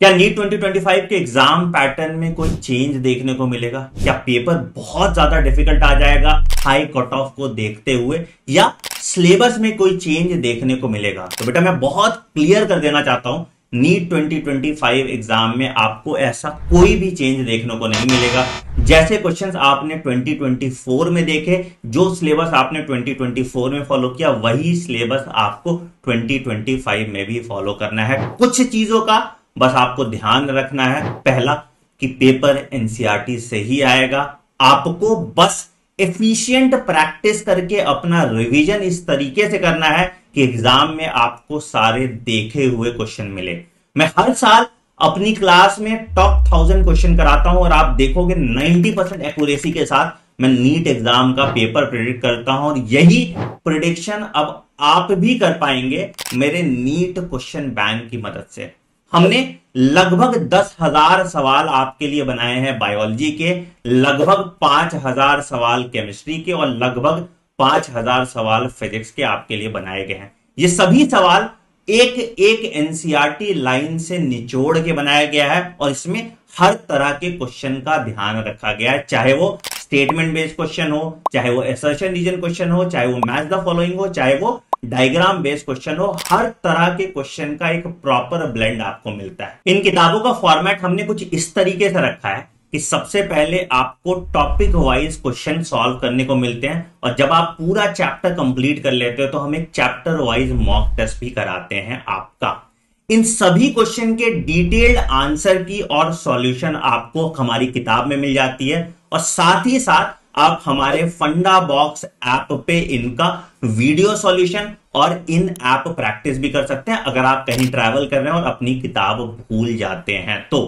क्या नीट 2025 के exam pattern में कोई चेंज देखने को मिलेगा क्या पेपर बहुत ज्यादा डिफिकल्ट आ जाएगा हाई कट ऑफ को देखते हुए या सिलेबस में कोई चेंज देखने को मिलेगा तो बेटा मैं बहुत क्लियर कर देना चाहता हूं नीट 2025 एग्जाम में आपको ऐसा कोई भी चेंज देखने को नहीं मिलेगा जैसे क्वेश्चंस आपने 2024 में देखे जो सिलेबस आपने 2024 में फॉलो किया वही सिलेबस आपको 2025 में भी फॉलो करना है कुछ चीजों का बस आपको ध्यान रखना है पहला कि पेपर एनसीआरटी से ही आएगा आपको बस एफिशिएंट प्रैक्टिस करके अपना रिवीजन इस तरीके से करना है कि एग्जाम में आपको सारे देखे हुए क्वेश्चन मिले मैं हर साल अपनी क्लास में टॉप थाउजेंड क्वेश्चन कराता हूं और आप देखोगे नाइनटी परसेंट एक्यूरेसी के साथ मैं नीट एग्जाम का पेपर प्रिडिक्ट करता हूं और यही प्रिडिक्शन अब आप भी कर पाएंगे मेरे नीट क्वेश्चन बैंक की मदद से हमने लगभग दस हजार सवाल आपके लिए बनाए हैं बायोलॉजी के लगभग पांच हजार सवाल केमिस्ट्री के और लगभग पांच हजार सवाल फिजिक्स के आपके लिए बनाए गए हैं ये सभी सवाल एक एक एनसीआरटी लाइन से निचोड़ के बनाया गया है और इसमें हर तरह के क्वेश्चन का ध्यान रखा गया है चाहे वो स्टेटमेंट बेस्ड क्वेश्चन हो चाहे वो एसर्शन रीजन क्वेश्चन हो चाहे वो मैच द फॉलोइंग हो चाहे वो डायग्राम बेस्ड क्वेश्चन हो हर तरह के क्वेश्चन का एक प्रॉपर ब्लेंड आपको मिलता है इन किताबों का फॉर्मेट हमने कुछ इस तरीके से रखा है कि सबसे पहले आपको टॉपिक वाइज क्वेश्चन सॉल्व करने को मिलते हैं और जब आप पूरा चैप्टर कंप्लीट कर लेते हो तो हम एक चैप्टर वाइज मॉक टेस्ट भी कराते हैं आपका इन सभी क्वेश्चन के डिटेल्ड आंसर की और सॉल्यूशन आपको हमारी किताब में मिल जाती है और साथ ही साथ आप हमारे फंडा बॉक्स ऐप पे इनका वीडियो सॉल्यूशन और इन ऐप प्रैक्टिस भी कर सकते हैं अगर आप कहीं ट्रैवल कर रहे हैं और अपनी किताब भूल जाते हैं तो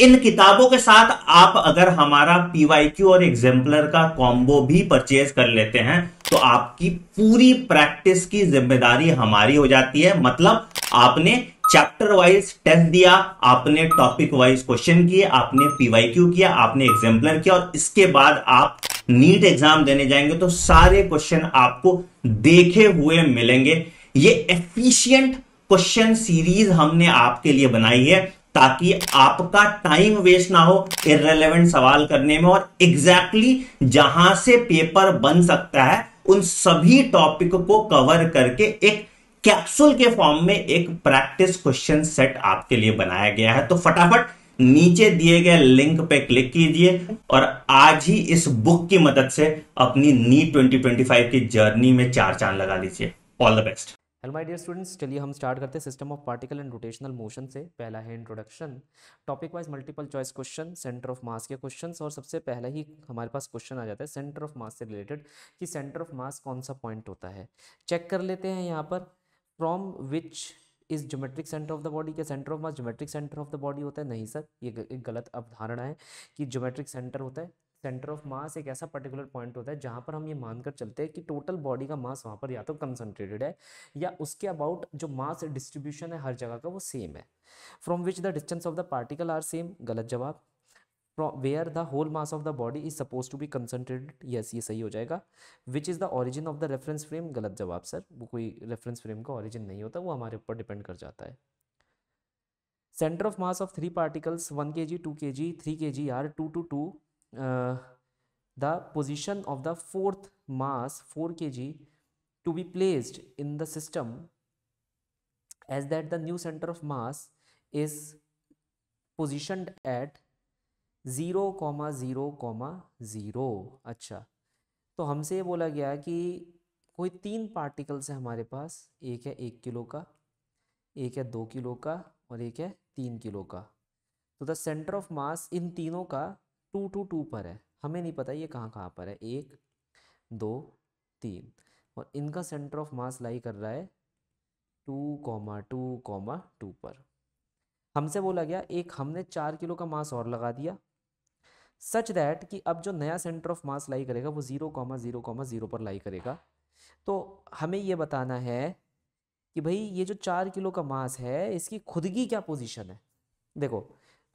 इन किताबों के साथ आप अगर हमारा पीवाईक्यू और एग्जाम्पलर का कॉम्बो भी परचेज कर लेते हैं तो आपकी पूरी प्रैक्टिस की जिम्मेदारी हमारी हो जाती है मतलब आपने चैप्टर वाइज टेस्ट दिया आपने टॉपिक वाइज क्वेश्चन किए आपने पीवाईक्यू किया आपने एग्जाम्पलर किया और इसके बाद आप नीट एग्जाम देने जाएंगे तो सारे क्वेश्चन आपको देखे हुए मिलेंगे ये एफिशियंट क्वेश्चन सीरीज हमने आपके लिए बनाई है ताकि आपका टाइम वेस्ट ना हो इरेलीवेंट सवाल करने में और एग्जैक्टली exactly जहां से पेपर बन सकता है उन सभी टॉपिक को कवर करके एक कैप्सूल के फॉर्म में एक प्रैक्टिस क्वेश्चन सेट आपके लिए बनाया गया है तो फटाफट नीचे दिए गए लिंक पे क्लिक कीजिए और आज ही इस बुक की मदद से अपनी नीट 2025 की जर्नी में चार चांद लगा लीजिए all the best hello my dear students चलिए हम स्टार्ट करते हैं system of particle and rotational motion से पहला है introduction topic wise multiple choice question centre of mass के क्वेश्चंस और सबसे पहले ही हमारे पास क्वेश्चन आ जाता है सेंटर ऑफ मास से रिलेटेड कि सेंटर ऑफ मास कौन सा पॉइंट होता है चेक कर लेते हैं यहाँ पर from which is geometric centre of the body के centre of mass geometric centre of the body होता है नहीं सर ये एक गलत अवधारणा है कि ज्योमेट्रिक सेंटर होता है सेंटर ऑफ मास एक ऐसा पर्टिकुलर पॉइंट होता है जहाँ पर हम ये मानकर चलते हैं कि टोटल बॉडी का मास वहाँ पर या तो कंसनट्रेटेड है या उसके अबाउट जो मास डिस्ट्रीब्यूशन है हर जगह का वो सेम है from which the distance of the particle are same गलत जवाब where the whole mass of the body is suppose to be concentrated yes ये सही हो जाएगा which is the origin of the reference frame गलत जवाब sir वो कोई रेफरेंस फ्रेम का ऑरिजिन नहीं होता वो हमारे ऊपर डिपेंड कर जाता है centre of mass of three particles one K G two के जी थ्री के G are two two two the position of the fourth mass four K G to be placed in the system as that the new centre of mass is positioned at zero comma zero comma zero अच्छा तो हमसे ये बोला गया कि कोई तीन particles है हमारे पास एक है एक किलो का एक है दो किलो का और एक है तीन किलो का तो the centre of mass in तीनों का टू टू टू पर है हमें नहीं पता ये कहाँ कहाँ पर है एक दो तीन और इनका सेंटर ऑफ मास लाई कर रहा है two comma two comma two पर हमसे बोला गया एक हमने चार किलो का मास और लगा दिया सच दैट कि अब जो नया सेंटर ऑफ मास लाई करेगा वो zero comma zero comma zero पर लाई करेगा तो हमें ये बताना है कि भाई ये जो चार किलो का मास है इसकी खुद की क्या पोजीशन है देखो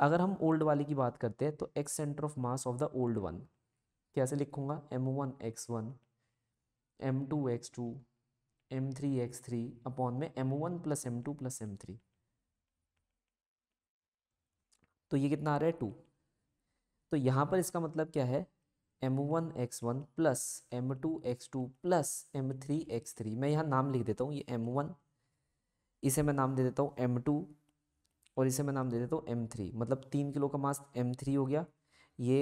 अगर हम ओल्ड वाले की बात करते हैं तो X centre of mass of the old one कैसे लिखूंगा M one x one M two x two M three X three upon में M one plus M two plus M three तो ये कितना आ रहा है टू तो यहाँ पर इसका मतलब क्या है M one x one plus M two x two plus M three X three मैं यहाँ नाम लिख देता हूँ ये एम वन इसे मैं नाम दे देता हूँ एम टू और इसे मैं नाम दे देता हूँ एम थ्री मतलब तीन किलो का मास एम थ्री हो गया ये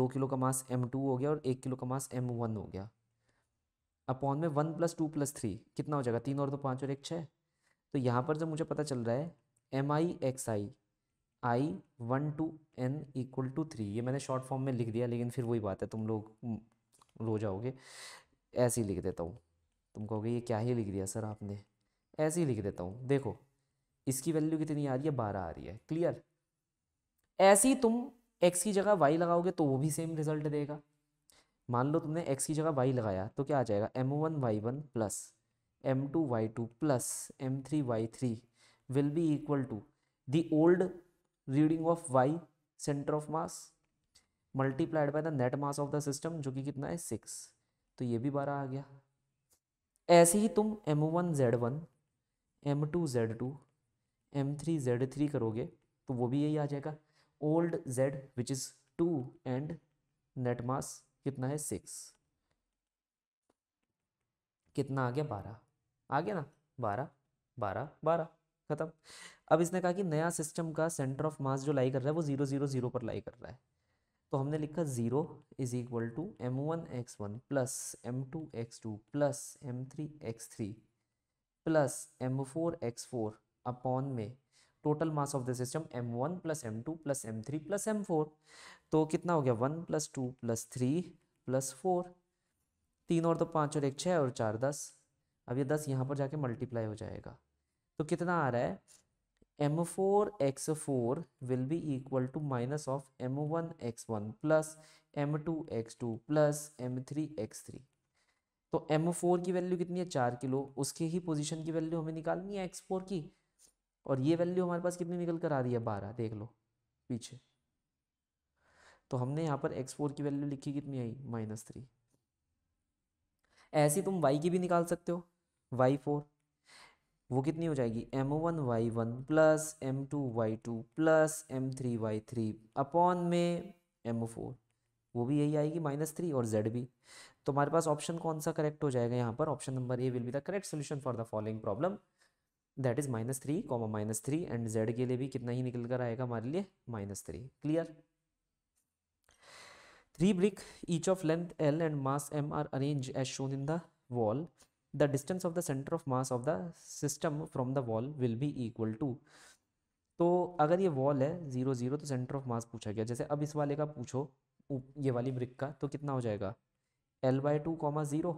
दो किलो का मास एम टू हो गया और एक किलो का मास एम वन हो गया अपॉन में one plus two plus three कितना हो जाएगा तीन और दो पाँच और एक छः तो यहाँ पर जब मुझे पता चल रहा है M I X I I one two N equal to three ये मैंने शॉर्ट फॉर्म में लिख दिया लेकिन फिर वही बात है तुम लोग रो जाओगे ऐसे ही लिख देता हूँ तुम कहोगे ये क्या ही लिख दिया सर आपने ऐसे ही लिख देता हूँ देखो इसकी वैल्यू कितनी आ रही है बारह आ रही है क्लियर ऐसी तुम एक्स की जगह वाई लगाओगे तो वो भी सेम रिजल्ट देगा मान लो तुमने एक्स की जगह वाई लगाया तो क्या आ जाएगा M one Y one plus M two Y two plus M three Y three will be equal to the old reading of Y centre of mass multiplied by the net mass of the system जो कि कितना है six तो ये भी बारह आ गया ऐसे ही तुम M one Z one M two Z two M three Z three करोगे तो वो भी यही आ जाएगा old Z which is two and net mass कितना है सिक्स कितना आ गया बारह आ गया ना बारह बारह बारह खत्म अब इसने कहा कि नया सिस्टम का सेंटर ऑफ मास जो लाई कर रहा है वो जीरो जीरो जीरो पर लाई कर रहा है तो हमने लिखा zero is equal to M one x one plus M two x two plus M three X three plus M four X four upon में total mass of the system M one plus M two plus M three plus M four तो कितना हो गया one plus two plus three plus four तीन और तो पाँच और एक छः और चार दस अब ये दस यहाँ पर जाके मल्टीप्लाई हो जाएगा तो कितना आ रहा है M four X four will be equal to minus of M one x one plus M two x two plus M three X three तो एम फोर की वैल्यू कितनी है चार किलो उसके ही पोजीशन की वैल्यू हमें निकालनी है एक्स फोर की और ये वैल्यू हमारे पास कितनी निकल कर आ रही है बारह देख लो पीछे तो हमने यहाँ पर एक्स फोर की वैल्यू लिखी कितनी आई माइनस थ्री ऐसी तुम वाई की भी निकाल सकते हो वाई फोर वो कितनी हो जाएगी M one Y one plus M two Y two plus M three Y three upon में एम फोर वो भी यही आएगी माइनस थ्री और जेड भी तो हमारे पास ऑप्शन कौन सा करेक्ट हो जाएगा यहाँ पर option number A will be the correct solution for the following problem that is minus three comma minus three and Z के लिए भी कितना ही निकल कर आएगा हमारे लिए minus three clear three brick each of length L and mass M are arrange as shown in the wall the distance of the center of mass of the system from the wall will be equal to तो अगर ये wall है zero zero तो centre of mass पूछा गया जैसे अब इस वाले का पूछो ये वाली ब्रिक का तो कितना हो जाएगा L by two comma zero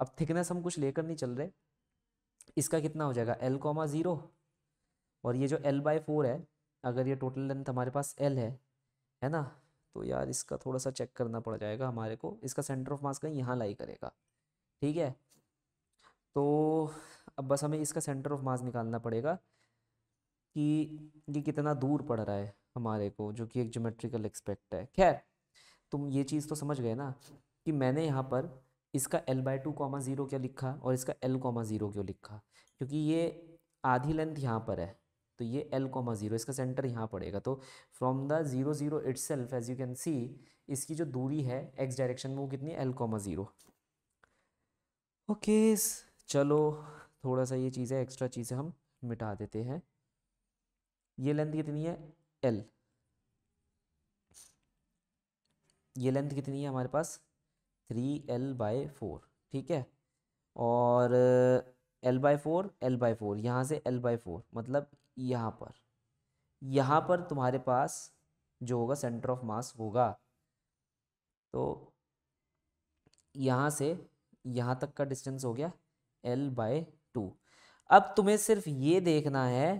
अब थिकनेस हम कुछ लेकर नहीं चल रहे इसका कितना हो जाएगा एल कॉमा ज़ीरो और ये जो एल बाई फोर है अगर ये टोटल लेंथ हमारे पास एल है है ना तो यार इसका थोड़ा सा चेक करना पड़ जाएगा हमारे को इसका सेंटर ऑफ मास कहीं यहाँ लाई करेगा ठीक है तो अब बस हमें इसका सेंटर ऑफ मास निकालना पड़ेगा कि ये कितना दूर पड़ रहा है हमारे को जो कि एक जोमेट्रिकल एक्सपेक्ट है खैर तुम ये चीज़ तो समझ गए ना कि मैंने यहाँ पर इसका L by two comma zero क्या लिखा और इसका एल कॉमा ज़ीरो क्यों लिखा क्योंकि ये आधी लेंथ यहाँ पर है तो ये एल कॉमा ज़ीरो इसका सेंटर यहाँ पड़ेगा तो from the zero zero it's as you can see इसकी जो दूरी है एक्स डायरेक्शन में वो कितनी एल कॉमा ज़ीरो ओके चलो थोड़ा सा ये चीज़ें एक्स्ट्रा चीज़ें हम मिटा देते हैं ये लेंथ कितनी है एल ये लेंथ कितनी है हमारे पास थ्री एल बाय फोर ठीक है और L by four L by four यहाँ से एल बाय फोर मतलब यहाँ पर यहाँ पर तुम्हारे पास जो होगा सेंटर ऑफ मास होगा तो यहाँ से यहाँ तक का डिस्टेंस हो गया एल बाय टू अब तुम्हें सिर्फ ये देखना है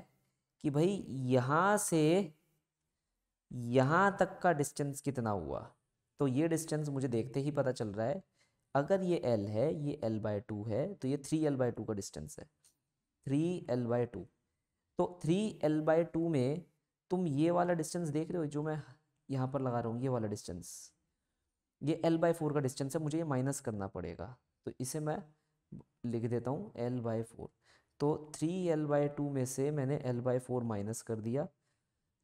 कि भाई यहाँ से यहाँ तक का डिस्टेंस कितना हुआ तो ये डिस्टेंस मुझे देखते ही पता चल रहा है अगर ये एल है ये एल बाय टू है तो ये थ्री एल बाय टू का डिस्टेंस है थ्री एल बाय टू तो थ्री एल बाय टू में तुम ये वाला डिस्टेंस देख रहे हो जो मैं यहाँ पर लगा रहा हूँ ये वाला डिस्टेंस ये एल बाय फोर का डिस्टेंस है मुझे ये माइनस करना पड़ेगा तो इसे मैं लिख देता हूँ एल बाई फोर तो थ्री एल बाई टू में से मैंने एल बाई फोर माइनस कर दिया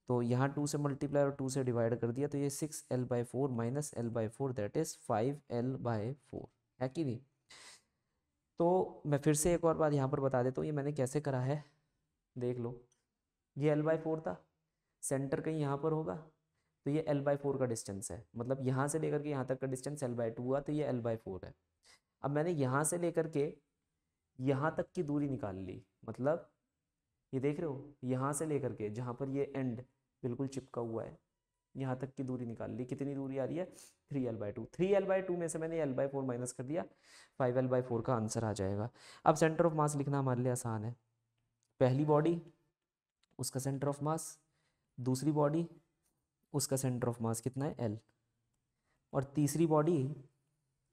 तो यहाँ टू से मल्टीप्लाई और टू से डिवाइड कर दिया तो ये six L by four minus L by four that is five L by four है कि नहीं तो मैं फिर से एक और बात यहाँ पर बता देता हूँ ये मैंने कैसे करा है देख लो ये एल बाई फोर था सेंटर कहीं यहाँ पर होगा तो ये एल बाई फोर का डिस्टेंस है मतलब यहाँ से लेकर के यहाँ तक का डिस्टेंस एल बाई टू हुआ तो ये एल बाई फोर है अब मैंने यहाँ से लेकर के यहाँ तक की दूरी निकाल ली मतलब ये देख रहे हो यहाँ से लेकर के जहाँ पर ये एंड बिल्कुल चिपका हुआ है यहाँ तक की दूरी निकाल ली कितनी दूरी आ रही है three L by two three L by two में से मैंने एल बाई फोर माइनस कर दिया फाइव एल बाई फोर का आंसर आ जाएगा अब सेंटर ऑफ मास लिखना हमारे लिए आसान है पहली बॉडी उसका सेंटर ऑफ मास दूसरी बॉडी उसका सेंटर ऑफ मास कितना है एल और तीसरी बॉडी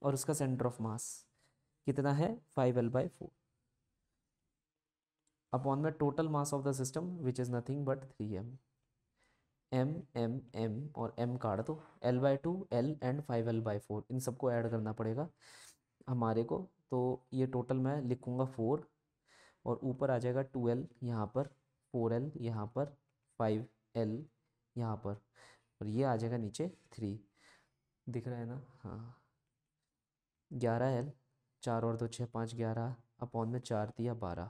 और उसका सेंटर ऑफ मास कितना है five L by four upon में total mass of the system which is nothing but three M M M M और एम काट दो L by two L and five L by four इन सबको add करना पड़ेगा हमारे को तो ये टोटल मैं लिखूँगा फोर और ऊपर आ जाएगा टू एल यहाँ पर फोर एल यहाँ पर फाइव एल यहाँ पर और ये आ जाएगा नीचे थ्री दिख रहा है ना हाँ ग्यारह एल चार और दो छः पाँच ग्यारह अपॉन में चार दिया बारह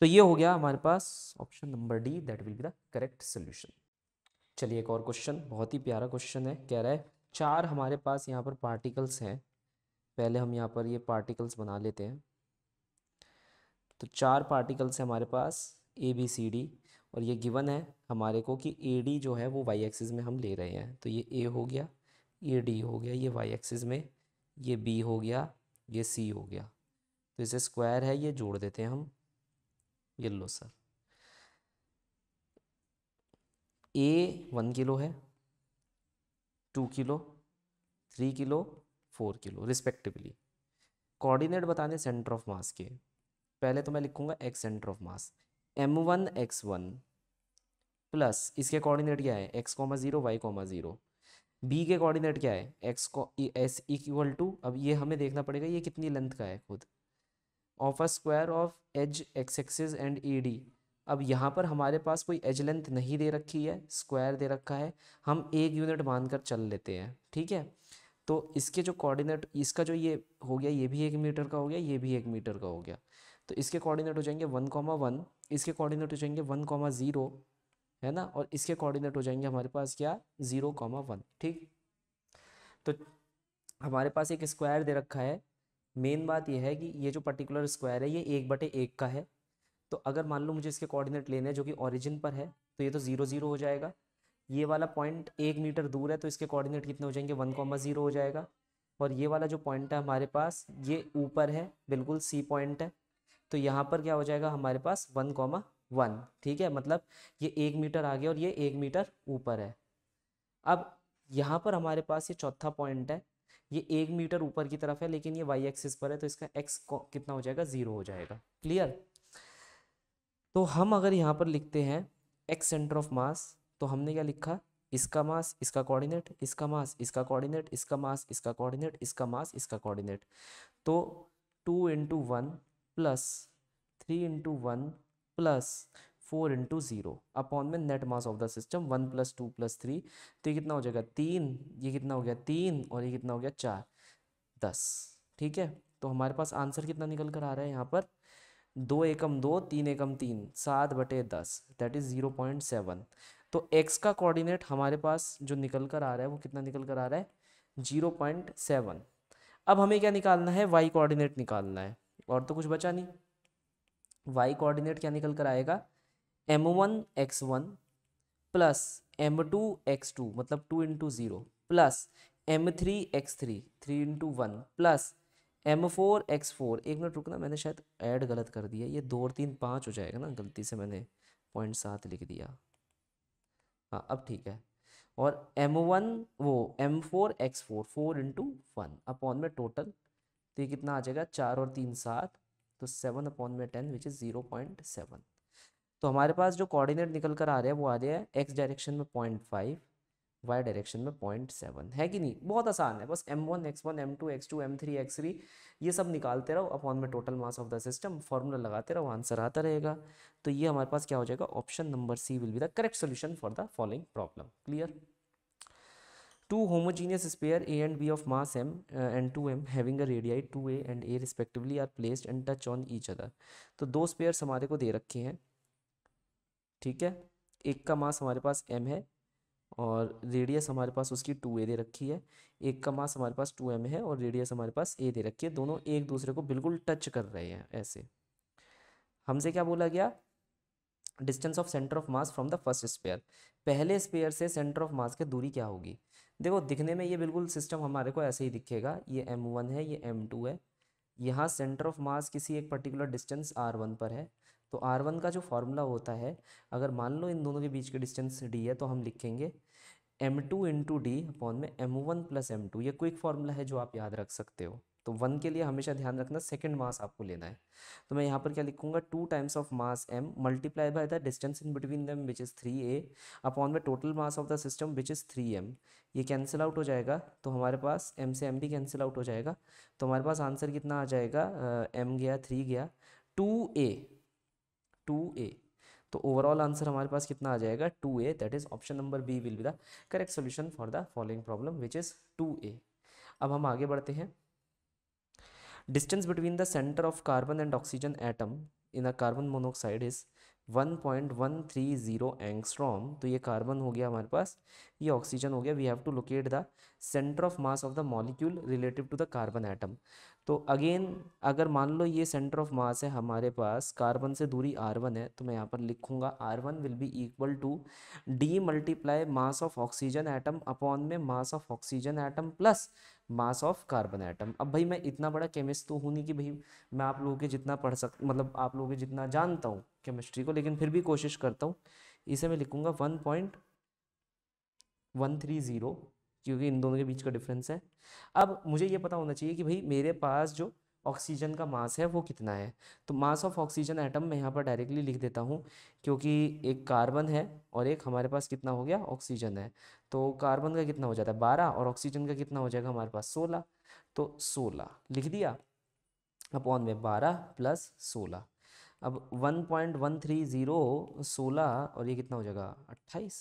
तो ये हो गया हमारे पास option number D that will be the correct solution चलिए एक और क्वेश्चन बहुत ही प्यारा क्वेश्चन है कह रहा है चार हमारे पास यहाँ पर पार्टिकल्स हैं पहले हम यहाँ पर ये पार्टिकल्स बना लेते हैं तो चार पार्टिकल्स हैं हमारे पास ए बी सी डी और ये गिवन है हमारे को कि ए डी जो है वो वाई एक्सिस में हम ले रहे हैं तो ये ए हो गया ये डी हो गया ये वाई एक्सिस में ये बी हो गया ये सी हो गया तो इसे स्क्वायर है ये जोड़ देते हैं हम ये लो सर ए वन किलो है two kilo three kilo four kilo respectively coordinate बताने सेंटर ऑफ मास के पहले तो मैं लिखूंगा X centre of mass M one x one plus इसके कोऑर्डिनेट क्या है X comma zero Y comma zero B के कोऑर्डिनेट क्या है एक्स को एस इक्वल टू अब ये हमें देखना पड़ेगा ये कितनी लेंथ का है खुद of a square of edge X axis and E D अब यहाँ पर हमारे पास कोई एज लेंथ नहीं दे रखी है स्क्वायर दे रखा है हम एक यूनिट मानकर चल लेते हैं ठीक है तो इसके जो कोऑर्डिनेट इसका जो ये हो गया ये भी एक मीटर का हो गया ये भी एक मीटर का हो गया तो इसके कोऑर्डिनेट हो जाएंगे वन कॉमा वन इसके कोऑर्डिनेट हो जाएंगे वन कॉमा ज़ीरो है ना और इसके कोऑर्डिनेट हो जाएंगे हमारे पास क्या जीरो कॉमा वन ठीक तो हमारे पास एक स्क्वायर दे रखा है मेन बात यह है कि ये जो पर्टिकुलर स्क्वायर है ये एक बटे एक का है तो अगर मान लो मुझे इसके कोऑर्डिनेट लेने हैं जो कि ओरिजिन पर है तो ये तो ज़ीरो ज़ीरो हो जाएगा ये वाला पॉइंट एक मीटर दूर है तो इसके कोऑर्डिनेट कितने हो जाएंगे वन कॉमा ज़ीरो हो जाएगा और ये वाला जो पॉइंट है हमारे पास ये ऊपर है बिल्कुल सी पॉइंट है तो यहाँ पर क्या हो जाएगा हमारे पास वन कॉमा वन ठीक है मतलब ये एक मीटर आगे और ये एक मीटर ऊपर है अब यहाँ पर हमारे पास ये चौथा पॉइंट है ये एक मीटर ऊपर की तरफ है लेकिन ये वाई एक्सिस पर है तो इसका एक्स कितना हो जाएगा ज़ीरो हो जाएगा क्लियर तो हम अगर यहाँ पर लिखते हैं एक्स सेंटर ऑफ मास तो हमने क्या लिखा इसका मास इसका कोऑर्डिनेट इसका मास इसका कोऑर्डिनेट इसका मास इसका कोऑर्डिनेट इसका मास इसका कोऑर्डिनेट तो two into one plus three into one plus four into zero upon में net mass of the system one plus two plus three तो ये कितना हो जाएगा तीन ये कितना हो गया तीन और ये कितना हो गया चार दस ठीक है तो हमारे पास आंसर कितना निकल कर आ रहा है यहाँ पर दो एकम दो तीन एकम तीन सात बटे दस that is zero point seven तो एक्स का कोऑर्डिनेट हमारे पास जो निकल कर आ रहा है वो कितना निकल कर आ रहा है जीरो पॉइंट सेवन अब हमें क्या निकालना है वाई कोऑर्डिनेट निकालना है और तो कुछ बचा नहीं वाई कोऑर्डिनेट क्या निकल कर आएगा M one x one plus M two x two मतलब two into zero plus M three X three three into one plus M four X four एक मिनट रुकना मैंने शायद ऐड गलत कर दिया ये दो और तीन पाँच हो जाएगा ना गलती से मैंने पॉइंट सात लिख दिया हाँ अब ठीक है और एम वन वो M four X four four into one upon में टोटल तो ये कितना आ जाएगा चार और तीन सात तो सेवन अपॉन में ten which is zero point seven तो हमारे पास जो कोऑर्डिनेट निकल कर आ रहे हैं वो आ रहे हैं एक्स डायरेक्शन में पॉइंट फाइव वाई डायरेक्शन में पॉइंट सेवन है कि नहीं बहुत आसान है बस M one x one M two x two M three X three ये सब निकालते रहो अपॉन में total mass of the system formula लगाते रहो आंसर आता रहेगा तो ये हमारे पास क्या हो जाएगा option number C will be the correct solution for the following problem clear homogeneous sphere A and B of mass M and two M having a radii two A and A respectively are placed and touch on each other तो दो spheres हमारे को दे रखे हैं ठीक है एक का मास हमारे पास एम है और रेडियस हमारे पास उसकी टू ए दे रखी है एक का मास हमारे पास टू एम है और रेडियस हमारे पास ए दे रखी है दोनों एक दूसरे को बिल्कुल टच कर रहे हैं ऐसे हमसे क्या बोला गया distance of centre of mass from the first sphere पहले स्पेयर से सेंटर ऑफ मास की दूरी क्या होगी देखो दिखने में ये बिल्कुल सिस्टम हमारे को ऐसे ही दिखेगा ये एम वन है ये एम टू है यहाँ सेंटर ऑफ मास किसी एक पर्टिकुलर डिस्टेंस आर वन पर है तो आर वन का जो फार्मूला होता है अगर मान लो इन दोनों के बीच की डिस्टेंस डी है तो हम लिखेंगे M two into D upon में M one plus M two ये क्विक फार्मूला है जो आप याद रख सकते हो तो वन के लिए हमेशा ध्यान रखना सेकेंड मास आपको लेना है तो मैं यहाँ पर क्या लिखूंगा two times of mass M multiply by the distance in between them which is three A upon में total mass of the system which is three M ये कैंसिल आउट हो जाएगा तो हमारे पास एम से एम भी कैंसिल आउट हो जाएगा तो हमारे पास आंसर कितना आ जाएगा एम uh, गया थ्री गया टू ए टू ए तो ओवरऑल आंसर हमारे पास कितना आ जाएगा two A that is option number B will be the correct solution for the following problem which is two A अब हम आगे बढ़ते हैं distance between the centre of carbon and oxygen atom in a carbon monoxide is 1.130 angstrom तो ये carbon हो गया हमारे पास ये ऑक्सीजन हो गया we have to locate the centre of mass of the molecule relative to the carbon atom तो again अगर मान लो ये सेंटर ऑफ मास है हमारे पास कार्बन से दूरी आर वन है तो मैं यहाँ पर लिखूंगा R one will be equal to D multiply mass of oxygen atom upon में mass of oxygen atom plus mass of carbon atom अब भाई मैं इतना बड़ा केमिस्ट तो हूँ नहीं कि भाई मैं आप लोगों के जितना पढ़ सक मतलब आप लोगों के जितना जानता हूँ केमिस्ट्री को लेकिन फिर भी कोशिश करता हूँ इसे मैं लिखूँगा one point one three zero क्योंकि इन दोनों के बीच का डिफरेंस है अब मुझे ये पता होना चाहिए कि भाई मेरे पास जो ऑक्सीजन का मास है वो कितना है तो मास ऑफ ऑक्सीजन एटम मैं यहाँ पर डायरेक्टली लिख देता हूँ क्योंकि एक कार्बन है और एक हमारे पास कितना हो गया ऑक्सीजन है तो कार्बन का कितना हो जाता है बारह और ऑक्सीजन का कितना हो जाएगा हमारे पास सोलह तो सोलह लिख दिया अपॉन में बारह प्लस सोलह अब one point one three zero सोलह और ये कितना हो जाएगा अट्ठाईस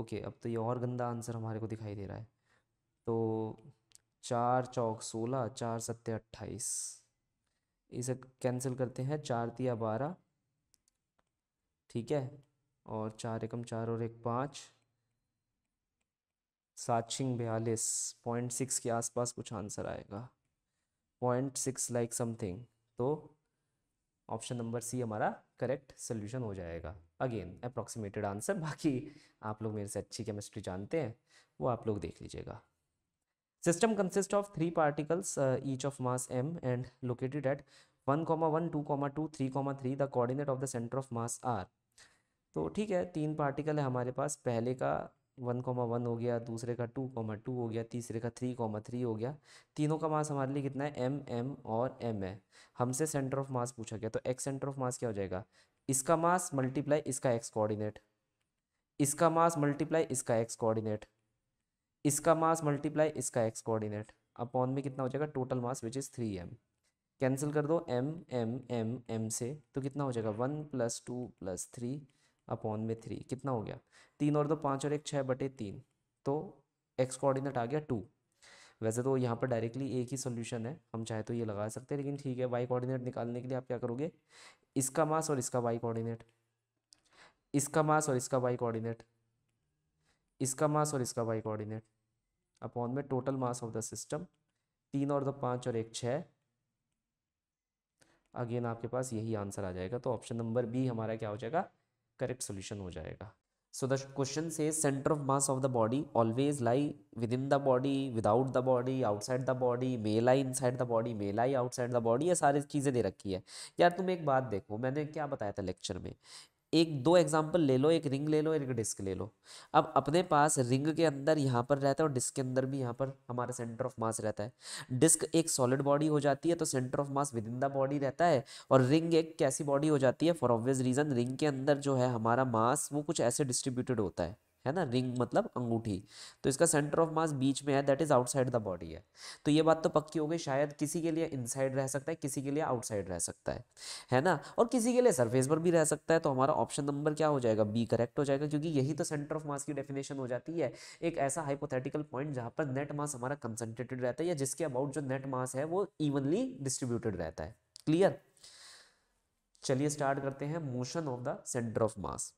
ओके अब तो ये और गंदा आंसर हमारे को दिखाई दे रहा है तो चार चौक सोलह चार सत्य अट्ठाईस इसे कैंसिल करते हैं चार तिया बारह ठीक है और चार एकम चार और एक पाँच सात छिंग बयालीस पॉइंट सिक्स के आसपास कुछ आंसर आएगा पॉइंट सिक्स लाइक समथिंग तो ऑप्शन नंबर सी हमारा करेक्ट सोल्यूशन हो जाएगा अगेन अप्रॉक्सीमेटेड आंसर बाकी आप लोग मेरे से अच्छी केमिस्ट्री जानते हैं वो आप लोग देख लीजिएगा system consist of three particles each of mass M and located at one comma one two comma two three comma three the coordinate of the centre of mass are तो ठीक है तीन पार्टिकल है हमारे पास पहले का वन कॉमा वन हो गया दूसरे का टू कॉमा टू हो गया तीसरे का थ्री कॉमा थ्री हो गया तीनों का मास हमारे लिए कितना है एम एम और एम है हमसे सेंटर ऑफ मास पूछा गया तो एक्स सेंटर ऑफ मास क्या हो जाएगा इसका मास मल्टीप्लाई इसका एक्स कोऑर्डिनेट इसका मास मल्टीप्लाई इसका एक्स कोऑर्डिनेट इसका मास मल्टीप्लाई इसका एक्स कोऑर्डिनेट अपॉन में कितना हो जाएगा total mass which is three M cancel कर दो एम एम एम एम से तो कितना हो जाएगा one plus two plus three upon में थ्री कितना हो गया तीन और दो पाँच और एक छः बटे तीन तो एक्स कोऑर्डिनेट आ गया टू वैसे तो यहाँ पर डायरेक्टली एक ही सोल्यूशन है हम चाहे तो ये लगा सकते हैं लेकिन ठीक है वाई कोऑर्डिनेट निकालने के लिए आप क्या करोगे इसका मास और इसका वाई कोऑर्डिनेट इसका मास और इसका वाई कोऑर्डिनेट इसका मास और इसका वाई कोऑर्डिनेट अपॉन में total mass of the system तीन और द पाँच और एक छः अगेन आपके पास यही आंसर आ जाएगा तो ऑप्शन नंबर बी हमारा क्या हो जाएगा करेक्ट सोल्यूशन हो जाएगा सो द क्वेश्चन से centre of mass of the body always lie within the body without the body outside the body may lie inside the body may lie ही outside the body ये सारी चीज़ें दे रखी है यार तुम एक बात देखो मैंने क्या बताया था लेक्चर में एक दो एग्जाम्पल ले लो एक रिंग ले लो एक डिस्क ले लो अब अपने पास रिंग के अंदर यहाँ पर रहता है और डिस्क के अंदर भी यहाँ पर हमारा सेंटर ऑफ मास रहता है डिस्क एक सॉलिड बॉडी हो जाती है तो centre of mass within the body रहता है और रिंग एक कैसी बॉडी हो जाती है फॉर ऑब्वियस रीज़न रिंग के अंदर जो है हमारा मास वो कुछ ऐसे डिस्ट्रीब्यूटेड होता है है ना रिंग मतलब अंगूठी तो इसका सेंटर ऑफ मास बीच में है that is outside the body है तो ये बात तो पक्की हो गई शायद किसी के लिए इनसाइड रह सकता है किसी के लिए आउटसाइड रह सकता है है ना और किसी के लिए सरफेस पर भी रह सकता है तो हमारा ऑप्शन नंबर क्या हो जाएगा बी करेक्ट हो जाएगा क्योंकि यही तो सेंटर ऑफ मास की डेफिनेशन हो जाती है एक ऐसा हाइपोथेटिकल पॉइंट जहाँ पर नेट मास हमारा कंसनट्रेटेड रहता है या जिसके अबाउट जो नेट मास है वो इवनली डिस्ट्रीब्यूटेड रहता है क्लियर चलिए स्टार्ट करते हैं motion of the centre of mass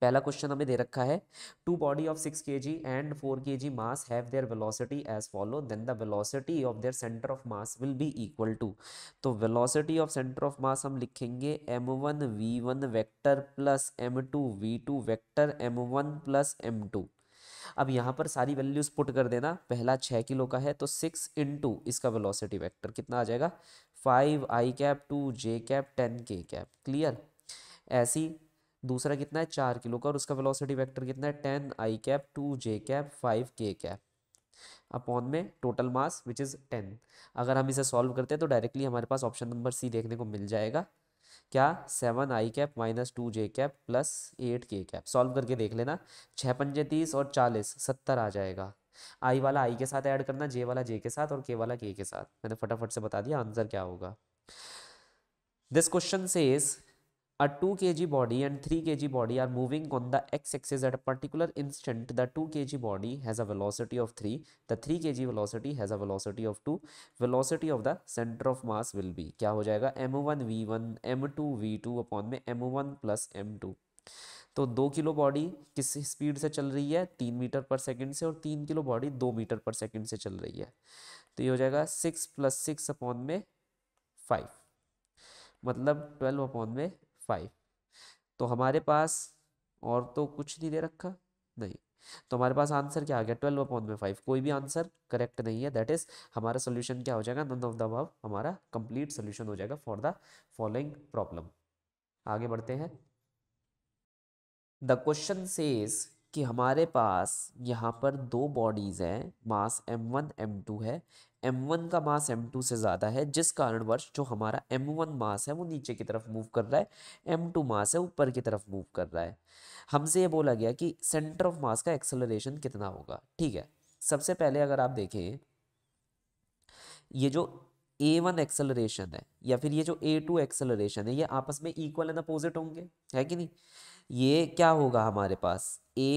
पहला क्वेश्चन हमें दे रखा है टू बॉडी ऑफ सिक्स के G and four K ji mass have their velocity as follow then the velocity of their centre of mass will be equal to तो velocity of centre of mass हम लिखेंगे M one we one vector plus M two we two vector M one plus M two अब यहाँ पर सारी values put कर देना पहला छः किलो का है तो सिक्स इन टू इसका वेलोसिटी वेक्टर कितना आ जाएगा फाइव आई cap two J cap ten K cap clear ऐसी दूसरा कितना है चार किलो का और उसका वेलोसिटी वेक्टर कितना है टेन आई cap two J cap five K cap upon में total mass which is ten अगर हम इसे सॉल्व करते हैं तो डायरेक्टली हमारे पास ऑप्शन नंबर सी देखने को मिल जाएगा क्या सेवन आई cap minus two J cap plus eight K cap solve करके देख लेना छः पंजे तीस और चालीस सत्तर आ जाएगा आई वाला आई के साथ ऐड करना जे वाला जे के साथ और के वाला के के साथ मैंने फटाफट से बता दिया आंसर क्या होगा दिस क्वेश्चन से is a 2 kg body and 3 kg body are moving on the x axis at a particular instant, the 2 kg body has a velocity of 3, the 3 kg velocity has a velocity of 2, velocity of the center of mass will be क्या हो जाएगा m1 v1 m2 v2 upon में m1 plus m2 तो दो kilo body किस speed से चल रही है तीन मीटर पर सेकंड से और तीन किलो बॉडी दो मीटर पर सेकंड से चल रही है तो ये हो जाएगा सिक्स प्लस सिक्स अपॉन में फाइव मतलब ट्वेल्व अपॉन में फाइव तो हमारे पास और तो कुछ नहीं दे रखा नहीं तो हमारे पास आंसर क्या आ गया ट्वेल्व अपॉन में फाइव कोई भी आंसर करेक्ट नहीं है दैट इज हमारा सोल्यूशन क्या हो जाएगा नन ऑफ द अबव हमारा कंप्लीट सोल्यूशन हो जाएगा फॉर द फॉलोइंग प्रॉब्लम आगे बढ़ते हैं द क्वेश्चन सेज कि हमारे पास यहाँ पर दो बॉडीज़ हैं मास m1 m2 है एम वन का मास एम टू से ज़्यादा है जिस कारणवश जो हमारा एम वन मास है वो नीचे की तरफ मूव कर रहा है एम टू मास है ऊपर की तरफ मूव कर रहा है हमसे ये बोला गया कि सेंटर ऑफ मास का एक्सेलरेशन कितना होगा ठीक है सबसे पहले अगर आप देखें ये जो ए वन एक्सेलरेशन है या फिर ये जो ए टू एक्सेलरेशन है ये आपस में इक्वल एंड अपोजिट होंगे है कि नहीं ये क्या होगा हमारे पास ए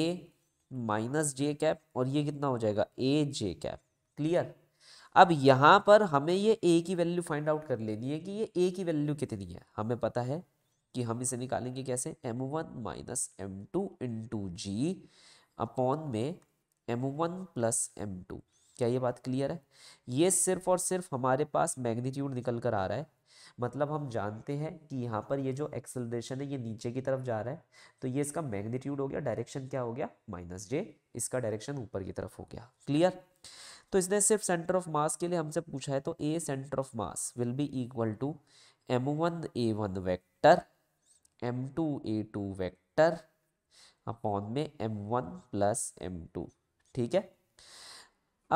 माइनस जे कैप और ये कितना हो जाएगा ए जे कैप क्लियर अब यहाँ पर हमें ये ए की वैल्यू फाइंड आउट कर लेनी है कि ये ए की वैल्यू कितनी है हमें पता है कि हम इसे निकालेंगे कैसे M one minus M two इन टू जी अपॉन में M one plus M two क्या ये बात क्लियर है ये सिर्फ और सिर्फ हमारे पास मैग्नीट्यूड निकल कर आ रहा है मतलब हम जानते हैं कि यहाँ पर ये जो एक्सेलरेशन है ये नीचे की तरफ जा रहा है तो ये इसका मैग्नीट्यूड हो गया डायरेक्शन क्या हो गया माइनस जे इसका डायरेक्शन ऊपर की तरफ हो गया क्लियर तो इसने सिर्फ सेंटर ऑफ मास के लिए हमसे पूछा है तो ए centre of mass will be equal to M one A one vector M two A two vector upon में M one plus M two ठीक है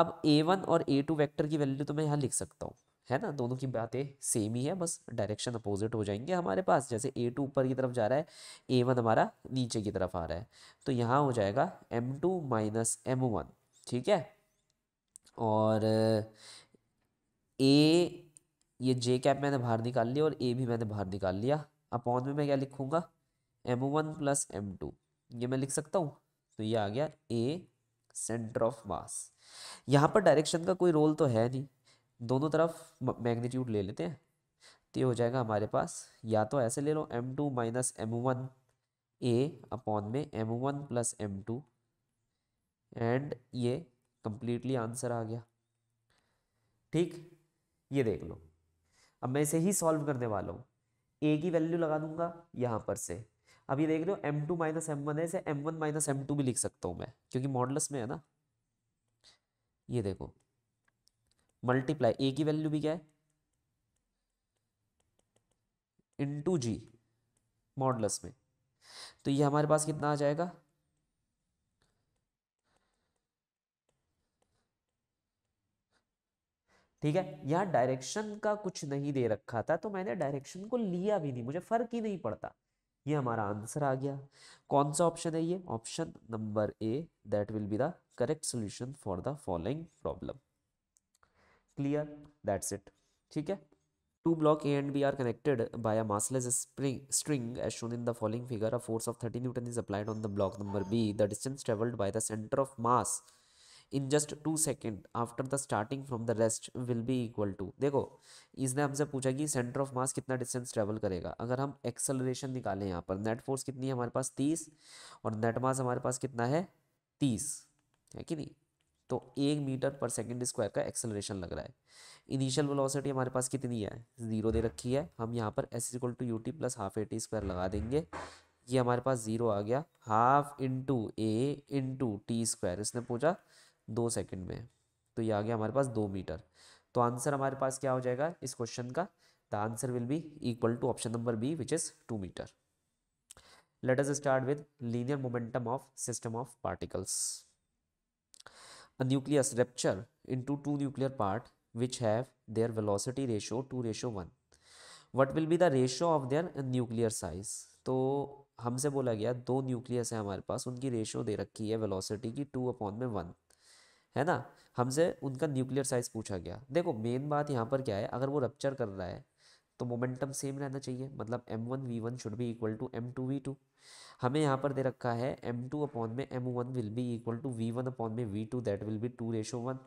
अब ए वन और ए टू वैक्टर की वैल्यू तो मैं यहाँ लिख सकता हूँ है ना दोनों की बातें सेम ही है बस डायरेक्शन अपोजिट हो जाएंगे हमारे पास जैसे ए टू ऊपर की तरफ जा रहा है ए वन हमारा नीचे की तरफ आ रहा है तो यहाँ हो जाएगा M two minus M one ठीक है और ए ये जे कैप मैंने बाहर निकाल लिया और ए भी मैंने बाहर निकाल लिया अपॉन में मैं क्या लिखूँगा M one plus M two ये मैं लिख सकता हूँ तो ये आ गया ए सेंटर ऑफ मास यहाँ पर डायरेक्शन का कोई रोल तो है नहीं दोनों तरफ मैग्नीट्यूड ले लेते हैं तो ये हो जाएगा हमारे पास या तो ऐसे ले लो M two minus M one A upon में M one plus M two and ये कंप्लीटली आंसर आ गया ठीक ये देख लो अब मैं इसे ही सॉल्व करने वाला हूँ ए की वैल्यू लगा दूंगा यहाँ पर से अब ये देख लो M two minus M one है इसे M one minus M two भी लिख सकता हूँ मैं क्योंकि मॉडलस में है ना ये देखो मल्टीप्लाई ए की वैल्यू भी क्या है इन टू जी मॉडलस में तो ये हमारे पास कितना आ जाएगा ठीक है यहां डायरेक्शन का कुछ नहीं दे रखा था तो मैंने डायरेक्शन को लिया भी नहीं मुझे फर्क ही नहीं पड़ता ये हमारा आंसर आ गया कौन सा ऑप्शन है ये option number A that will be the correct solution for the following problem clear that's it ठीक है two block A and B are connected by a massless spring string as shown in the following figure a force of 30 newton is applied on the block number B the distance travelled by the centre of mass in just two second after the starting from the rest will be equal to देखो इसने हमसे पूछा कि centre of mass कितना distance travel करेगा अगर हम acceleration निकालें यहाँ पर नेट फोर्स कितनी है हमारे पास तीस और नेट मास हमारे पास कितना है तीस है कि नहीं तो एक मीटर पर सेकेंड स्क्वायर का एक्सेलरेशन लग रहा है इनिशियल वेलोसिटी हमारे पास कितनी है ज़ीरो दे रखी है हम यहाँ पर S equal to U T plus half A T square लगा देंगे ये हमारे पास ज़ीरो आ गया half into A into T square इसने पूछा दो सेकंड में तो ये आ गया हमारे पास दो मीटर तो आंसर हमारे पास क्या हो जाएगा इस क्वेश्चन का the answer will be equal to option number B which is two metre let us start with linear momentum of system of particles a nucleus rupture into two nuclear part which have their velocity ratio two ratio one what will be the ratio of their nuclear size तो हमसे बोला गया दो nucleus है हमारे पास उनकी ratio दे रखी है वेलोसिटी की टू अपॉन में वन है ना हमसे उनका न्यूक्लियर साइज पूछा गया देखो मेन बात यहाँ पर क्या है अगर वो रप्चर कर रहा है तो मोमेंटम सेम रहना चाहिए मतलब M one we one should भी equal to M two we two हमें यहाँ पर दे रखा है एम टू अपॉन में M one will be equal to V one upon में V two that will be two ratio one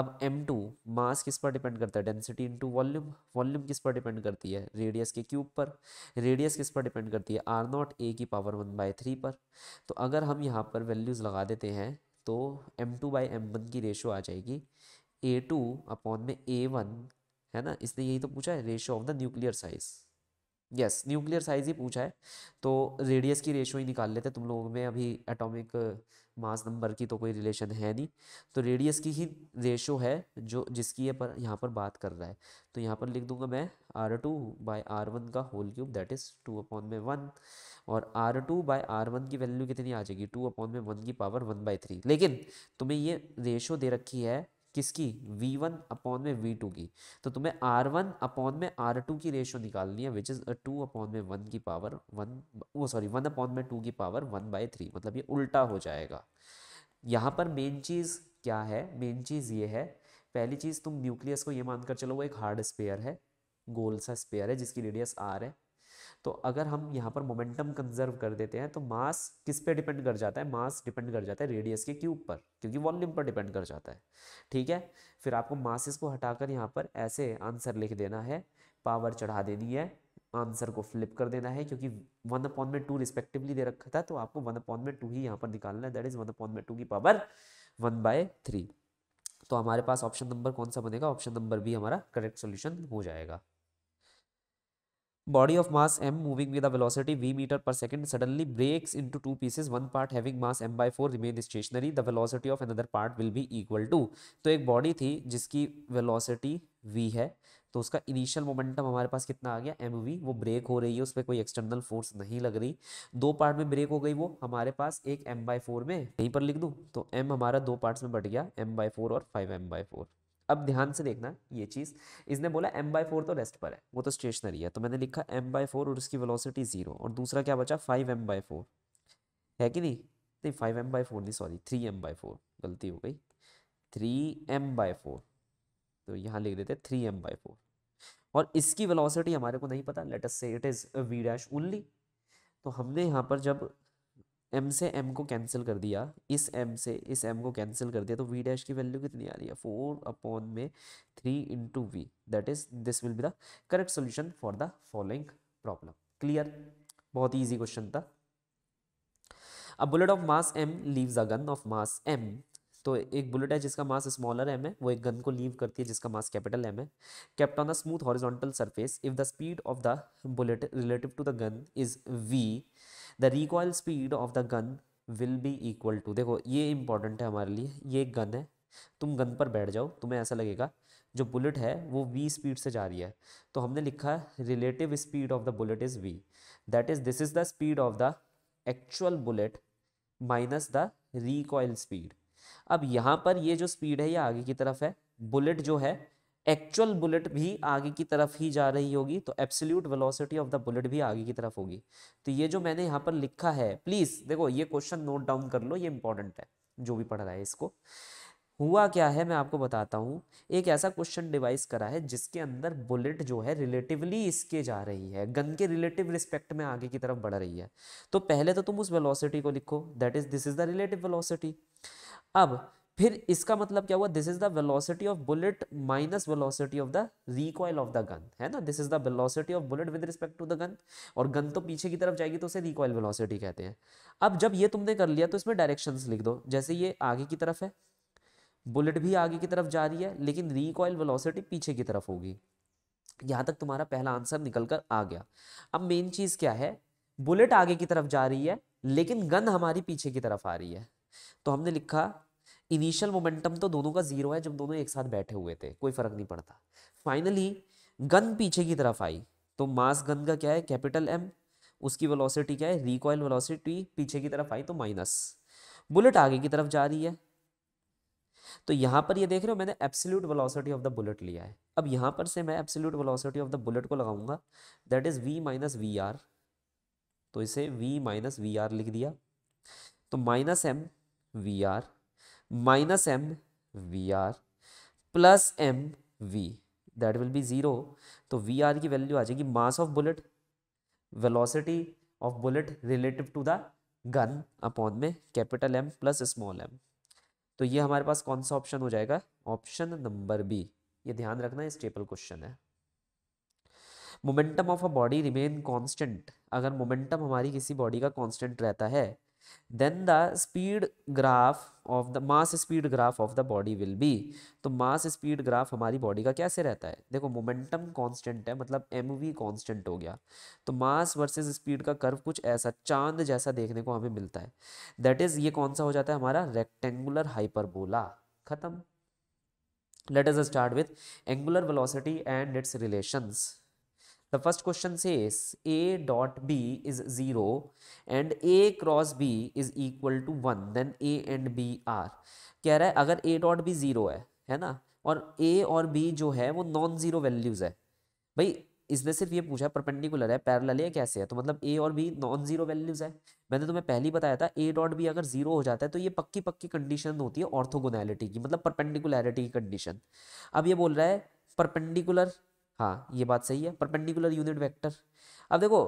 अब एम टू मास किस पर डिपेंड करता है डेंसिटी इंटू वॉल्यूम वॉल्यूम किस पर डिपेंड करती है रेडियस के क्यूब पर रेडियस किस पर डिपेंड करती है आर नॉट ए की पावर वन बाई थ्री पर तो अगर हम यहाँ पर वैल्यूज़ लगा देते हैं तो M two by M one की रेशो आ जाएगी ए टू अपॉन में ए वन है ना इसने यही तो पूछा है ratio of the nuclear size yes nuclear size ही पूछा है तो रेडियस की रेशो ही निकाल लेते हैं तुम लोगों में अभी एटॉमिक मास नंबर की तो कोई रिलेशन है नहीं तो रेडियस की ही रेशो है जो जिसकी ये पर यहाँ पर बात कर रहा है तो यहाँ पर लिख दूंगा मैं R two by R one का whole cube that is two upon में वन और R two by R one की वैल्यू कितनी आ जाएगी टू अपॉन में वन की पावर वन बाई थ्री लेकिन तुम्हें ये रेशो दे रखी है किसकी वी वन अपॉन में वी टू की तो तुम्हें आर वन अपॉन में आर टू की रेशो निकालनी है विच इज़ टू अपॉन में वन की पावर वन वो सॉरी वन अपॉन में टू की पावर वन बाई थ्री मतलब ये उल्टा हो जाएगा यहाँ पर मेन चीज़ क्या है मेन चीज़ ये है पहली चीज़ तुम न्यूक्लियस को ये मानकर चलो वो एक हार्ड स्पेयर है गोल सा स्पेयर है जिसकी रेडियस आर है तो अगर हम यहाँ पर मोमेंटम कंजर्व कर देते हैं तो मास किस पे डिपेंड कर जाता है मास डिपेंड कर जाता है रेडियस के क्यूब पर क्योंकि वॉल्यूम पर डिपेंड कर जाता है ठीक है फिर आपको मासिस को हटाकर यहाँ पर ऐसे आंसर लिख देना है पावर चढ़ा देनी है आंसर को फ्लिप कर देना है क्योंकि वन अपॉन में टू रिस्पेक्टिवली दे रखा था तो आपको वन अपॉन में टू ही यहाँ पर निकालना है दैट इज वन अपॉन में टू की पावर वन बाय थ्री तो हमारे पास ऑप्शन नंबर कौन सा बनेगा ऑप्शन नंबर भी हमारा करेक्ट सोल्यूशन हो जाएगा body of mass M moving with a velocity V metre पर second suddenly breaks into two pieces one part having mass M by four remain stationary the velocity of another part will be equal to तो एक body थी जिसकी velocity we है तो उसका initial momentum हमारे पास कितना आ गया एम वी वो ब्रेक हो रही है उस पर कोई एक्सटर्नल फोर्स नहीं लग रही दो पार्ट में ब्रेक हो गई वो हमारे पास एक एम बाय फोर में यहीं पर लिख दूँ तो एम हमारा दो पार्ट्स में बट गया एम बाय फोर और फाइव एम बाय फोर अब ध्यान से देखना ये चीज़ इसने बोला एम बाई फोर तो रेस्ट पर है वो तो स्टेशनरी है तो मैंने लिखा एम बाई फोर और उसकी वेलोसिटी जीरो और दूसरा क्या बचा फाइव एम बाई फोर है कि नहीं नहीं फाइव एम बाई फोर नहीं sorry three M by four गलती हो गई थ्री एम बाई फोर तो यहाँ लिख देते थ्री एम बाई फोर और इसकी वेलोसिटी हमारे को नहीं पता let's say it is V dash only तो हमने यहाँ पर जब एम से एम को कैंसिल कर दिया इस एम से इस एम को कैंसिल कर दिया तो वी डैश की वैल्यू कितनी आ रही है फोर अपॉन में three into V that is this will be the correct solution for the following problem clear बहुत ही ईजी क्वेश्चन था a bullet of mass M leaves a gun of mass M तो एक bullet है जिसका मास smaller M है वो एक गन को लीव करती है जिसका मास कैपिटल एम है kept on the smooth horizontal surface if the speed of the bullet relative to the gun is V the recoil speed of the gun will be equal to देखो ये important है हमारे लिए ये एक gun है तुम गन पर बैठ जाओ तुम्हें ऐसा लगेगा जो बुलेट है वो वी स्पीड से जा रही है तो हमने लिखा है relative speed of the bullet is V that is this is the speed of the actual bullet minus the recoil speed अब यहाँ पर ये जो स्पीड है ये आगे की तरफ है बुलेट जो है एक्चुअल बुलेट भी आगे की तरफ ही जा रही होगी तो absolute velocity of the bullet भी आगे की तरफ होगी तो ये जो मैंने यहाँ पर लिखा है प्लीज़ देखो ये क्वेश्चन नोट डाउन कर लो ये इंपॉर्टेंट है जो भी पढ़ रहा है इसको हुआ क्या है मैं आपको बताता हूँ एक ऐसा क्वेश्चन डिवाइस करा है जिसके अंदर बुलेट जो है रिलेटिवली इसके जा रही है गन के रिलेटिव रिस्पेक्ट में आगे की तरफ बढ़ रही है तो पहले तो तुम उस वेलोसिटी को लिखो that is this is the relative velocity अब फिर इसका मतलब क्या हुआ this is the velocity of bullet minus velocity of the recoil of the gun है ना this is the velocity of bullet with respect to the gun और gun तो पीछे की तरफ जाएगी तो उसे रिकॉयल वेलोसिटी कहते हैं अब जब ये तुमने कर लिया तो इसमें डायरेक्शंस लिख दो जैसे ये आगे की तरफ है बुलेट भी आगे की तरफ जा रही है लेकिन रिकॉयल वेलोसिटी पीछे की तरफ होगी यहाँ तक तुम्हारा पहला आंसर निकल कर आ गया अब मेन चीज़ क्या है बुलेट आगे की तरफ जा रही है लेकिन गन हमारी पीछे की तरफ आ रही है तो हमने लिखा इनिशियल मोमेंटम तो दोनों का जीरो है जब दोनों एक साथ बैठे हुए थे कोई फर्क नहीं पड़ता फाइनली गन पीछे की तरफ आई तो मास गन का क्या है कैपिटल एम उसकी वेलोसिटी क्या है रिकॉयल वेलोसिटी पीछे की तरफ आई तो माइनस बुलेट आगे की तरफ जा रही है तो यहाँ पर ये देख रहे हो मैंने absolute velocity of the bullet लिया है अब यहाँ पर से मैं absolute velocity of the bullet को लगाऊंगा that is V minus V R तो इसे वी माइनस वी आर लिख दिया तो minus M V R minus m vr plus m v that will be zero तो वी आर की value आ जाएगी mass of bullet velocity of bullet relative to the gun upon में capital M plus small M तो ये हमारे पास कौन सा ऑप्शन हो जाएगा ऑप्शन नंबर बी ये ध्यान रखना है स्टेपल क्वेश्चन है momentum of a body remain constant अगर मोमेंटम हमारी किसी बॉडी का कांस्टेंट रहता है then the speed graph of the mass speed graph of the body will be तो mass speed graph हमारी body का कैसे रहता है देखो momentum constant है मतलब mv वी कॉन्स्टेंट हो गया तो मास वर्सेज स्पीड का कर्व कुछ ऐसा चांद जैसा देखने को हमें मिलता है दैट इज ये कौन सा हो जाता है हमारा रेक्टेंगुलर हाइपरबोला खत्म let is start with angular velocity and its relation The first question says A dot B is 0 and A cross B is equal to 1 then A and B are कह रहा है अगर A dot B 0 है है ना और A और B जो है वो नॉन ज़ीरो वैल्यूज़ है भाई इसने सिर्फ ये पूछा परपेंडिकुलर है पैरेलल है कैसे है तो मतलब ए और बी नॉन जीरो वैल्यूज है मैंने तुम्हें पहले ही बताया था ए डॉट बी अगर जीरो हो जाता है तो ये पक्की पक्की कंडीशन होती है ऑर्थोगोनैलिटी की मतलब परपेंडिकुलरिटी की कंडीशन अब ये बोल रहा है परपेंडिकुलर हाँ ये बात सही है परपेंडिकुलर यूनिट वेक्टर अब देखो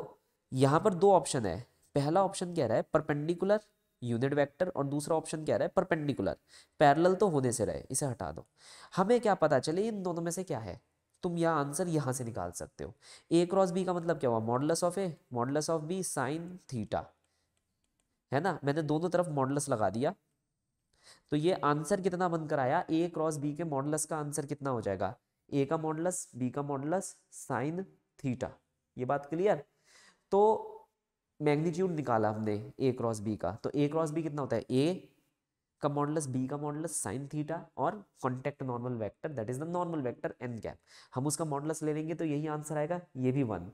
यहाँ पर दो ऑप्शन है पहला ऑप्शन कह रहा है परपेंडिकुलर यूनिट वेक्टर और दूसरा ऑप्शन कह रहा है परपेंडिकुलर पैरेलल तो होने से रहे इसे हटा दो हमें क्या पता चले इन दोनों में से क्या है तुम यह आंसर यहाँ से निकाल सकते हो ए क्रॉस बी का मतलब क्या हुआ modulus of A modulus of B sine theta है ना मैंने दोनों तरफ मॉडलस लगा दिया तो ये आंसर कितना बनकर आया ए क्रॉस बी के मॉडलस का आंसर कितना हो जाएगा ए का मॉडलस बी का मॉडलस साइन थीटा ये बात क्लियर तो मैग्नीट्यूड निकाला हमने ए क्रॉस बी का तो ए क्रॉस बी कितना होता है ए का मॉडलस बी का मॉडलस साइन थीटा और contact normal vector that is the normal vector N cap हम उसका मॉडलस ले लेंगे तो यही आंसर आएगा ये भी वन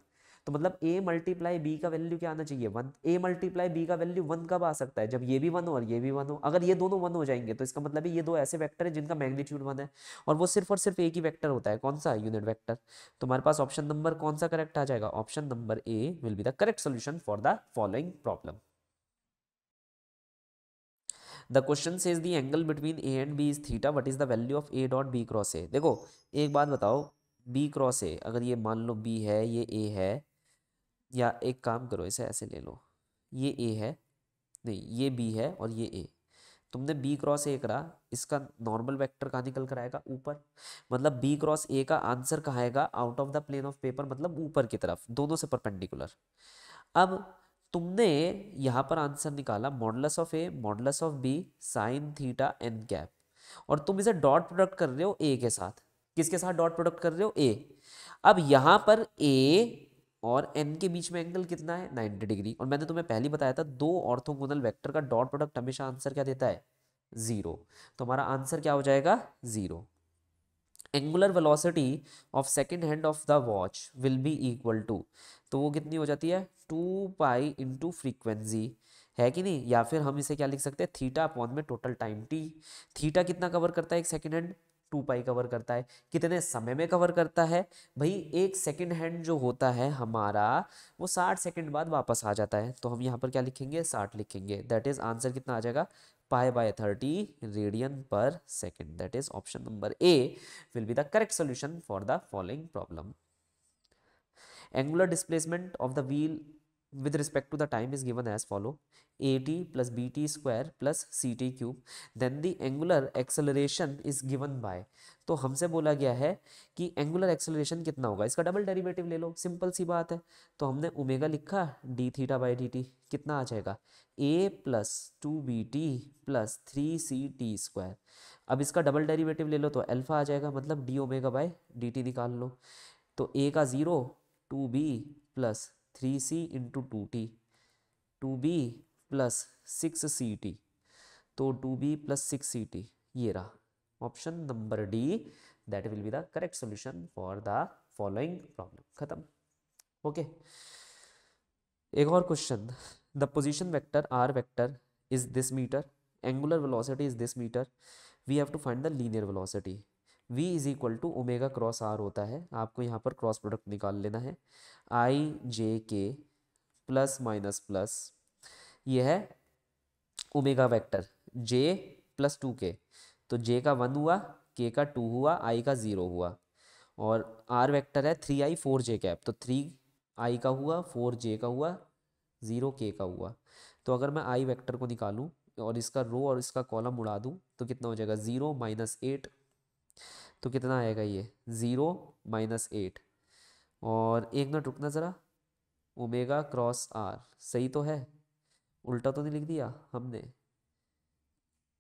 तो मतलब ए मल्टीप्लाई बी का वैल्यू क्या आना चाहिए वन ए मल्टीप्लाई बी का वैल्यू वन कब आ सकता है जब ये भी वन हो और ये भी वन हो अगर ये दोनों वन हो जाएंगे तो इसका मतलब ये दो ऐसे वैक्टर है जिनका मैग्नीट्यूड वन है और वो सिर्फ और सिर्फ एक ही वैक्टर होता है कौन सा यूनिट वैक्टर तुम्हारे पास ऑप्शन नंबर कौन सा करेक्ट आ जाएगा option number A will be the correct solution for the following problem the question says the angle between A and B is theta what is the value of A dot B cross A देखो एक बात बताओ B cross ए अगर ये मान लो B है ये ए है या एक काम करो इसे ऐसे ले लो ये ए है नहीं ये बी है और ये ए तुमने बी क्रॉस ए करा इसका नॉर्मल वेक्टर कहाँ निकल कर आएगा ऊपर मतलब बी क्रॉस ए का आंसर कहाँ आएगा out of the plane of paper मतलब ऊपर की तरफ दोनों से परपेंडिकुलर अब तुमने यहाँ पर आंसर निकाला modulus of A modulus of B sine theta N cap और तुम इसे डॉट प्रोडक्ट कर रहे हो ए के साथ किसके साथ डॉट प्रोडक्ट कर रहे हो ए अब यहाँ पर ए और एन के बीच में एंगल कितना है नाइन्टी डिग्री और मैंने तुम्हें पहले बताया था दो ऑर्थोगोनल वेक्टर का डॉट प्रोडक्ट हमेशा आंसर क्या देता है ज़ीरो तो हमारा आंसर क्या हो जाएगा zero angular velocity of second hand of the watch will be equal to तो वो कितनी हो जाती है टू पाई इंटू फ्रीक्वेंसी है कि नहीं या फिर हम इसे क्या लिख सकते हैं थीटा अपॉन में टोटल टाइम टी थीटा कितना कवर करता है एक second hand two pi cover करता है कितने समय में कवर करता है भाई एक सेकेंड हैंड जो होता है हमारा वो साठ सेकेंड बाद वापस आ जाता है तो हम यहाँ पर क्या लिखेंगे साठ लिखेंगे दैट इज आंसर कितना आ जाएगा pi by thirty radian per second that is option number A will be the correct solution for the following problem angular displacement of the wheel with respect to the time is given as follow A T plus B T square plus C T cube then the angular acceleration is given by तो हमसे बोला गया है कि angular acceleration कितना होगा इसका double derivative ले लो सिंपल सी बात है तो हमने ओमेगा लिखा D theta by D T कितना आ जाएगा A plus two B T plus three C T square अब इसका डबल डेरिवेटिव ले लो तो एल्फा आ जाएगा मतलब D omega by D T निकाल लो तो ए का zero two B plus three C into two T two B plus six C T तो two B plus six C T ये रहा option number D that will be the correct solution for the following problem खत्म okay एक और question the position vector R vector is this meter angular velocity is this meter we have to find the linear velocity v is equal to omega cross R होता है आपको यहाँ पर cross product निकाल लेना है आई जे के प्लस माइनस प्लस ये है omega vector J plus two K तो जे का वन हुआ के का टू हुआ आई का ज़ीरो हुआ और आर वेक्टर है three I four J cap तो थ्री आई का हुआ फोर जे का हुआ ज़ीरो के का हुआ तो अगर मैं आई वेक्टर को निकालूं और इसका रो और इसका कॉलम उड़ा दूं तो कितना हो जाएगा ज़ीरो माइनस एट तो कितना आएगा ये ज़ीरो माइनस एट और एक मिनट रुकना ज़रा ओमेगा क्रॉस आर सही तो है उल्टा तो नहीं लिख दिया हमने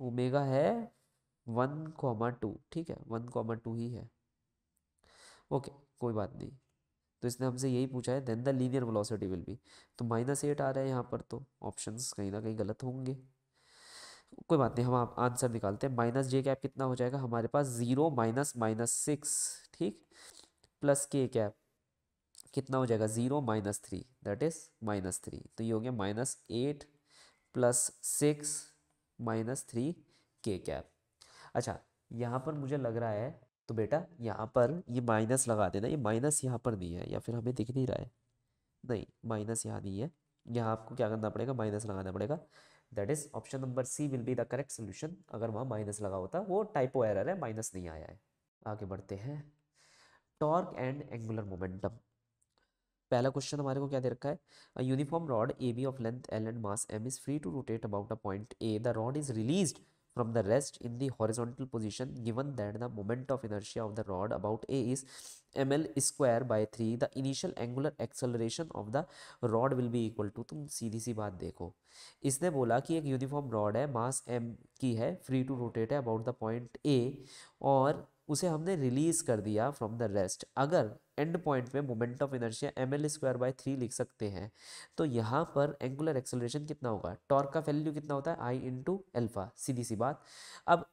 ओमेगा है वन कॉमा टू ठीक है वन कॉमा टू ही है ओके कोई बात नहीं तो इसने हमसे यही पूछा है then the linear velocity will be तो माइनस एट आ रहा है यहाँ पर तो ऑप्शंस कहीं ना कहीं गलत होंगे कोई बात नहीं हम आप आंसर निकालते हैं माइनस जे कैप कितना हो जाएगा हमारे पास ज़ीरो माइनस माइनस सिक्स ठीक प्लस के कैप कितना हो जाएगा zero minus three that is minus three तो ये हो गया minus eight plus six minus three K cap अच्छा यहाँ पर मुझे लग रहा है तो बेटा यहाँ पर ये माइनस लगा देना ये माइनस यहाँ पर नहीं है या फिर हमें दिख नहीं रहा है नहीं माइनस यहाँ नहीं है यहाँ आपको क्या करना पड़ेगा माइनस लगाना पड़ेगा that is option number C will be the correct solution अगर वहाँ माइनस लगा होता वो टाइपो एरर है माइनस नहीं आया है आगे बढ़ते हैं टॉर्क एंड एंगुलर मोमेंटम पहला क्वेश्चन हमारे को क्या दे रखा है uniform rod A B of length L and mass M is free to rotate about a point A the rod is released from the rest in the horizontal position given that the moment of inertia of the rod about A is ml square by 3 the initial angular acceleration of the rod will be equal to tum seedhi si baat dekho isne bola ki ek uniform rod hai mass m ki hai free to rotate hai about the point a aur उसे हमने release कर दिया from the rest अगर end point पे moment of inertia M L square by three लिख सकते हैं तो यहाँ पर एंगुलर एक्सेलरेशन कितना होगा टॉर्क का वैल्यू कितना होता है आई इंटू एल्फा सीधी सी बात अब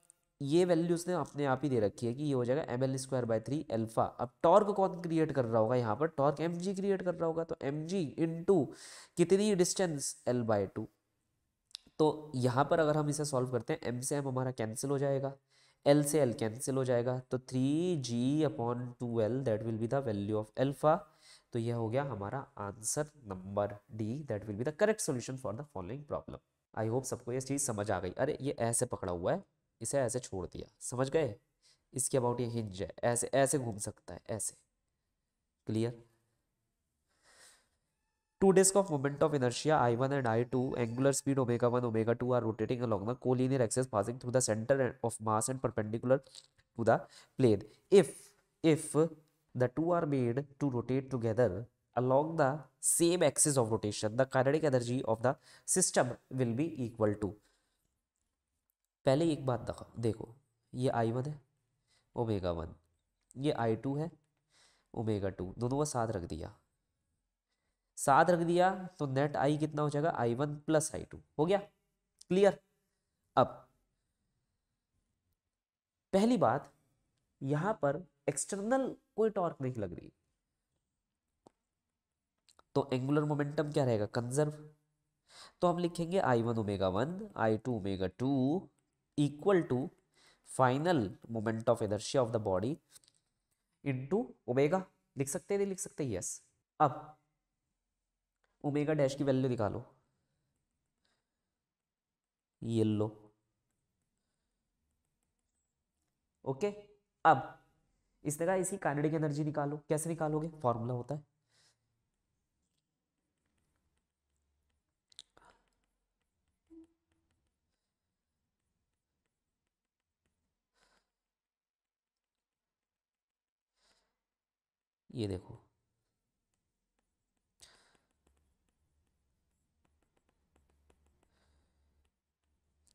ये वैल्यू उसने अपने आप ही दे रखी है कि ये हो जाएगा M L square by three alpha अब टॉर्क कौन क्रिएट कर रहा होगा यहाँ पर टॉर्क एम जी क्रिएट कर रहा होगा तो एम जी इंटू कितनी डिस्टेंस एल बाई टू तो यहाँ पर अगर हम इसे सॉल्व करते हैं एम से एम हमारा कैंसिल हो जाएगा एल से एल कैंसिल हो जाएगा तो three G upon two L that will be the value of alpha तो यह हो गया हमारा answer number D that will be the correct solution for the following problem I hope सबको ये चीज़ समझ आ गई अरे ये ऐसे पकड़ा हुआ है इसे ऐसे छोड़ दिया समझ गए इसके अबाउट ये हिंज है ऐसे ऐसे घूम सकता है ऐसे clear two disc of moment of inertia I one and I two angular speed omega one omega two are rotating along the collinear axes passing through the centre of mass and perpendicular to the plane if if the two are made to rotate together along the same axes of rotation the kinetic energy of the system will be equal to पहले एक बात देखो ये I one है omega one ये I two है omega two दोनों का साथ रख दिया सात रख दिया तो नेट आई कितना हो जाएगा I one plus I two हो गया क्लियर अब पहली बात यहां पर एक्सटर्नल कोई टॉर्क नहीं लग रही तो एंगुलर मोमेंटम क्या रहेगा कंजर्व तो हम लिखेंगे I one omega one I two omega two equal to final moment of एदर्शिया of the body into omega लिख सकते हैं लिख सकते यस अब ओमेगा डैश की वैल्यू निकालो येल्लो ओके अब इस तरह इसी काइनेटिक एनर्जी निकालो कैसे निकालोगे फॉर्मूला होता है ये देखो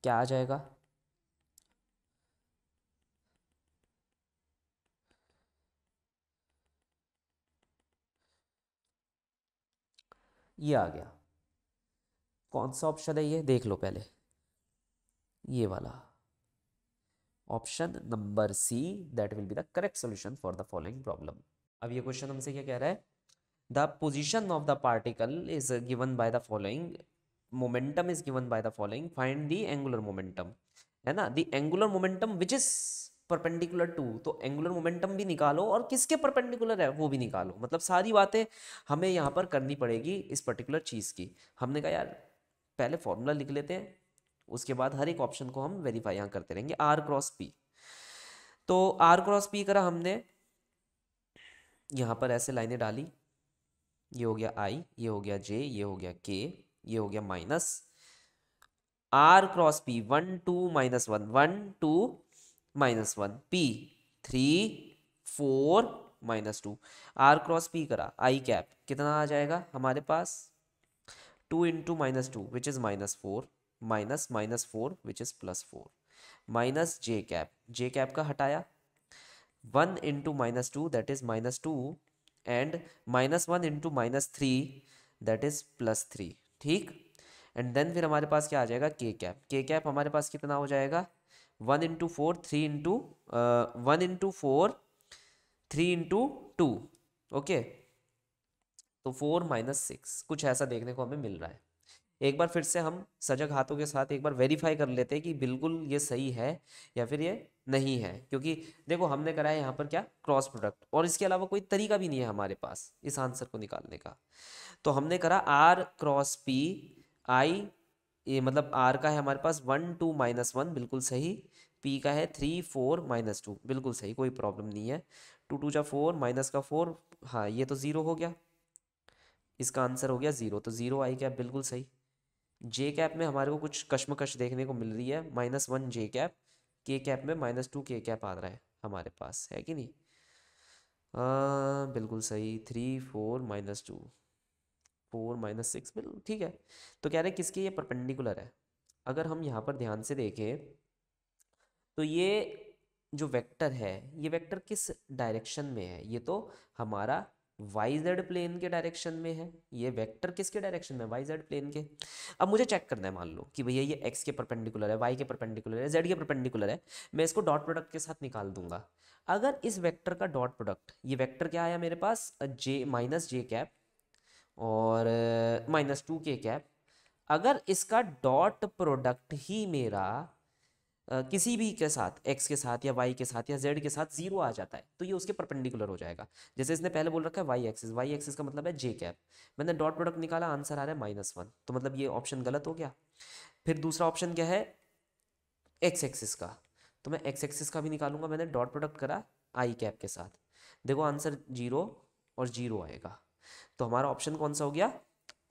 क्या आ जाएगा ये आ गया कौन सा ऑप्शन है ये देख लो पहले ये वाला option number C that will be the correct solution for the following problem अब ये क्वेश्चन हमसे क्या कह रहा है the position of the particle is given by the following momentum is given by the following find the angular momentum है ना the angular momentum which is perpendicular to तो एंगुलर मोमेंटम भी निकालो और किसके परपेंडिकुलर है वो भी निकालो मतलब सारी बातें हमें यहाँ पर करनी पड़ेगी इस पर्टिकुलर चीज़ की हमने कहा यार पहले फॉर्मूला लिख लेते हैं उसके बाद हर एक ऑप्शन को हम वेरीफाई यहाँ करते रहेंगे आर क्रॉस पी तो आर क्रॉस पी करा हमने यहाँ पर ऐसे लाइनें डाली ये हो गया आई ये हो गया जे ये हो गया के ये हो गया minus R cross P one two minus one one two minus one P three four minus two R cross P करा आई कैप कितना आ जाएगा हमारे पास two into minus two which is minus four minus minus four which is plus four minus J cap J cap का हटाया one into minus two that is minus two and minus one into minus three that is plus three ठीक and then फिर हमारे पास क्या आ जाएगा के कैप के कैप हमारे पास कितना हो जाएगा one into four three into one into four three into two okay तो फोर माइनस सिक्स कुछ ऐसा देखने को हमें मिल रहा है एक बार फिर से हम सजग हाथों के साथ एक बार वेरीफाई कर लेते हैं कि बिल्कुल ये सही है या फिर ये नहीं है क्योंकि देखो हमने करा है यहाँ पर क्या क्रॉस प्रोडक्ट और इसके अलावा कोई तरीका भी नहीं है हमारे पास इस आंसर को निकालने का तो हमने करा आर क्रॉस पी आई ये मतलब आर का है हमारे पास वन टू माइनस वन बिल्कुल सही पी का है थ्री फोर माइनस टू बिल्कुल सही कोई प्रॉब्लम नहीं है टू टू जा फोर माइनस का फोर हाँ ये तो ज़ीरो हो गया इसका आंसर हो गया ज़ीरो तो ज़ीरो आई कैप बिल्कुल सही जे कैप में हमारे को कुछ कश्मकश देखने को मिल रही है minus one J cap K cap में माइनस टू के कैप आ रहा है हमारे पास है कि नहीं आ, हाँ, बिल्कुल सही three four minus two four minus six बिल्कुल ठीक है तो कह रहे हैं किसके ये परपेंडिकुलर है अगर हम यहाँ पर ध्यान से देखें तो ये जो वेक्टर है ये वेक्टर किस डायरेक्शन में है ये तो हमारा वाई जेड प्लेन के डायरेक्शन में है ये वेक्टर किसके डायरेक्शन में वाई जेड प्लेन के अब मुझे चेक करना है मान लो कि भैया ये एक्स के परपेंडिकुलर है वाई के परपेंडिकुलर है जेड के परपेंडिकुलर है मैं इसको डॉट प्रोडक्ट के साथ निकाल दूंगा अगर इस वेक्टर का डॉट प्रोडक्ट ये वेक्टर क्या आया मेरे पास जे माइनस जे कैप और माइनस टू के कैप अगर इसका डॉट प्रोडक्ट ही मेरा आ, किसी भी के साथ एक्स के साथ या वाई के साथ या जेड के साथ जीरो आ जाता है तो ये उसके परपेंडिकुलर हो जाएगा जैसे इसने पहले बोल रखा है वाई एक्सिस वाई एक्सिस का मतलब है जे कैप मैंने डॉट प्रोडक्ट निकाला आंसर आ रहा है माइनस वन तो मतलब ये ऑप्शन गलत हो गया फिर दूसरा ऑप्शन क्या है एक्स एक्सिस का तो मैं एक्स एक्सिस का भी निकालूंगा मैंने डॉट प्रोडक्ट करा आई कैप के साथ देखो आंसर जीरो और जीरो आएगा तो हमारा ऑप्शन कौन सा हो गया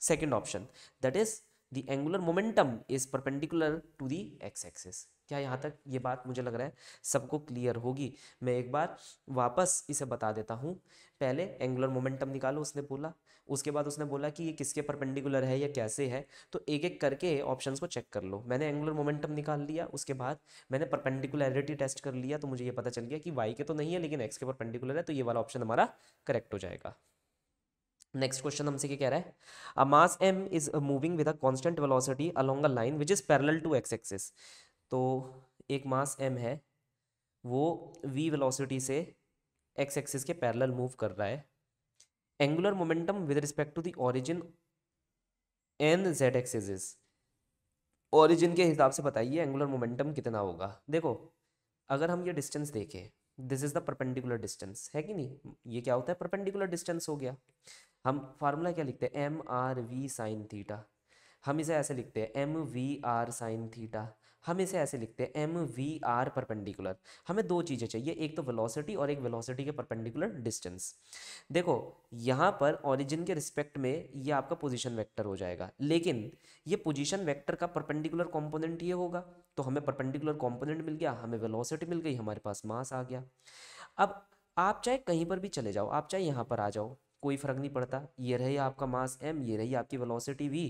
second option that is the angular momentum is perpendicular to the X axis क्या यहाँ तक ये बात मुझे लग रहा है सबको क्लियर होगी मैं एक बार वापस इसे बता देता हूँ पहले एंगुलर मोमेंटम निकालो उसने बोला उसके बाद उसने बोला कि ये किसके परपेंडिकुलर है या कैसे है तो एक एक करके ऑप्शंस को चेक कर लो मैंने एंगुलर मोमेंटम निकाल लिया उसके बाद मैंने परपेंडिकुलरिटी टेस्ट कर लिया तो मुझे ये पता चल गया कि वाई के तो नहीं है लेकिन एक्स के परपेंडिकुलर है तो ये वाला ऑप्शन हमारा करेक्ट हो जाएगा नेक्स्ट क्वेश्चन हमसे क्या कह रहा है a mass M is moving with a constant velocity along a line which is parallel to X axis तो एक मास एम है वो वी वेलोसिटी से एक्स एक्सिस के पैरेलल मूव कर रहा है angular momentum with respect to the origin and Z axis is origin के हिसाब से बताइए एंगुलर मोमेंटम कितना होगा देखो अगर हम ये डिस्टेंस देखें this is the perpendicular distance है कि नहीं ये क्या होता है परपेंडिकुलर डिस्टेंस हो गया हम फार्मूला क्या लिखते हैं M R V sine theta हम इसे ऐसे लिखते हैं M V R sine theta हम इसे ऐसे लिखते हैं एम वी आर परपेंडिकुलर हमें दो चीज़ें चाहिए एक तो वेलोसिटी और एक वेलोसिटी के परपेंडिकुलर डिस्टेंस देखो यहाँ पर ओरिजिन के रिस्पेक्ट में ये आपका पोजीशन वेक्टर हो जाएगा लेकिन ये पोजीशन वेक्टर का परपेंडिकुलर कंपोनेंट ये होगा तो हमें परपेंडिकुलर कॉम्पोनेंट मिल गया हमें वेलोसिटी मिल गई हमारे पास मास आ गया अब आप चाहे कहीं पर भी चले जाओ आप चाहे यहाँ पर आ जाओ कोई फ़र्क नहीं पड़ता ये रही आपका मास एम ये रही आपकी वेलोसिटी वी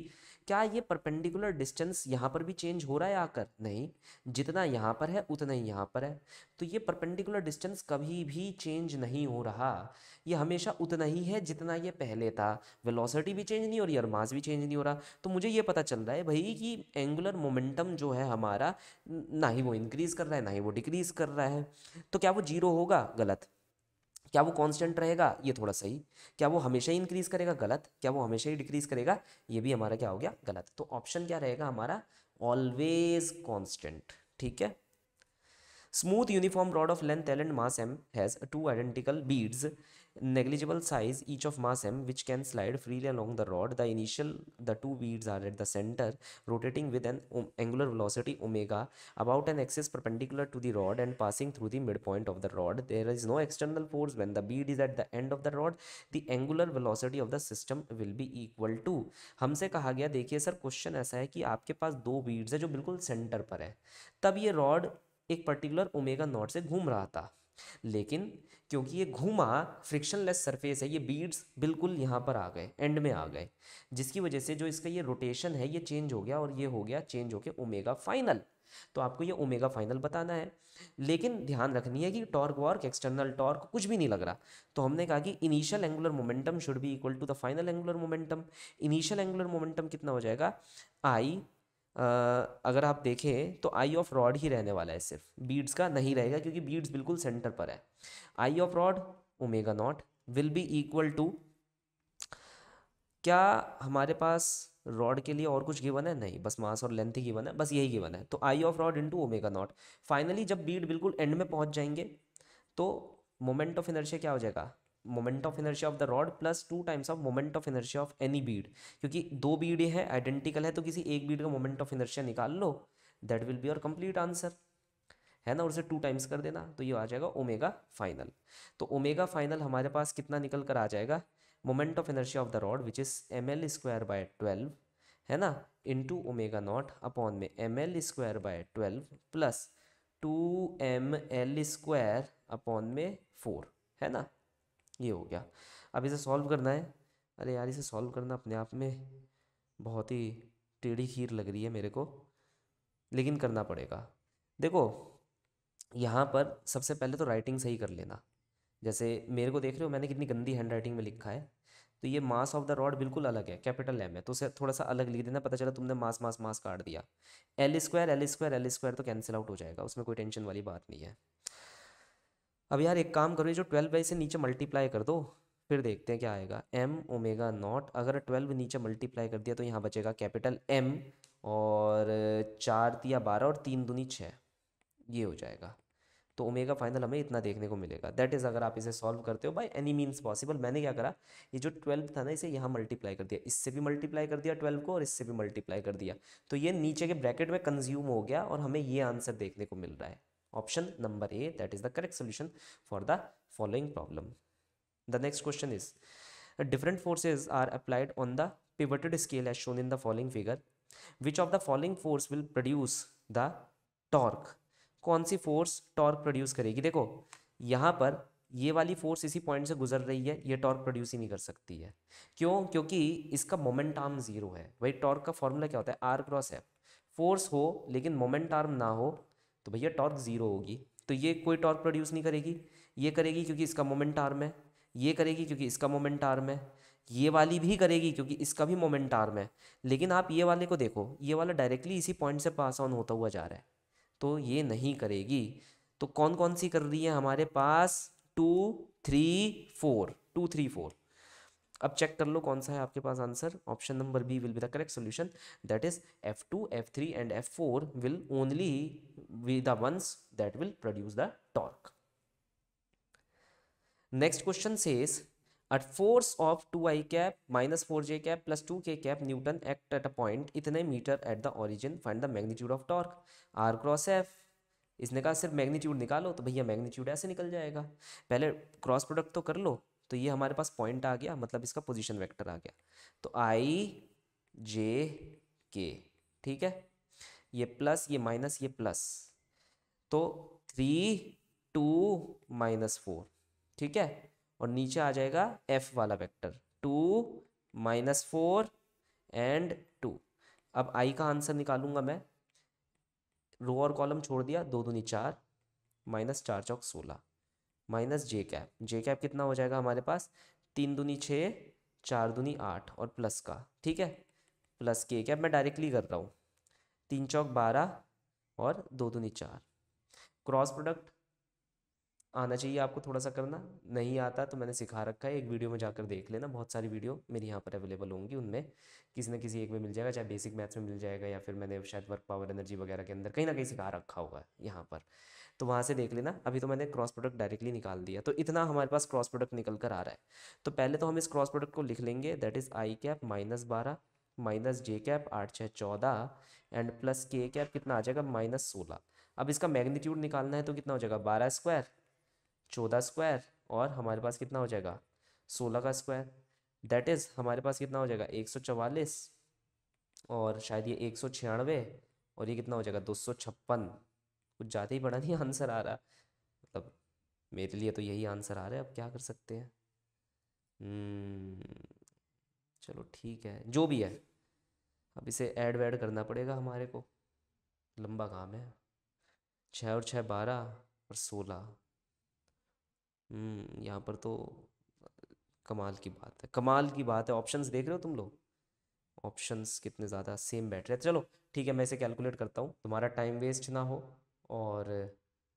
क्या ये परपेंडिकुलर डिस्टेंस यहाँ पर भी चेंज हो रहा है आकर नहीं जितना यहाँ पर है उतना ही यहाँ पर है तो ये परपेंडिकुलर डिस्टेंस कभी भी चेंज नहीं हो रहा ये हमेशा उतना ही है जितना ये पहले था वेलोसिटी भी चेंज नहीं हो रही और मास भी चेंज नहीं हो रहा तो मुझे ये पता चल रहा है भाई कि एंगुलर मोमेंटम जो है हमारा ना ही वो इंक्रीज़ कर रहा है ना ही वो डिक्रीज़ कर रहा है तो क्या वो जीरो होगा गलत क्या वो कांस्टेंट रहेगा ये थोड़ा सही क्या वो हमेशा ही इंक्रीज करेगा गलत क्या वो हमेशा ही डिक्रीज करेगा ये भी हमारा क्या हो गया गलत तो ऑप्शन क्या रहेगा हमारा ऑलवेज कांस्टेंट ठीक है smooth uniform rod of length L and mass M has two identical beads negligible size each of mass m which can slide freely along the rod the initial the two beads are at the center rotating with an angular velocity omega about an axis perpendicular to the rod and passing through the midpoint of the rod there is no external force when the bead is at the end of the rod the angular velocity of the system will be equal to हमसे कहा गया देखिए sir question ऐसा है कि आपके पास दो beads है जो बिल्कुल सेंटर पर है तब ये रॉड एक पर्टिकुलर ओमेगा नॉट से घूम रहा था लेकिन क्योंकि ये घूमा फ्रिक्शनलेस सरफेस है ये बीड्स बिल्कुल यहाँ पर आ गए एंड में आ गए जिसकी वजह से जो इसका ये रोटेशन है ये चेंज हो गया और ये हो गया चेंज होके ओमेगा फाइनल तो आपको ये ओमेगा फाइनल बताना है लेकिन ध्यान रखनी है कि टॉर्क वॉर्क एक्सटर्नल टॉर्क कुछ भी नहीं लग रहा तो हमने कहा कि initial angular momentum should be equal to the final angular momentum initial angular momentum कितना हो जाएगा आई अगर आप देखें तो आई ऑफ रॉड ही रहने वाला है सिर्फ बीड्स का नहीं रहेगा क्योंकि बीड्स बिल्कुल सेंटर पर है I of rod omega not will be equal to क्या हमारे पास रॉड के लिए और कुछ गिवन है नहीं बस मास और लेंथ ही गिवन है बस यही गिवन है तो I of rod into omega not finally जब बीड बिल्कुल एंड में पहुंच जाएंगे तो मोमेंट ऑफ इनर्शिया क्या हो जाएगा moment of inertia of the rod plus two times of moment of inertia of any bead क्योंकि दो बीड है आइडेंटिकल है तो किसी एक बीड का मोमेंट ऑफ इनर्शिया निकाल लो दैट विल बी और कंप्लीट आंसर है ना और उसे टू टाइम्स कर देना तो ये आ जाएगा ओमेगा फाइनल तो ओमेगा फाइनल हमारे पास कितना निकल कर आ जाएगा moment of energy of the rod which is M L square by twelve है ना इंटू ओमेगा नॉट अपॉन में M L square by twelve plus two M L square upon में फोर है ना ये हो गया अब इसे सॉल्व करना है अरे यार इसे सॉल्व करना अपने आप में बहुत ही टेढ़ी खीर लग रही है मेरे को लेकिन करना पड़ेगा देखो यहाँ पर सबसे पहले तो राइटिंग सही कर लेना जैसे मेरे को देख रहे हो मैंने कितनी गंदी हैंड राइटिंग में लिखा है तो ये मास ऑफ द रॉड बिल्कुल अलग है कैपिटल एम है तो उसे थोड़ा सा अलग लिख देना पता चला तुमने मास मास मास काट दिया L square L square L square तो कैंसिल आउट हो जाएगा उसमें कोई टेंशन वाली बात नहीं है अब यार एक काम करो जो ट्वेल्व बाई से नीचे मल्टीप्लाई कर दो फिर देखते हैं क्या आएगा एम ओमेगा नॉट अगर ट्वेल्व नीचे मल्टीप्लाई कर दिया तो यहाँ बचेगा कैपिटल एम और चार दिया बारह और तीन दूनी छः ये हो जाएगा तो ओमेगा फाइनल हमें इतना देखने को मिलेगा दैट इज़ अगर आप इसे सॉल्व करते हो बाय एनी मीन्स पॉसिबल मैंने क्या करा ये जो ट्वेल्व था ना इसे यहाँ मल्टीप्लाई कर दिया इससे भी मल्टीप्लाई कर दिया ट्वेल्व को और इससे भी मल्टीप्लाई कर दिया तो ये नीचे के ब्रैकेट में कंज्यूम हो गया और हमें ये आंसर देखने को मिल रहा है option number A that is the correct solution for the following problem. The next question is different forces are applied on the pivoted scale as shown in the following figure. Which of the following force will produce the torque कौन सी force torque produce करेगी देखो यहाँ पर ये वाली force इसी point से गुजर रही है ये टॉर्क प्रोड्यूस ही नहीं कर सकती है क्यों क्योंकि इसका मोमेंट आर्म जीरो है वही टॉर्क का फॉर्मूला क्या होता है आर क्रॉस एफ फोर्स हो लेकिन मोमेंट आर्म ना हो तो भैया टॉर्क ज़ीरो होगी तो ये कोई टॉर्क प्रोड्यूस नहीं करेगी ये करेगी क्योंकि इसका मोमेंट आर्म है ये करेगी क्योंकि इसका मोमेंट आर्म है ये वाली भी करेगी क्योंकि इसका भी मोमेंट आर्म है लेकिन आप ये वाले को देखो ये वाला डायरेक्टली इसी पॉइंट से पास ऑन होता हुआ जा रहा है तो ये नहीं करेगी तो कौन कौन सी कर रही है हमारे पास two three four two three four अब चेक कर लो कौन सा है आपके पास answer option number B will be the correct solution that is F two F three and F four will only be the ones that will produce the torque next question says two I cap minus four J cap plus two K cap newton act at a point इतने metre at the origin find the magnitude of torque R cross F इसने कहा सिर्फ magnitude निकालो तो भैया magnitude ऐसे निकल जाएगा पहले क्रॉस प्रोडक्ट तो कर लो तो ये हमारे पास पॉइंट आ गया मतलब इसका पोजिशन वैक्टर आ गया तो आई जे के ठीक है ये प्लस ये माइनस ये प्लस तो थ्री टू माइनस फोर ठीक है और नीचे आ जाएगा एफ वाला vector two minus four and two अब आई का आंसर निकालूंगा मैं रो और कॉलम छोड़ दिया दो दूनी चार माइनस चार चौक सोलह minus J cap J cap कितना हो जाएगा हमारे पास तीन दूनी छः चार दूनी आठ और प्लस का ठीक है प्लस के कैप मैं डायरेक्टली कर रहा हूँ तीन चौक बारह और दो दूनी चार क्रॉस प्रोडक्ट आना चाहिए आपको थोड़ा सा करना नहीं आता तो मैंने सिखा रखा है एक वीडियो में जाकर देख लेना बहुत सारी वीडियो मेरी यहाँ पर अवेलेबल होंगी उनमें किसी ना किसी एक में मिल जाएगा चाहे बेसिक मैथ्स में मिल जाएगा या फिर मैंने शायद वर्क पावर एनर्जी वगैरह के अंदर कहीं ना कहीं सिखा रखा होगा यहाँ पर तो वहाँ से देख लेना अभी तो मैंने क्रॉस प्रोडक्ट डायरेक्टली निकाल दिया तो इतना हमारे पास क्रॉस प्रोडक्ट निकल कर आ रहा है तो पहले तो हम इस क्रॉस प्रोडक्ट को लिख लेंगे that is I cap minus बारह माइनस जे कैप आठ छः चौदह एंड प्लस के कैप कितना आ जाएगा माइनस सोलह अब इसका मैग्नीट्यूड निकालना है तो कितना हो जाएगा बारह स्क्वायर चौदह स्क्वायर और हमारे पास कितना हो जाएगा सोलह का स्क्वायर दैट इज़ हमारे पास कितना हो जाएगा एक सौ चवालीस और शायद ये एक सौ छियानवे और ये कितना हो जाएगा दो सौ छप्पन कुछ ज़्यादा ही बड़ा नहीं आंसर आ रहा मतलब मेरे लिए तो यही आंसर आ रहा है अब क्या कर सकते हैं हम्म, चलो ठीक है जो भी है अब इसे ऐड वैड करना पड़ेगा हमारे को लंबा काम है छः और छः बारह और सोलह हम्म, यहाँ पर तो कमाल की बात है कमाल की बात है ऑप्शंस देख रहे हो तुम लोग ऑप्शंस कितने ज़्यादा सेम बैठ रहे चलो ठीक है मैं इसे कैलकुलेट करता हूँ तुम्हारा टाइम वेस्ट ना हो और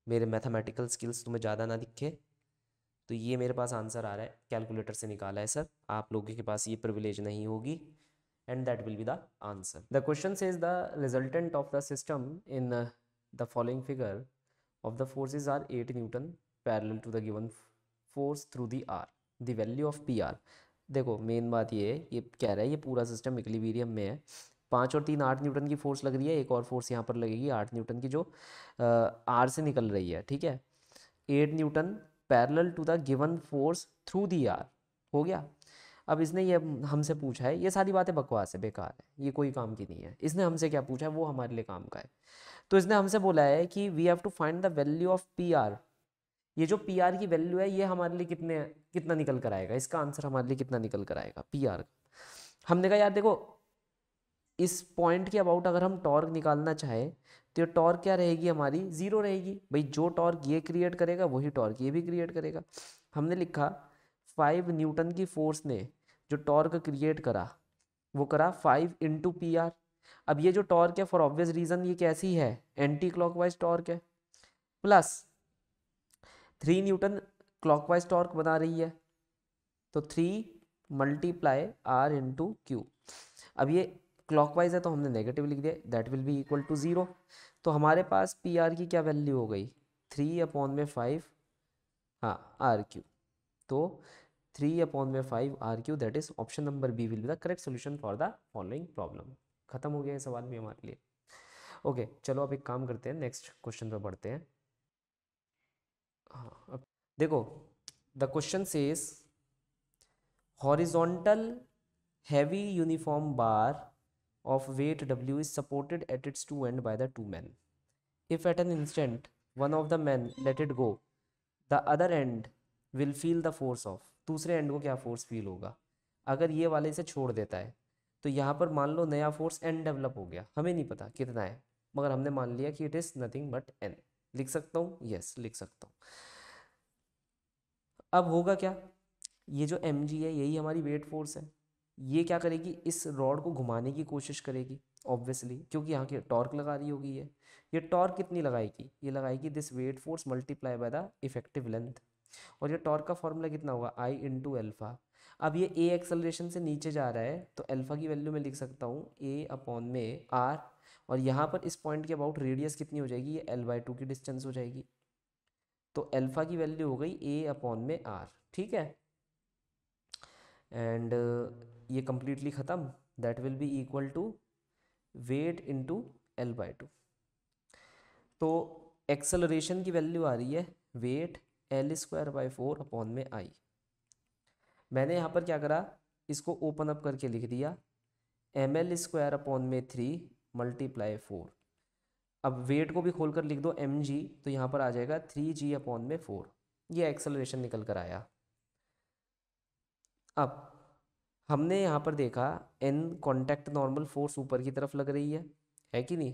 मेरे मैथमेटिकल स्किल्स तुम्हें ज़्यादा ना दिखे तो ये मेरे पास आंसर आ रहा है कैलकुलेटर से निकाला है सर आप लोगों के पास ये प्रिविलेज नहीं होगी and that will be the answer the question is the resultant of the system in the following figure of the forces are eight newton parallel to the given force through the R the value of P R देखो main बात ये है ये कह रहा है ये पूरा सिस्टम इक्लीवीरियम में है पाँच और तीन आठ न्यूटन की फोर्स लग रही है एक और फोर्स यहाँ पर लगेगी आठ न्यूटन की जो आर से निकल रही है ठीक है eight newton parallel to the given force through the R हो गया अब इसने ये हमसे पूछा है ये सारी बातें बकवास है बेकार है ये कोई काम की नहीं है इसने हमसे क्या पूछा है वो हमारे लिए काम का है तो इसने हमसे बोला है कि we have to find the value of P R ये जो पी आर की वैल्यू है ये हमारे लिए कितने कितना निकल कर आएगा इसका आंसर हमारे लिए कितना निकल कर आएगा पी आर हमने कहा यार देखो इस पॉइंट के अबाउट अगर हम टॉर्क निकालना चाहें तो ये टॉर्क क्या रहेगी हमारी ज़ीरो रहेगी भाई जो टॉर्क ये क्रिएट करेगा वही टॉर्क ये भी क्रिएट करेगा हमने लिखा फाइव न्यूटन की फोर्स ने जो टॉर्क क्रिएट करा वो करा फाइव इंटू पी आर अब ये जो टॉर्क है फॉर ऑब्वियस रीज़न ये कैसी है एंटी वाइज टॉर्क है plus three newton clockwise torque बना रही है तो three multiply R into Q अब ये क्लॉकवाइज है तो हमने नेगेटिव लिख दिया that will be equal to zero तो हमारे पास पी आर की क्या वैल्यू हो गई थ्री अपॉन में फाइव हाँ आर क्यू तो थ्री अपॉन में five R Q that is option number B will be the correct solution for the following problem खत्म हो गया है सवाल भी हमारे लिए ओके okay, चलो अब एक काम करते हैं नेक्स्ट क्वेश्चन पर बढ़ते हैं हाँ अब देखो the question says horizontal heavy uniform bar of weight W is supported at its two end by the two men. If at an instant one of the men let it go, the other end will feel the force of. दूसरे end को क्या force feel होगा अगर ये वाले इसे छोड़ देता है तो यहाँ पर मान लो नया फोर्स एन डेवलप हो गया हमें नहीं पता कितना है मगर हमने मान लिया कि it is nothing but N लिख सकता हूँ यस yes, लिख सकता हूँ अब होगा क्या ये जो एम है यही हमारी वेट फोर्स है ये क्या करेगी इस रॉड को घुमाने की कोशिश करेगी ऑब्वियसली क्योंकि यहाँ की टॉर्क लगा रही होगी ये ये टॉर्क कितनी लगाएगी ये लगाएगी this weight force multiply by the effective length और ये टॉर्क का फॉर्मूला कितना होगा आई इंटू एल्फ़ा अब ये ए एक्सलरेशन से नीचे जा रहा है तो अल्फ़ा की वैल्यू मैं लिख सकता हूँ ए अपॉन में आर और यहाँ पर इस पॉइंट के अबाउट रेडियस कितनी हो जाएगी ये एल बाई टू की डिस्टेंस हो जाएगी तो अल्फ़ा की वैल्यू हो गई ए अपॉन में आर ठीक है एंड uh, ये कम्प्लीटली ख़त्म that will be equal to weight into L by two तो एक्सेलरेशन की वैल्यू आ रही है weight L square by four upon में आई मैंने यहाँ पर क्या करा इसको ओपन अप करके लिख दिया एम एल स्क्वायर अपॉन में थ्री मल्टीप्लाई फोर अब वेट को भी खोल कर लिख दो एम जी तो यहाँ पर आ जाएगा थ्री जी अपॉन में फोर ये एक्सेलरेशन निकल कर आया अब हमने यहाँ पर देखा एन कॉन्टैक्ट नॉर्मल फोर्स ऊपर की तरफ लग रही है है कि नहीं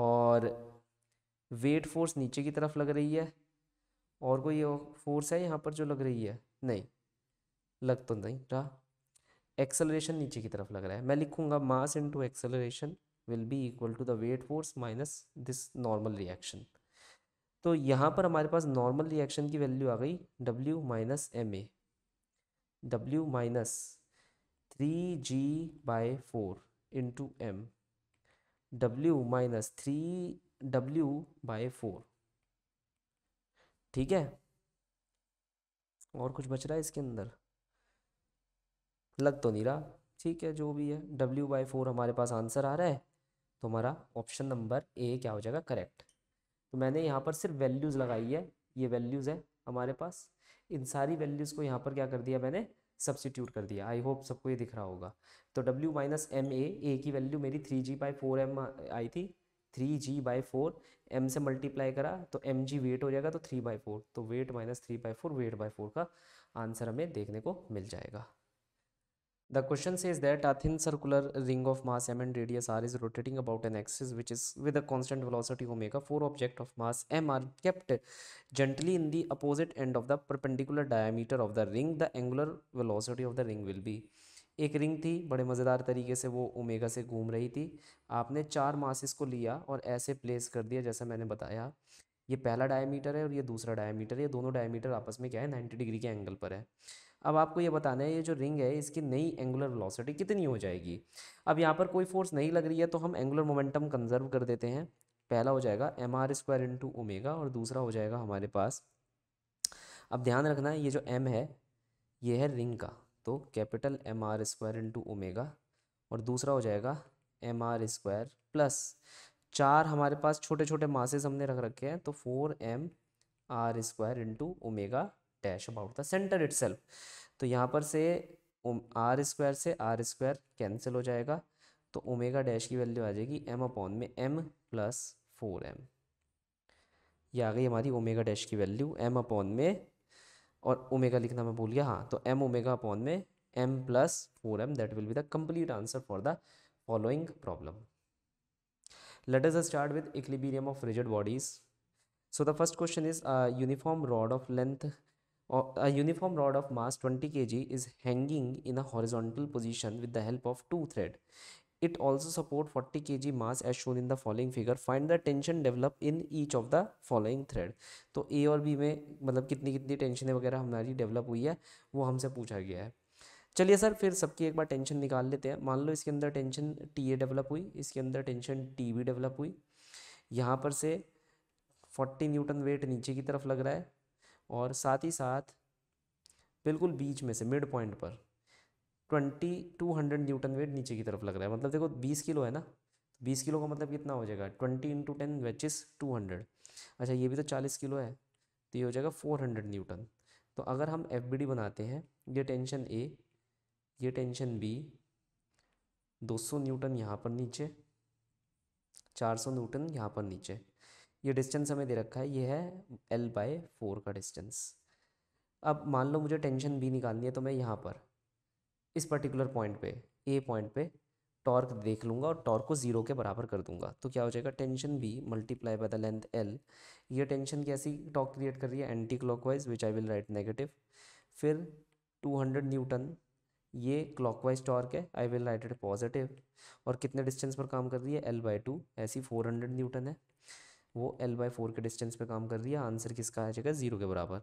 और वेट फोर्स नीचे की तरफ लग रही है और कोई फोर्स है यहाँ पर जो लग रही है नहीं लग तो नहीं रहा एक्सेलरेशन नीचे की तरफ लग रहा है मैं लिखूंगा mass into acceleration will be equal to the weight force minus this normal reaction तो यहाँ पर हमारे पास नॉर्मल रिएक्शन की वैल्यू आ गई W minus M A W minus G by four into M W minus three W by four ठीक है और कुछ बच रहा है इसके अंदर लग तो नहीं रहा ठीक है जो भी है W बाई फोर हमारे पास आंसर आ रहा है तो हमारा ऑप्शन नंबर ए क्या हो जाएगा करेक्ट तो मैंने यहाँ पर सिर्फ वैल्यूज़ लगाई है ये वैल्यूज़ है हमारे पास इन सारी वैल्यूज़ को यहाँ पर क्या कर दिया मैंने सब्सिट्यूट कर दिया आई होप सबको ये दिख रहा होगा तो W minus M A A की वैल्यू मेरी three G by four M आई थी three G by four M से मल्टीप्लाई करा तो एम जी वेट हो जाएगा तो थ्री बाई फोर तो weight minus three by four weight by four का आंसर हमें देखने को मिल जाएगा the question is that a thin circular ring of mass M and radius are is rotating about an axis which is with a constant velocity omega four object of mass M are kept gently in the opposite end of the perpendicular diameter of the ring the angular velocity of the ring will be एक ring थी बड़े मज़ेदार तरीके से वो omega से घूम रही थी आपने चार मासिस को लिया और ऐसे प्लेस कर दिया जैसा मैंने बताया ये पहला डायमीटर है और ये दूसरा डायमीटर है ये दोनों डायमीटर आपस में क्या है नाइन्टी डिग्री के एंगल पर है अब आपको ये बताना है ये जो रिंग है इसकी नई एंगुलर वेलोसिटी कितनी हो जाएगी अब यहाँ पर कोई फोर्स नहीं लग रही है तो हम एंगुलर मोमेंटम कंजर्व कर देते हैं पहला हो जाएगा M are square into omega और दूसरा हो जाएगा हमारे पास अब ध्यान रखना है ये जो एम है ये है रिंग का तो capital M are square into omega और दूसरा हो जाएगा एम आर स्क्वायर प्लस चार हमारे पास छोटे छोटे मासेस हमने रख रखे हैं तो four M are square into omega dash about the centre it तो यहाँ पर से आर स्क्वायर से आर स्क्वायर कैंसिल हो जाएगा तो ओमेगा डैश की वैल्यू आ जाएगी एम अपॉन में एम प्लस फोर एम ये आ गई हमारी ओमेगा डैश की वैल्यू एम अपॉन में और ओमेगा लिखना मैं भूल गया हाँ तो एम ओमेगा अपॉन में M plus four M that will be the complete answer for the following problem let us start with equilibrium of rigid bodies so the first question is uniform rod of length a uniform rod of mass 20 kg is hanging in a horizontal position with the help of two thread. It also support 40 kg mass as shown in the following figure. Find the tension developed in each of the following thread. to A और B में मतलब kitni कितनी tension वगैरह हमारी develop हुई है वो हमसे पूछा गया है चलिए सर फिर सबकी एक बार टेंशन निकाल लेते हैं मान लो इसके अंदर टेंशन टी ए डेवलप हुई इसके अंदर टेंशन टी बी डेवलप हुई यहाँ पर से 40 न्यूटन वेट नीचे की तरफ लग रहा है और साथ ही साथ बिल्कुल बीच में से मिड पॉइंट पर twenty two hundred newton weight नीचे की तरफ लग रहा है मतलब देखो बीस किलो है ना बीस किलो का मतलब कितना हो जाएगा twenty into ten which is two hundred अच्छा ये भी तो चालीस किलो है तो ये हो जाएगा फोर हंड्रेड न्यूटन तो अगर हम एफ बी डी बनाते हैं ये टेंशन ए ये टेंशन बी दो सौ न्यूटन यहाँ पर नीचे चार सौ न्यूटन यहाँ पर नीचे ये डिस्टेंस हमें दे रखा है ये है एल बाय फोर का डिस्टेंस अब मान लो मुझे टेंशन बी निकालनी है तो मैं यहाँ पर इस पर्टिकुलर पॉइंट पे ए पॉइंट पे टॉर्क देख लूँगा और टॉर्क को ज़ीरो के बराबर कर दूंगा तो क्या हो जाएगा tension B multiply by the length L ये टेंशन कैसी टॉर्क क्रिएट कर रही है anti clockwise which I will write negative फिर टू हंड्रेड न्यूटन ये क्लॉकवाइज टॉर्क है I will write it positive और कितने डिस्टेंस पर काम कर रही है एल बाई टू ऐसी फोर हंड्रेड न्यूटन है वो एल बाई फोर के डिस्टेंस पे काम कर रही है आंसर किसका आ जाएगा ज़ीरो के बराबर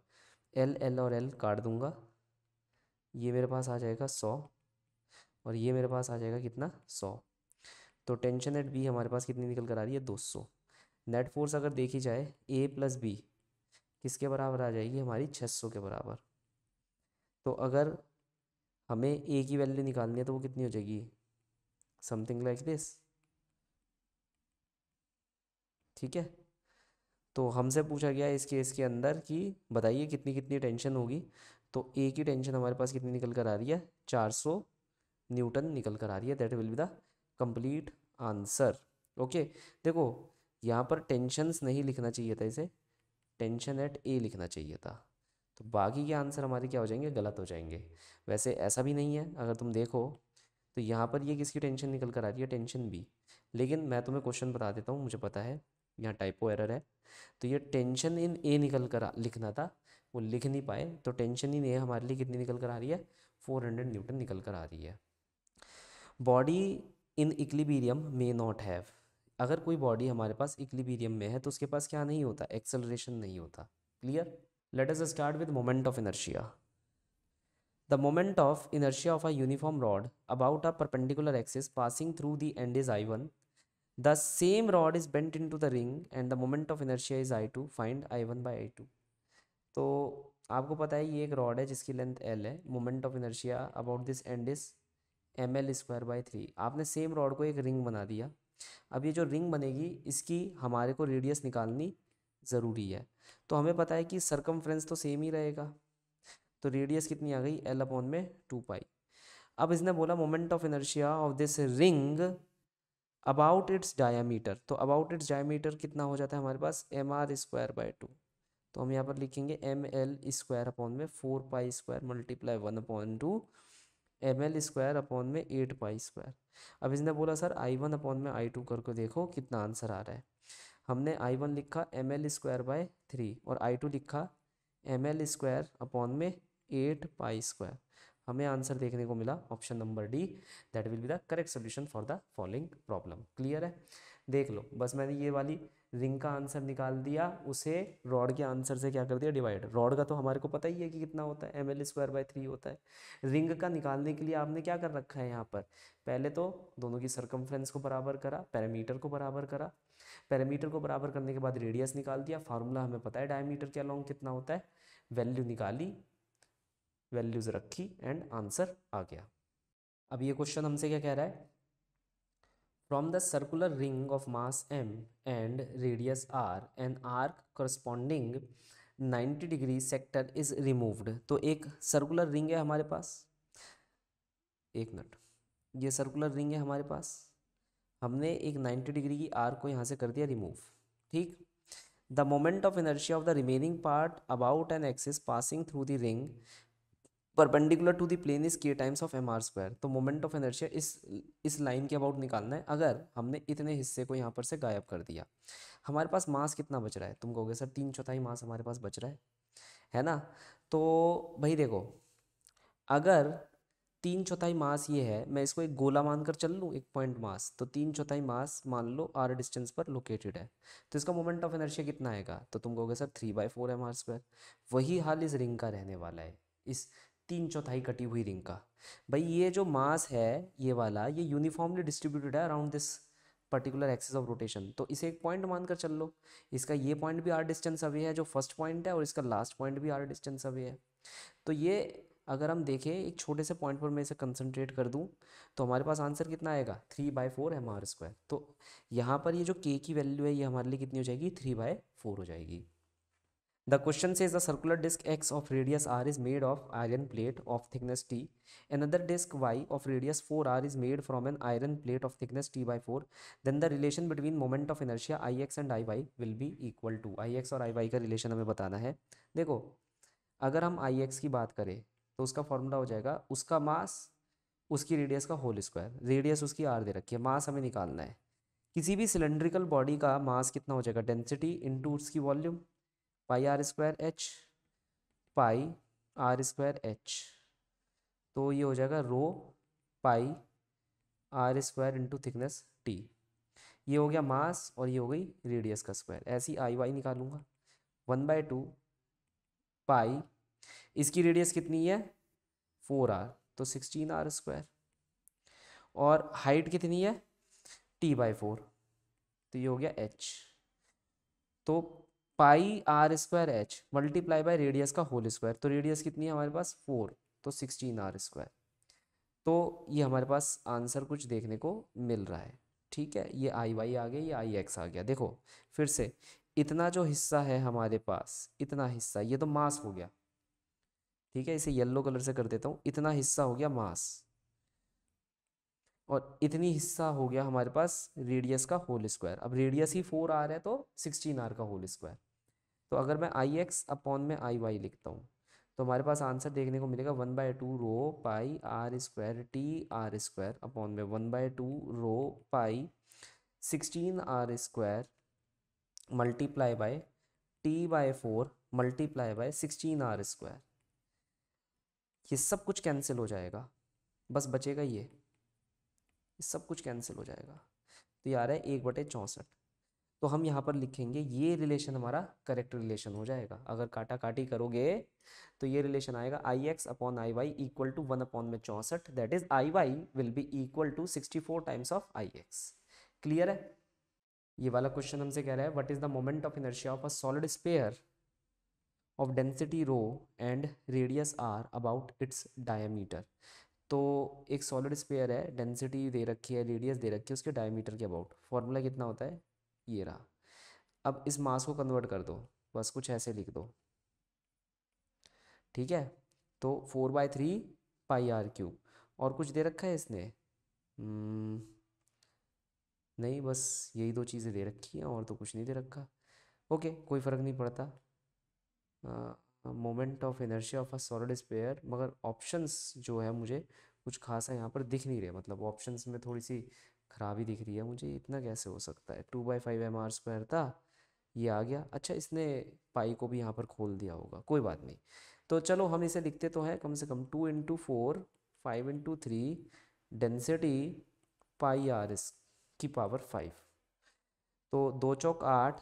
एल एल और एल काट दूंगा ये मेरे पास आ जाएगा सौ और ये मेरे पास आ जाएगा कितना सौ तो टेंशन एट बी हमारे पास कितनी निकल कर आ रही है दो सौ नेट फोर्स अगर देखी जाए ए प्लस बी किसके बराबर आ जाएगी हमारी छः सौ के बराबर तो अगर हमें ए की वैल्यू निकालनी है तो वो कितनी हो जाएगी समथिंग लाइक दिस ठीक है तो हमसे पूछा गया इस केस के अंदर कि बताइए कितनी कितनी टेंशन होगी तो एक ही टेंशन हमारे पास कितनी निकल कर आ रही है 400 न्यूटन निकल कर आ रही है that will be the complete answer okay देखो यहाँ पर टेंशन्स नहीं लिखना चाहिए था इसे टेंशन एट ए लिखना चाहिए था तो बाकी के आंसर हमारे क्या हो जाएंगे गलत हो जाएंगे वैसे ऐसा भी नहीं है अगर तुम देखो तो यहाँ पर ये किसकी टेंशन निकल कर आ रही है टेंशन भी लेकिन मैं तुम्हें क्वेश्चन बता देता हूँ मुझे पता है यहाँ टाइपो एरर है तो ये टेंशन इन ए निकल कर लिखना था वो लिख नहीं पाए तो टेंशन इन ए हमारे लिए कितनी निकल कर आ रही है फोर हंड्रेड न्यूटन निकल कर आ रही है body in equilibrium may not have अगर कोई बॉडी हमारे पास इक्लिबीरियम में है तो उसके पास क्या नहीं होता एक्सेलरेशन नहीं होता clear let us start with moment of inertia the moment of inertia of a uniform rod about a perpendicular axis passing through the end is I one the same rod is bent in to the ring and the moment of inertia is I two find I one by I two तो आपको पता है ये एक rod है जिसकी length L है moment of inertia about this end is M L square by three आपने सेम रॉड को एक रिंग बना दिया अब ये जो रिंग बनेगी इसकी हमारे को रेडियस निकालनी ज़रूरी है तो हमें पता है कि सरकम तो सेम ही रहेगा तो रेडियस कितनी आ गई एल अपॉन में टू पाई अब इसने बोला moment of inertia of this ring about its diameter तो अबाउट इट्स डायामीटर कितना हो जाता है हमारे पास M are square by two तो हम यहाँ पर लिखेंगे एम एल स्क्वायर अपॉन में four pi square multiply one upon two M L square upon में एट पाई स्क्वायर अब इसने बोला सर आई वन अपॉन में आई टू करके देखो कितना आंसर आ रहा है हमने आई वन लिखा M L square by three और आई टू लिखा एम एल स्क्वायर अपॉन में एट पाई स्क्वायर हमें आंसर देखने को मिला option number D that will be the correct solution for the following problem clear है देख लो बस मैंने ये वाली रिंग का आंसर निकाल दिया उसे रॉड के आंसर से क्या कर दिया डिवाइड रॉड का तो हमारे को पता ही है कि कितना होता है M L square by three होता है रिंग का निकालने के लिए आपने क्या कर रखा है यहाँ पर पहले तो दोनों की सरकमफ्रेंस को बराबर करा पैरामीटर को बराबर करा पैरामीटर को बराबर करने के बाद रेडियस निकाल दिया फार्मूला हमें पता है डायमीटर के अलॉन्ग कितना होता है वैल्यू निकाली वैल्यूज़ रखी एंड आंसर आ गया अब ये क्वेश्चन हमसे क्या कह रहा है from the circular ring of mass M and radius R an arc corresponding 90 degree sector is removed तो एक सर्कुलर रिंग है हमारे पास एक मिनट ये सर्कुलर रिंग है हमारे पास हमने एक 90 डिग्री की आर्क को यहाँ से कर दिया रिमूव ठीक the moment of energy of the remaining part about an axis passing through the ring perpendicular to the plane is के times of M are square तो मोमेंट ऑफ एनर्जिया इस इस लाइन के अबाउट निकालना है अगर हमने इतने हिस्से को यहाँ पर से गायब कर दिया हमारे पास मास कितना बच रहा है तुम कहोगे सर तीन चौथाई मास हमारे पास बच रहा है है ना तो भाई देखो अगर तीन चौथाई मास ये है मैं इसको एक गोला मानकर चल लूँ एक पॉइंट मास तो तीन चौथाई मास मान लो आर डिस्टेंस पर लोकेटेड है तो इसका मोमेंट ऑफ एनर्जिया कितना आएगा तो तुम कहोगे sir three by four M are square वही हाल इस रिंग का रहने वाला है इस तीन चौथाई कटी हुई रिंग का भाई ये जो मास है ये वाला ये यूनिफॉर्मली डिस्ट्रीब्यूटेड है around this particular axis of rotation तो इसे एक पॉइंट मानकर चल लो इसका ये पॉइंट भी आर डिस्टेंस अवे है जो फर्स्ट पॉइंट है और इसका लास्ट पॉइंट भी आर डिस्टेंस अवे है तो ये अगर हम देखें एक छोटे से पॉइंट पर मैं इसे कंसनट्रेट कर दूँ तो हमारे पास आंसर कितना आएगा three by four M are square तो यहाँ पर ये जो के की वैल्यू है ये हमारे लिए कितनी हो जाएगी थ्री बाय फोर हो जाएगी the question says is the circular disc X of radius are is made of iron plate of thickness T another disc Y of radius four R is made from an iron plate of thickness T by four then the relation between moment of inertia I X and I Y will be equal to I X और I Y का relation हमें बताना है देखो अगर हम आई x की बात करें तो उसका फॉर्मूला हो जाएगा उसका मास उसकी रेडियस का होल स्क्वायर रेडियस उसकी आर दे रखी है मास हमें निकालना है किसी भी सिलेंड्रिकल बॉडी का मास कितना हो जाएगा डेंसिटी इंटू उसकी volume pi R square H pi R square H तो ये हो जाएगा rho pi R square into thickness T ये हो गया मास और ये हो गई रेडियस का स्क्वायर ऐसी आई वाई निकालूंगा वन बाय टू पाई इसकी रेडियस कितनी है फोर आर तो सिक्सटीन आर स्क्वायर और हाइट कितनी है टी बाई फोर तो ये हो गया एच तो pi R square H multiply by radius का होल स्क्वायर तो रेडियस कितनी है हमारे पास फोर तो सिक्सटीन आर स्क्वायर तो ये हमारे पास आंसर कुछ देखने को मिल रहा है ठीक है ये आई वाई आ गया ये आई एक्स आ गया देखो फिर से इतना जो हिस्सा है हमारे पास इतना हिस्सा ये तो मास हो गया ठीक है इसे येल्लो कलर से कर देता हूँ इतना हिस्सा हो गया मास और इतनी हिस्सा हो गया हमारे पास रेडियस का होल स्क्वायर अब रेडियस ही फोर आर है तो सिक्सटीन आर का होल स्क्वायर तो अगर मैं आई एक्स अपॉन में आई वाई लिखता हूँ तो हमारे पास आंसर देखने को मिलेगा one by two rho pi R square T R square upon में one by two rho pi sixteen are square multiply by T by four multiply by sixteen are square ये सब कुछ कैंसिल हो जाएगा बस बचेगा ये सब कुछ कैंसिल हो जाएगा तो ये आ रहा है एक बटे चौंसठ तो हम यहाँ पर लिखेंगे ये रिलेशन हमारा करेक्ट रिलेशन हो जाएगा अगर काटा काटी करोगे तो ये रिलेशन आएगा I X upon I Y equal to one upon में चौंसठ that is I Y will be equal to sixty four times of I X clear है ये वाला क्वेश्चन हमसे कह रहा है what is the moment of inertia of a solid sphere of density rho and radius R about its diameter तो एक solid sphere है डेंसिटी दे रखी है रेडियस दे रखी है उसके डायमीटर के अबाउट फॉर्मूला कितना होता है ये रहा अब इस मास को कन्वर्ट कर दो बस कुछ ऐसे लिख दो ठीक है तो four by three pi R cube और कुछ दे रखा है इसने hmm, नहीं बस यही दो चीज़ें दे रखी हैं और तो कुछ नहीं दे रखा ओके कोई फ़र्क नहीं पड़ता moment of energy of a solid sphere मगर ऑप्शंस जो है मुझे कुछ खासा यहाँ पर दिख नहीं रहे मतलब ऑप्शंस में थोड़ी सी खराबी दिख रही है मुझे इतना कैसे हो सकता है two by five M R square था ये आ गया अच्छा इसने पाई को भी यहाँ पर खोल दिया होगा कोई बात नहीं तो चलो हम इसे लिखते तो हैं कम से कम two into four five into three density pi R S की पावर फाइव तो दो चौक आठ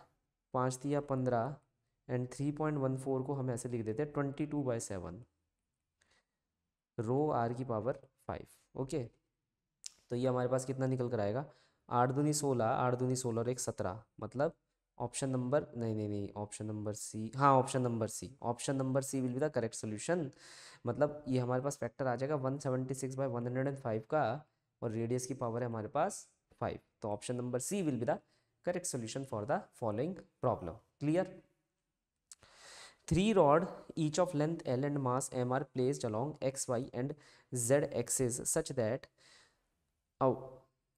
पाँच दिया पंद्रह and three point one four को हम ऐसे लिख देते हैं twenty two by seven rho R की पावर फाइव ओके तो ये हमारे पास कितना निकल कर आएगा आठ दूनी सोलह आठ दूनी सोलह और एक सत्रह मतलब ऑप्शन नंबर नहीं नहीं नहीं ऑप्शन नंबर सी हाँ option number C option number C will be the correct solution मतलब ये हमारे पास फैक्टर आ जाएगा one seventy six by one hundred and five का और रेडियस की पावर है हमारे पास फाइव तो option number C will be the correct solution for the following problem clear three rod each of length L and mass M are placed along X Y and Z axis such that out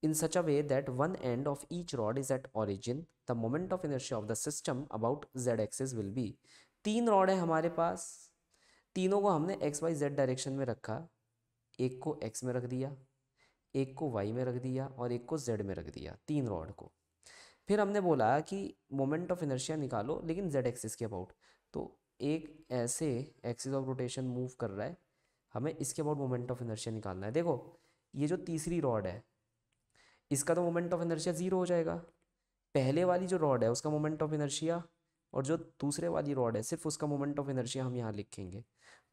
in such a way that one end of each rod is at origin the moment of inertia of the system about z axis will be तीन rod है हमारे पास तीनों को हमने x Y Z direction में रखा एक को एक्स में रख दिया एक को वाई में रख दिया और एक को जेड में रख दिया तीन रॉड को फिर हमने बोला कि मोमेंट ऑफ इनर्शिया निकालो लेकिन जेड एक्सिस के अबाउट तो एक ऐसे एक्सिस ऑफ रोटेशन मूव कर रहा है हमें इसके अबाउट मोमेंट ऑफ इनर्शिया निकालना है देखो ये जो तीसरी रॉड है इसका तो मोमेंट ऑफ इनर्शिया ज़ीरो हो जाएगा पहले वाली जो रॉड है उसका मोमेंट ऑफ इनर्शिया और जो दूसरे वाली रॉड है सिर्फ उसका मोमेंट ऑफ इनर्शिया हम यहाँ लिखेंगे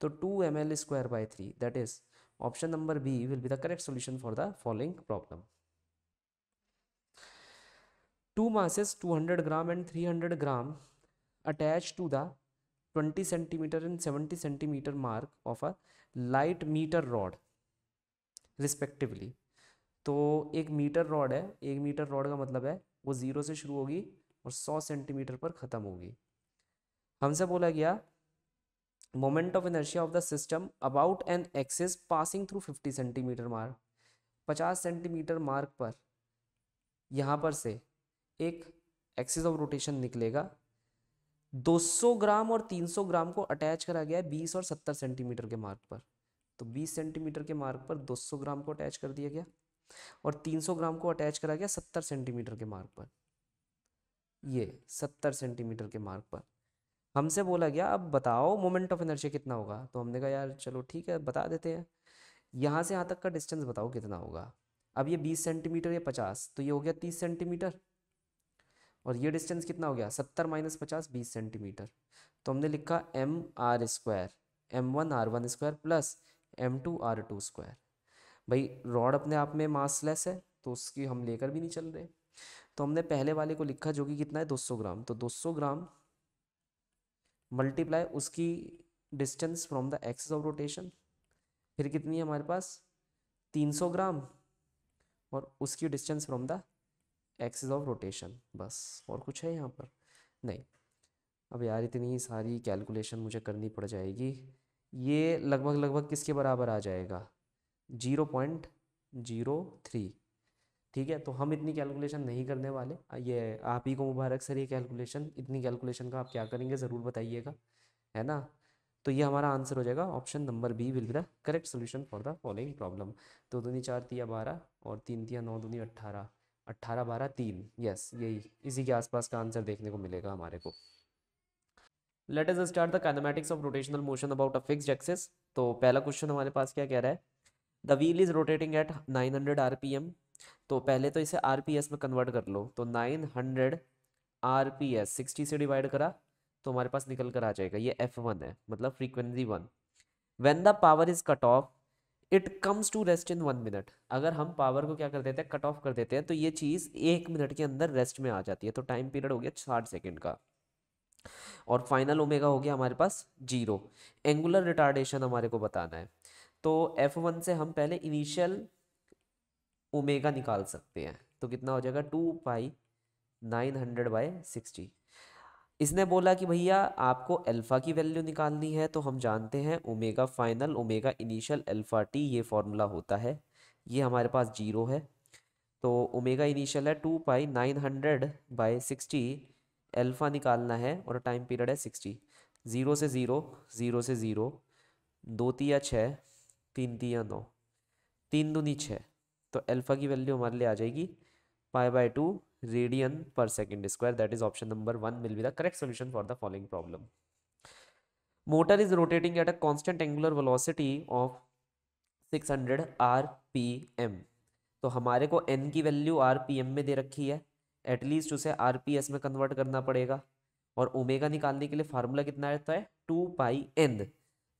तो two M L square by three that is option number B will be the correct solution for the following problem two hundred gram and three hundred gram attach to the twenty centimetre and seventy centimetre mark of a light metre rod respectively तो एक metre rod है एक metre rod का मतलब है वो zero से शुरू होगी और सौ सेंटीमीटर पर ख़त्म होगी हमसे बोला गया moment of inertia of the system about an axis passing through fifty centimetre mark पचास सेंटीमीटर मार्क पर यहाँ पर से एक एक्सिस ऑफ रोटेशन निकलेगा 200 ग्राम और 300 ग्राम को अटैच करा गया है 20 और 70 सेंटीमीटर के मार्क पर तो 20 सेंटीमीटर के मार्ग पर 200 ग्राम को अटैच कर दिया गया और 300 ग्राम को अटैच करा गया 70 सेंटीमीटर के मार्ग पर ये 70 सेंटीमीटर के मार्ग पर हमसे बोला गया अब बताओ मोमेंट ऑफ एनर्जी कितना होगा तो हमने कहा यार चलो ठीक है बता देते हैं यहाँ से यहाँ तक का डिस्टेंस बताओ कितना होगा अब ये बीस सेंटीमीटर या पचास तो ये हो गया तीस सेंटीमीटर और ये डिस्टेंस कितना हो गया सत्तर माइनस पचास बीस सेंटीमीटर तो हमने लिखा M are square M one are one square plus M two are two square भाई रॉड अपने आप में मासलेस है तो उसकी हम लेकर भी नहीं चल रहे तो हमने पहले वाले को लिखा जो कि कितना है 200 ग्राम तो 200 ग्राम मल्टीप्लाई उसकी distance from the axis of rotation फिर कितनी है हमारे पास 300 ग्राम और उसकी distance from the axis of rotation बस और कुछ है यहाँ पर नहीं अब यार इतनी सारी कैलकुलेशन मुझे करनी पड़ जाएगी ये लगभग लगभग किसके बराबर आ जाएगा जीरो पॉइंट जीरो थ्री ठीक है तो हम इतनी कैलकुलेशन नहीं करने वाले ये आप ही को मुबारक सर ये कैलकुलेशन इतनी कैलकुलेशन का आप क्या करेंगे ज़रूर बताइएगा है ना तो ये हमारा आंसर हो जाएगा option number B will be the correct solution for the following problem दो दूनी चार तिया बारह और तीन तिया नौ दूनी अट्ठारह अट्ठारह बारह तीन यस यही इसी के आसपास का आंसर देखने को मिलेगा हमारे को let's start the kinematics of rotational motion about a fix axis तो पहला क्वेश्चन हमारे पास क्या कह रहा है the wheel is rotating at 900 M तो पहले तो इसे एस में कन्वर्ट कर लो तो 900 एस सिक्सटी से डिवाइड करा तो हमारे पास निकल कर आ जाएगा ये एफ वन है मतलब frequency one when the power is cut off it comes to rest in one minute अगर हम पावर को क्या कर देते हैं कट ऑफ कर देते हैं तो ये चीज़ एक मिनट के अंदर रेस्ट में आ जाती है तो टाइम पीरियड हो गया साठ सेकेंड का और फाइनल ओमेगा हो गया हमारे पास जीरो एंगुलर रिटार्डेशन हमारे को बताना है तो एफ वन से हम पहले इनिशियल ओमेगा निकाल सकते हैं तो कितना हो जाएगा two pi nine hundred by sixty इसने बोला कि भैया आपको अल्फ़ा की वैल्यू निकालनी है तो हम जानते हैं omega final omega initial alpha T ये फॉर्मूला होता है ये हमारे पास जीरो है तो ओमेगा इनिशियल है two pi nine hundred by sixty alpha निकालना है और टाइम पीरियड है सिक्सटी ज़ीरो से ज़ीरो ज़ीरो से ज़ीरो दो तिया छः तीन तिया नौ तीन दूनी छः तो अल्फ़ा की वैल्यू हमारे लिए आ जाएगी pi by two radian per second square that is option number one will be the correct solution for the following problem at a constant angular a of six hundred R 600 M तो हमारे को N की value R P M में दे रखी है at least उसे are में convert करना पड़ेगा और ओमेगा निकालने के लिए फार्मूला कितना रहता है टू पाई एन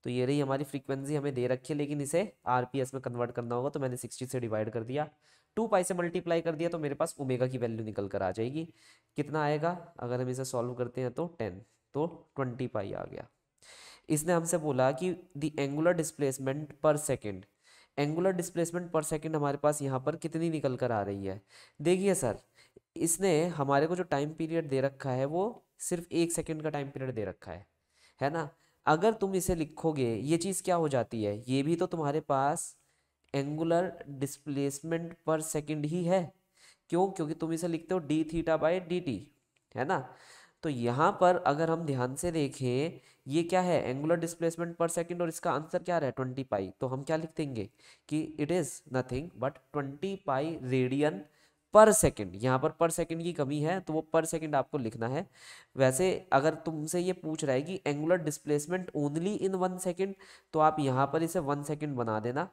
तो ये रही हमारी फ्रीक्वेंसी हमें दे रखी है लेकिन इसे आर में कन्वर्ट करना होगा तो मैंने सिक्सटी से डिवाइड कर दिया टू पाई से मल्टीप्लाई कर दिया तो मेरे पास ओमेगा की वैल्यू निकल कर आ जाएगी कितना आएगा अगर हम इसे सॉल्व करते हैं तो टेन तो ट्वेंटी पाई आ गया इसने हमसे बोला कि the angular displacement per second angular displacement per second हमारे पास यहाँ पर कितनी निकल कर आ रही है देखिए सर इसने हमारे को जो टाइम पीरियड दे रखा है वो सिर्फ एक सेकेंड का टाइम पीरियड दे रखा है है ना अगर तुम इसे लिखोगे ये चीज़ क्या हो जाती है ये भी तो तुम्हारे पास एंगुलर डिस्प्लेसमेंट पर सेकेंड ही है क्यों क्योंकि तुम इसे लिखते हो D theta by D T है ना तो यहाँ पर अगर हम ध्यान से देखें ये क्या है एंगुलर डिस्प्लेसमेंट पर सेकेंड और इसका आंसर क्या है ट्वेंटी पाई तो हम क्या लिख देंगे कि it is nothing but twenty pi radian per second यहाँ पर पर सेकंड की कमी है तो वो पर सेकंड आपको लिखना है वैसे अगर तुमसे ये पूछ रहा है कि angular displacement only in one second तो आप यहाँ पर इसे वन सेकंड बना देना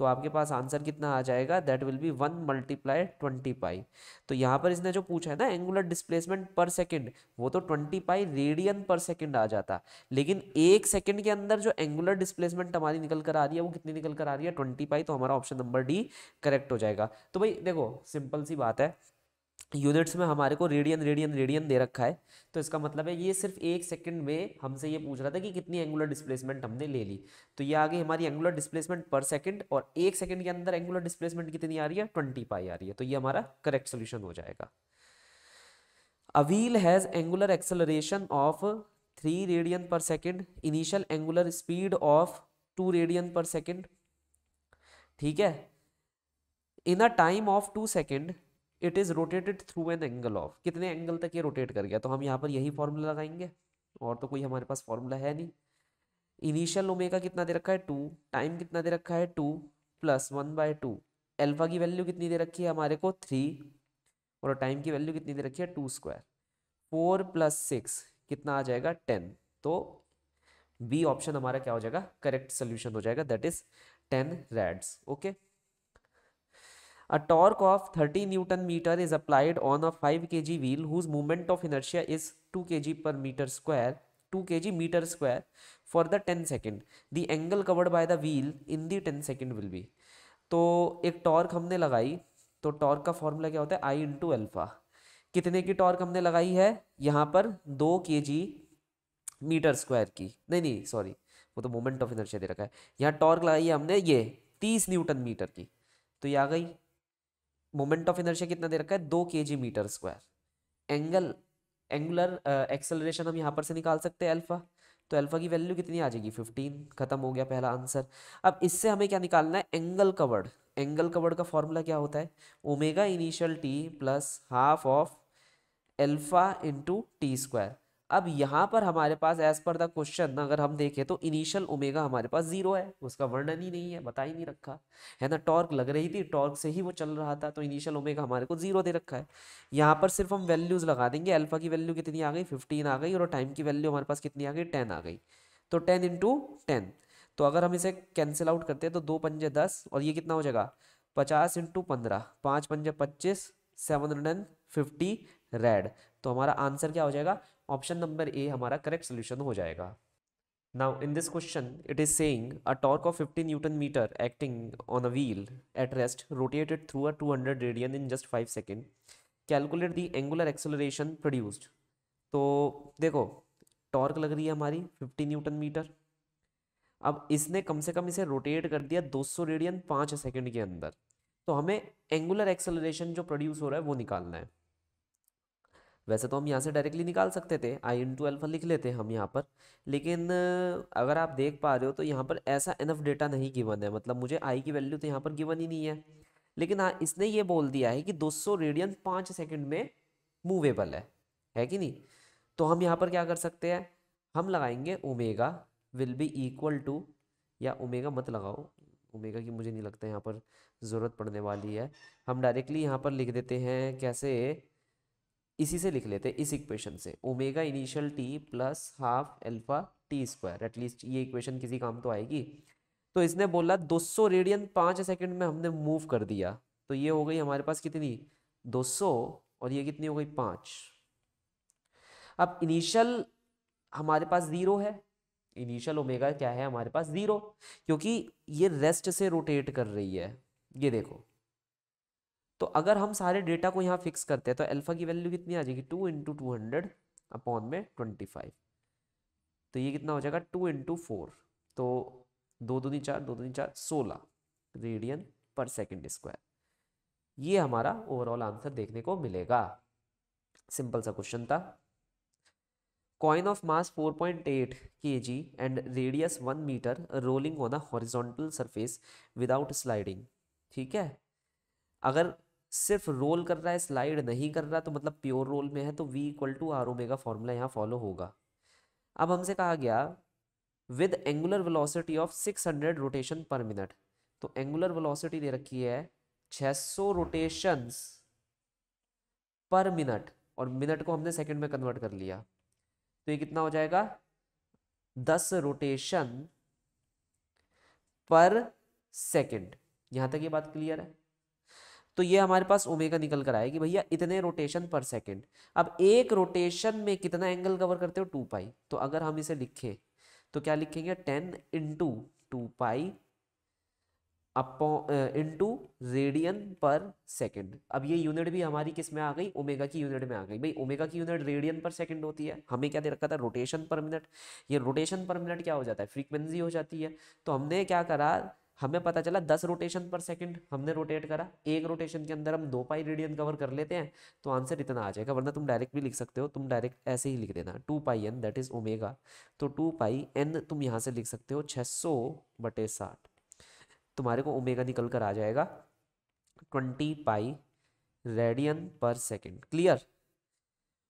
तो आपके पास आंसर कितना आ जाएगा that will be one multiply twenty pi तो यहाँ पर इसने जो पूछा है ना एंगुलर डिस्प्लेसमेंट पर सेकेंड वो तो twenty pi radian per second आ जाता लेकिन एक सेकेंड के अंदर जो एंगुलर डिस्प्लेसमेंट हमारी निकल कर आ रही है वो कितनी निकल कर आ रही है ट्वेंटी पाई तो हमारा ऑप्शन नंबर डी करेक्ट हो जाएगा तो भाई देखो सिंपल सी बात है यूनिट्स में हमारे को रेडियन रेडियन रेडियन दे रखा है तो इसका मतलब है ये सिर्फ एक सेकंड में हमसे ये पूछ रहा था कि कितनी एंगुलर डिस्प्लेसमेंट हमने ले ली तो ये आगे हमारी एंगुलर डिस्प्लेसमेंट पर सेकंड और एक सेकंड के अंदर एंगुलर डिस्प्लेसमेंट कितनी आ रही है ट्वेंटी पाई आ रही है तो ये हमारा करेक्ट सोल्यूशन हो जाएगा a wheel has angular acceleration of three radian per second initial angular speed of two radian per second ठीक है in a time of two second it is rotated through an angle of कितने angle तक ये rotate कर गया तो हम यहाँ पर यही फॉर्मूला लगाएंगे और तो कोई हमारे पास फॉर्मूला है नहीं इनिशियल ओमेगा कितना दे रखा है टू टाइम कितना दे रखा है two plus one by two alpha की वैल्यू कितनी दे रखी है हमारे को थ्री और टाइम की वैल्यू कितनी दे रखी है two square four plus six कितना आ जाएगा टेन तो बी ऑप्शन हमारा क्या हो जाएगा करेक्ट सोल्यूशन हो जाएगा that is ten rads okay A torque of 30 Newton meter is applied on a 5 kg wheel whose moment of inertia is 2 kg per meter square 2 kg meter square for the 10 second. The angle covered by the wheel in the 10 second will be. तो एक torque हमने लगाई तो torque का formula क्या होता है I into alpha कितने की टॉर्क हमने लगाई है यहाँ पर दो के जी मीटर स्क्वायर की नहीं नहीं सॉरी वो तो मोमेंट ऑफ इनर्शिया दे रखा है यहाँ टॉर्क लगाई है हमने ये तीस न्यूटन मीटर की तो ये आ गई मोमेंट ऑफ इनर्शिया कितना दे रखा है दो के जी metre square angle angular acceleration हम यहाँ पर से निकाल सकते हैं अल्फा तो अल्फा की वैल्यू कितनी आ जाएगी फिफ्टीन खत्म हो गया पहला आंसर अब इससे हमें क्या निकालना है एंगल कवर्ड एंगल कवर्ड का फॉर्मूला क्या होता है omega initial T plus half of alpha into T square अब यहाँ पर हमारे पास एज पर द क्वेश्चन अगर हम देखें तो इनिशियल ओमेगा हमारे पास जीरो है उसका वर्णन ही नहीं है बता ही नहीं रखा है ना टॉर्क लग रही थी टॉर्क से ही वो चल रहा था तो इनिशियल ओमेगा हमारे को जीरो दे रखा है यहाँ पर सिर्फ हम वैल्यूज लगा देंगे अल्फा की वैल्यू कितनी आ गई फिफ्टीन आ गई और टाइम की वैल्यू हमारे पास कितनी आ गई टेन आ गई तो टेन इंटू टेन तो अगर हम इसे कैंसिल आउट करते हैं तो दो पंजे दस और ये कितना हो जाएगा पचास इंटू पंद्रह पाँच पंजे पच्चीस seven hundred and fifty rad तो हमारा आंसर क्या हो जाएगा ऑप्शन नंबर ए हमारा करेक्ट सोल्यूशन हो जाएगा now in this question it is saying a torque of 50 newton metre acting on a wheel at rest rotated through a two hundred radian in just five second calculate the angular acceleration produced तो देखो torque लग रही है हमारी fifty Newton metre अब इसने कम से कम इसे रोटेट कर दिया दो सौ रेडियन पाँच सेकेंड के अंदर तो हमें एंगुलर एक्सेलरेशन जो प्रोड्यूस हो रहा है वो निकालना है वैसे तो हम यहाँ से डायरेक्टली निकाल सकते थे आई इन टू एल्फा लिख लेते हम यहाँ पर लेकिन अगर आप देख पा रहे हो तो यहाँ पर ऐसा इनफ डेटा नहीं गिवन है मतलब मुझे आई की वैल्यू तो यहाँ पर गिवन ही नहीं है लेकिन हाँ इसने ये बोल दिया है कि 200 रेडियन पाँच सेकेंड में मूवेबल है है कि नहीं तो हम यहाँ पर क्या कर सकते हैं हम लगाएंगे omega will be equal to या ओमेगा मत लगाओ ओमेगा की मुझे नहीं लगता यहाँ पर ज़रूरत पड़ने वाली है हम डायरेक्टली यहाँ पर लिख देते हैं कैसे इसी से लिख लेते हैं इस इक्वेशन से omega initial T plus half alpha T square at least ये इक्वेशन किसी काम तो आएगी तो इसने बोला 200 रेडियन पाँच सेकंड में हमने मूव कर दिया तो ये हो गई हमारे पास कितनी 200 और ये कितनी हो गई पाँच अब इनिशियल हमारे पास ज़ीरो है इनिशियल ओमेगा क्या है हमारे पास ज़ीरो क्योंकि ये रेस्ट से रोटेट कर रही है ये देखो तो अगर हम सारे डेटा को यहाँ फिक्स करते हैं तो अल्फा की वैल्यू कितनी आ जाएगी two into two hundred upon में ट्वेंटी फाइव तो ये कितना हो जाएगा टू इंटू फोर तो दो दूनी चार दो दूनी चार सोलह रेडियन पर सेकेंड स्क्वायर ये हमारा ओवरऑल आंसर देखने को मिलेगा सिंपल सा क्वेश्चन था coin of mass 4.8 point and radius 1 metre rolling on a horizontal surface without sliding ठीक है अगर सिर्फ रोल कर रहा है स्लाइड नहीं कर रहा तो मतलब प्योर रोल में है तो V equal to are omega formula यहाँ फॉलो होगा अब हमसे कहा गया with angular velocity of 600 rotation per minute तो एंगुलर वेलोसिटी दे रखी है 600 रोटेशंस पर मिनट और मिनट को हमने सेकंड में कन्वर्ट कर लिया तो ये कितना हो जाएगा 10 रोटेशन पर सेकंड यहां तक ये बात क्लियर है तो ये हमारे पास ओमेगा निकल कर आएगी भैया इतने रोटेशन पर सेकेंड अब एक रोटेशन में कितना एंगल कवर करते हो टू पाई तो अगर हम इसे लिखें तो क्या लिखेंगे ten into two pi upon into radian per second अब ये यूनिट भी हमारी किस में आ गई ओमेगा की यूनिट में आ गई भाई ओमेगा की यूनिट रेडियन पर सेकेंड होती है हमें क्या दे रखा था रोटेशन पर मिनट ये रोटेशन पर मिनट क्या हो जाता है फ्रीक्वेंसी हो जाती है तो हमने क्या करा हमें पता चला दस रोटेशन पर सेकंड हमने रोटेट करा एक रोटेशन के अंदर हम दो पाई रेडियन कवर कर लेते हैं तो आंसर इतना आ जाएगा वरना तुम डायरेक्ट भी लिख सकते हो तुम डायरेक्ट ऐसे ही लिख देना two pi n that is omega तो टू पाई एन तुम यहाँ से लिख सकते हो छः सौ बटे साठ तुम्हारे को ओमेगा निकल कर आ जाएगा twenty pi radian per second clear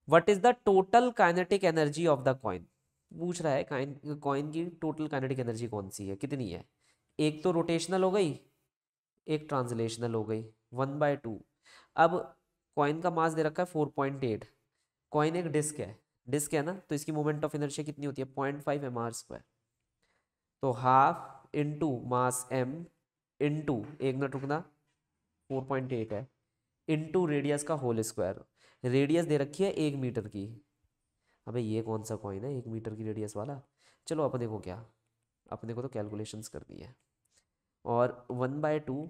what is the total kinetic energy of the coin पूछ रहा है कॉइन की टोटल काइनेटिक एनर्जी कौन सी है कितनी है एक तो रोटेशनल हो गई एक ट्रांसलेशनल हो गई वन बाय टू अब कॉइन का मास दे रखा है फोर पॉइंट एट कॉइन एक डिस्क है डिस्क है ना तो इसकी मोमेंट ऑफ इनर्शिया कितनी होती है point five M R square तो half into mass m into एक मिनट रुकना फोर पॉइंट एट है इंटू रेडियस का होल स्क्वायर रेडियस दे रखी है एक मीटर की अबे ये कौन सा कॉइन है एक मीटर की रेडियस वाला चलो अपन देखो क्या अपने को तो कैलकुलेशंस करनी है और one by two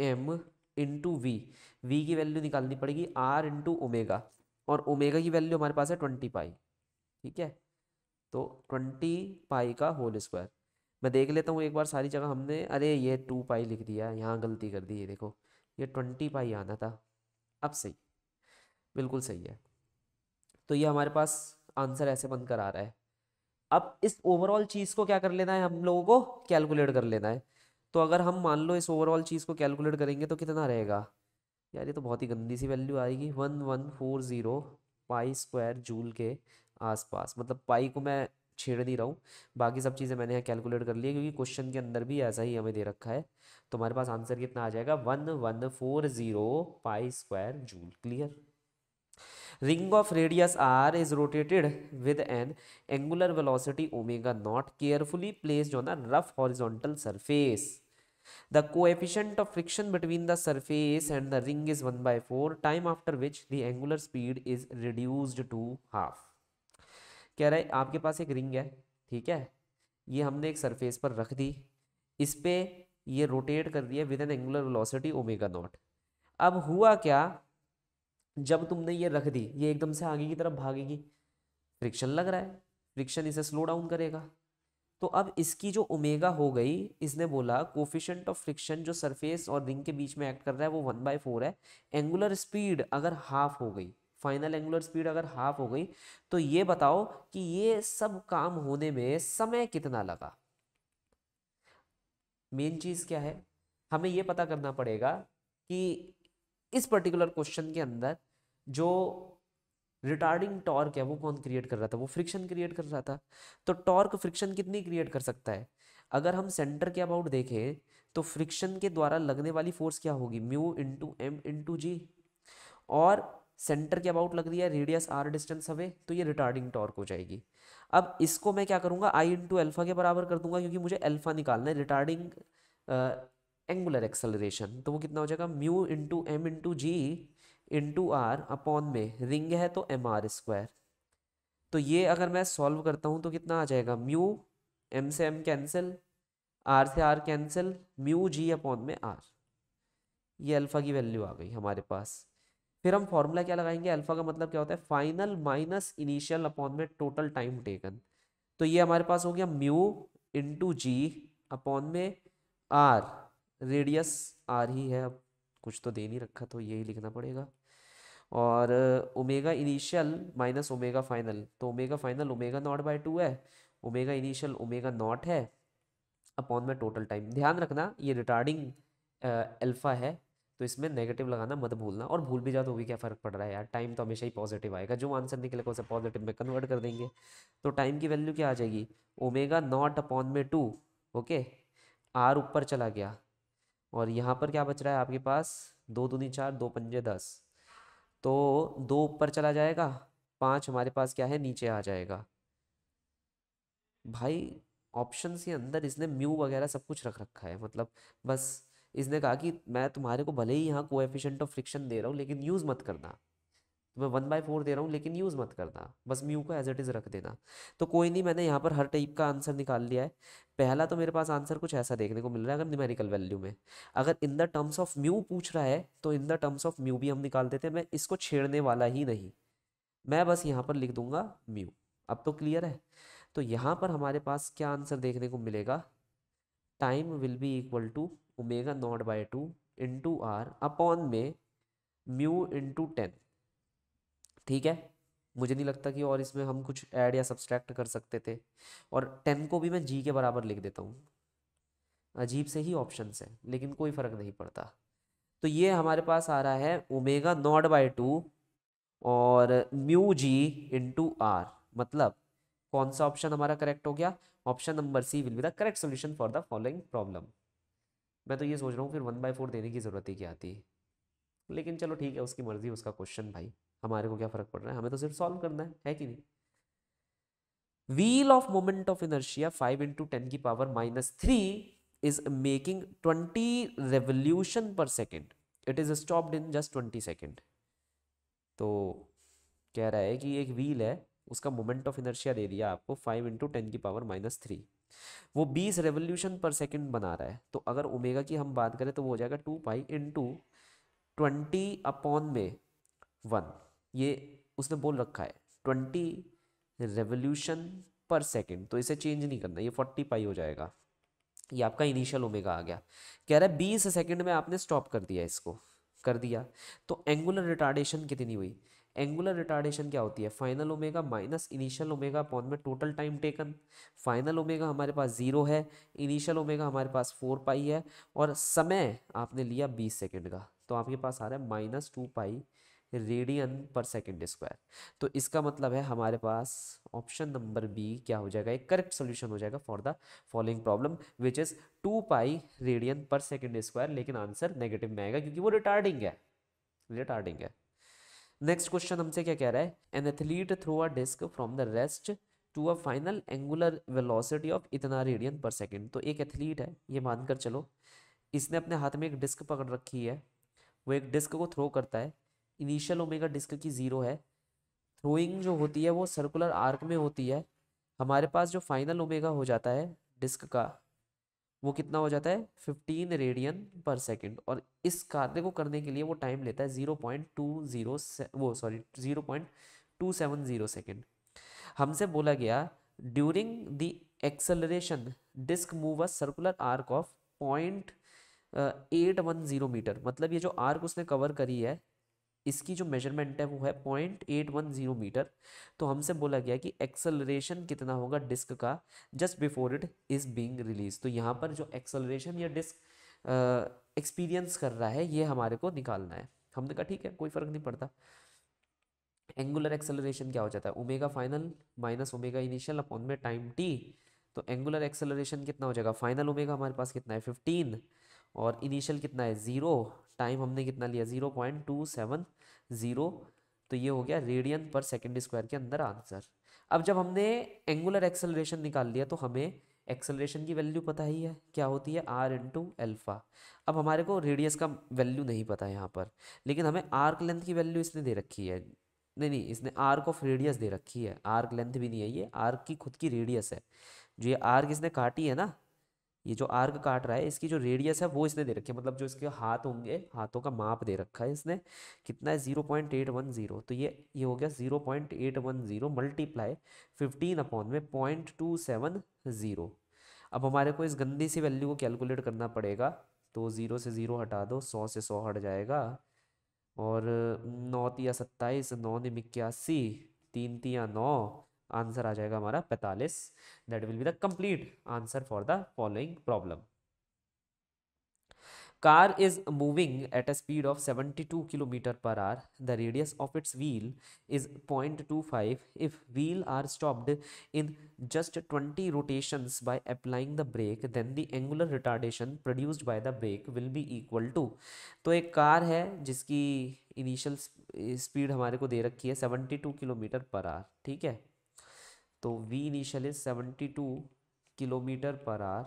M into v v की वैल्यू निकालनी पड़ेगी आर इंटू ओमेगा और ओमेगा की वैल्यू हमारे पास है ट्वेंटी पाई ठीक है तो ट्वेंटी पाई का होल स्क्वायर मैं देख लेता हूँ एक बार सारी जगह हमने अरे ये टू पाई लिख दिया यहाँ गलती कर दी ये देखो ये ट्वेंटी पाई आना था अब सही बिल्कुल सही है तो ये हमारे पास आंसर ऐसे बनकर आ रहा है अब इस ओवरऑल चीज़ को क्या कर लेना है हम लोगों को कैलकुलेट कर लेना है तो अगर हम मान लो इस ओवरऑल चीज़ को कैलकुलेट करेंगे तो कितना रहेगा यार ये तो बहुत ही गंदी सी वैल्यू आएगी one one four zero pi square joule के आसपास मतलब पाई को मैं छेड़ नहीं रहा हूँ बाकी सब चीज़ें मैंने यहाँ कैलकुलेट कर ली है क्योंकि क्वेश्चन के अंदर भी ऐसा ही हमें दे रखा है तो हमारे पास आंसर कितना आ जाएगा one one four zero pi square joule clear ring of radius are is rotated with an angular velocity omega naught carefully placed on a rough horizontal surface the coefficient of friction between the surface and the ring is one by four time after which the angular speed is reduced to half कह रहा है आपके पास एक ring है ठीक है ये हमने एक सरफेस पर रख दी इस पे ये रोटेट कर दिया with an angular velocity omega naught अब हुआ क्या जब तुमने ये रख दी ये एकदम से आगे की तरफ भागेगी फ्रिक्शन लग रहा है फ्रिक्शन इसे स्लो डाउन करेगा तो अब इसकी जो ओमेगा हो गई इसने बोला कोफिशेंट ऑफ फ्रिक्शन जो सरफेस और रिंग के बीच में एक्ट कर रहा है वो वन बाई फोर है एंगुलर स्पीड अगर हाफ हो गई फाइनल एंगुलर स्पीड अगर हाफ हो गई तो ये बताओ कि ये सब काम होने में समय कितना लगा मेन चीज़ क्या है हमें ये पता करना पड़ेगा कि इस पर्टिकुलर क्वेश्चन के अंदर जो रिटार्डिंग टॉर्क है वो कौन क्रिएट कर रहा था वो फ्रिक्शन क्रिएट कर रहा था तो टॉर्क फ्रिक्शन कितनी क्रिएट कर सकता है अगर हम सेंटर के अबाउट देखें तो फ्रिक्शन के द्वारा लगने वाली फोर्स क्या होगी mu into m into g और सेंटर के अबाउट लग दिया रेडियस आर डिस्टेंस हवे तो ये रिटार्डिंग टॉर्क हो जाएगी अब इसको मैं क्या करूँगा आई इंटू एल्फा के बराबर कर दूंगा क्योंकि मुझे एल्फा निकालना है रिटार्डिंग एंगुलर एक्सेलरेशन तो वो कितना हो जाएगा mu into m into g into r upon में रिंग है तो एम आर स्क्वायर तो ये अगर मैं सॉल्व करता हूँ तो कितना आ जाएगा म्यू एम से एम कैंसिल आर से r cancel mu g upon में आर ये अल्फ़ा की वैल्यू आ गई हमारे पास फिर हम फॉर्मूला क्या लगाएंगे अल्फ़ा का मतलब क्या होता है फाइनल माइनस इनिशियल अपॉन में टोटल टाइम टेकन तो ये हमारे पास हो गया म्यू इंटू जी अपॉन में आर रेडियस आर ही है अब कुछ तो दे नहीं रखा तो यही लिखना पड़ेगा और omega initial minus omega final तो omega final omega naught by two है ओमेगा इनिशियल ओमेगा नॉट है अपॉन में टोटल टाइम ध्यान रखना ये रिटार्डिंग अल्फ़ा है तो इसमें नेगेटिव लगाना मत भूलना और भूल भी जाओ तो भी क्या फ़र्क पड़ रहा है यार टाइम तो हमेशा ही पॉजिटिव आएगा जो आंसर निकलेगा उसे पॉजिटिव में कन्वर्ट कर देंगे तो टाइम की वैल्यू क्या आ जाएगी ओमेगा नॉट अपॉन में टू ओके आर ऊपर चला गया और यहाँ पर क्या बच रहा है आपके पास दो दूनी चार दो पंजे दस तो दो ऊपर चला जाएगा पाँच हमारे पास क्या है नीचे आ जाएगा भाई ऑप्शन के अंदर इसने म्यू वगैरह सब कुछ रख रखा है मतलब बस इसने कहा कि मैं तुम्हारे को भले ही यहाँ कोएफिशिएंट ऑफ फ्रिक्शन दे रहा हूँ लेकिन यूज़ मत करना तो मैं वन बाई फोर दे रहा हूँ लेकिन यूज़ मत करना बस म्यू को एज इट इज़ रख देना तो कोई नहीं मैंने यहाँ पर हर टाइप का आंसर निकाल लिया है पहला तो मेरे पास आंसर कुछ ऐसा देखने को मिल रहा है अगर न्यूमेरिकल वैल्यू में अगर in the terms of mu पूछ रहा है तो in the terms of mu भी हम निकाल देते हैं मैं इसको छेड़ने वाला ही नहीं मैं बस यहाँ पर लिख दूंगा म्यू अब तो क्लियर है तो यहाँ पर हमारे पास क्या आंसर देखने को मिलेगा time will be equal to omega naught by two into r upon में म्यू इंटू टेन ठीक है मुझे नहीं लगता कि और इसमें हम कुछ ऐड या सब्सट्रैक्ट कर सकते थे और टेन को भी मैं जी के बराबर लिख देता हूँ अजीब से ही ऑप्शन है लेकिन कोई फ़र्क नहीं पड़ता तो ये हमारे पास आ रहा है ओमेगा नॉट बाई टू और म्यू जी इंटू आर मतलब कौन सा ऑप्शन हमारा करेक्ट हो गया option number C will be the correct solution for the following problem मैं तो ये सोच रहा हूँ फिर वन बाई फोर देने की ज़रूरत ही क्या आती है लेकिन चलो ठीक है उसकी मर्ज़ी उसका क्वेश्चन भाई हमारे को क्या फ़र्क पड़ रहा है हमें तो सिर्फ सॉल्व करना है है कि नहीं wheel of moment of inertia five into ten की power minus three is making twenty revolution per second it is stopped in just twenty second तो कह रहा है कि एक व्हील है उसका मोमेंट ऑफ इनर्शिया दे दिया आपको फाइव इंटू टेन की पावर माइनस थ्री वो बीस रेवोल्यूशन पर सेकेंड बना रहा है तो अगर ओमेगा की हम बात करें तो वो हो जाएगा two pi into twenty upon में वन ये उसने बोल रखा है ट्वेंटी रेवोल्यूशन पर सेकेंड तो इसे चेंज नहीं करना ये फोर्टी पाई हो जाएगा ये आपका इनिशियल ओमेगा आ गया कह रहा है बीस सेकेंड में आपने स्टॉप कर दिया इसको कर दिया तो एंगुलर रिटार्डेशन कितनी हुई एंगुलर रिटार्डेशन क्या होती है final omega minus initial omega upon में total time taken final omega हमारे पास जीरो है इनिशियल ओमेगा हमारे पास फोर पाई है और समय आपने लिया बीस सेकेंड का तो आपके पास आ रहा है minus two pi radian per second square तो इसका मतलब है हमारे पास ऑप्शन नंबर बी क्या हो जाएगा एक करेक्ट सोल्यूशन हो जाएगा for the following problem which is two pi radian per second square लेकिन आंसर नेगेटिव में आएगा क्योंकि वो रिटार्डिंग है रिटार्डिंग है नेक्स्ट क्वेश्चन हमसे क्या कह रहा है an athlete throw a disc from the rest to a final angular velocity of इतना रेडियन पर सेकेंड तो एक एथलीट है ये मानकर चलो इसने अपने हाथ में एक डिस्क पकड़ रखी है वो एक डिस्क को थ्रो करता है इनिशियल ओमेगा डिस्क की ज़ीरो है थ्रोइंग जो होती है वो सर्कुलर आर्क में होती है हमारे पास जो फाइनल ओमेगा हो जाता है डिस्क का वो कितना हो जाता है फिफ्टीन रेडियन पर सेकेंड और इस कार्य को करने के लिए वो टाइम लेता है ज़ीरो पॉइंट टू ज़ीरो वो sorry zero point two seven zero second हमसे बोला गया during the acceleration disc move a circular arc of point eight one zero metre मतलब ये जो आर्क उसने कवर करी है इसकी जो मेजरमेंट है वो है point eight one zero metre तो हमसे बोला गया कि एक्सलरेशन कितना होगा डिस्क का just before it is being release तो यहाँ पर जो एक्सलरेशन या डिस्क एक्सपीरियंस कर रहा है ये हमारे को निकालना है हमने कहा ठीक है कोई फ़र्क नहीं पड़ता एंगुलर एक्सेलरेशन क्या हो जाता है omega final minus omega initial upon में टाइम टी तो एंगुलर एक्सेलरेशन कितना हो जाएगा फाइनल ओमेगा हमारे पास कितना है फिफ्टीन और इनिशियल कितना है ज़ीरो टाइम हमने कितना लिया zero point two seven zero तो ये हो गया रेडियन पर सेकेंड स्क्वायर के अंदर आंसर अब जब हमने एंगुलर एक्सेलरेशन निकाल लिया तो हमें एक्सेलरेशन की वैल्यू पता ही है क्या होती है आर इंटू एल्फा अब हमारे को रेडियस का वैल्यू नहीं पता है यहाँ पर लेकिन हमें आर्क लेंथ की वैल्यू इसने दे रखी है नहीं नहीं इसने आर्क ऑफ रेडियस दे रखी है आर्क लेंथ भी नहीं है ये आर्क की खुद की रेडियस है जो ये आर्क इसने काटी है ना ये जो आर्क काट रहा है इसकी जो रेडियस है वो इसने दे रखी है मतलब जो इसके हाथ होंगे हाथों का माप दे रखा है इसने कितना है zero point eight one zero तो ये ये हो गया zero point eight one zero multiply fifteen upon में पॉइंट टू सेवन जीरो अब हमारे को इस गंदी सी वैल्यू को कैलकुलेट करना पड़ेगा तो ज़ीरो से ज़ीरो हटा दो सौ से सौ हट जाएगा और नौ तिया सत्ताईस नौ निम इक्यासी तीन तिया नौ आंसर आ जाएगा हमारा पैंतालीस that will be the complete answer for the following problem car is moving at a speed of seventy two kilometre per hour the radius of its wheel is point two five if wheel are stopped in just twenty rotations by applying the brake then the angular retardation produced by the brake will be equal to तो एक car है जिसकी initial speed हमारे को दे रखी है seventy kilometre per are ठीक है तो V initial is seventy two kilometre per hour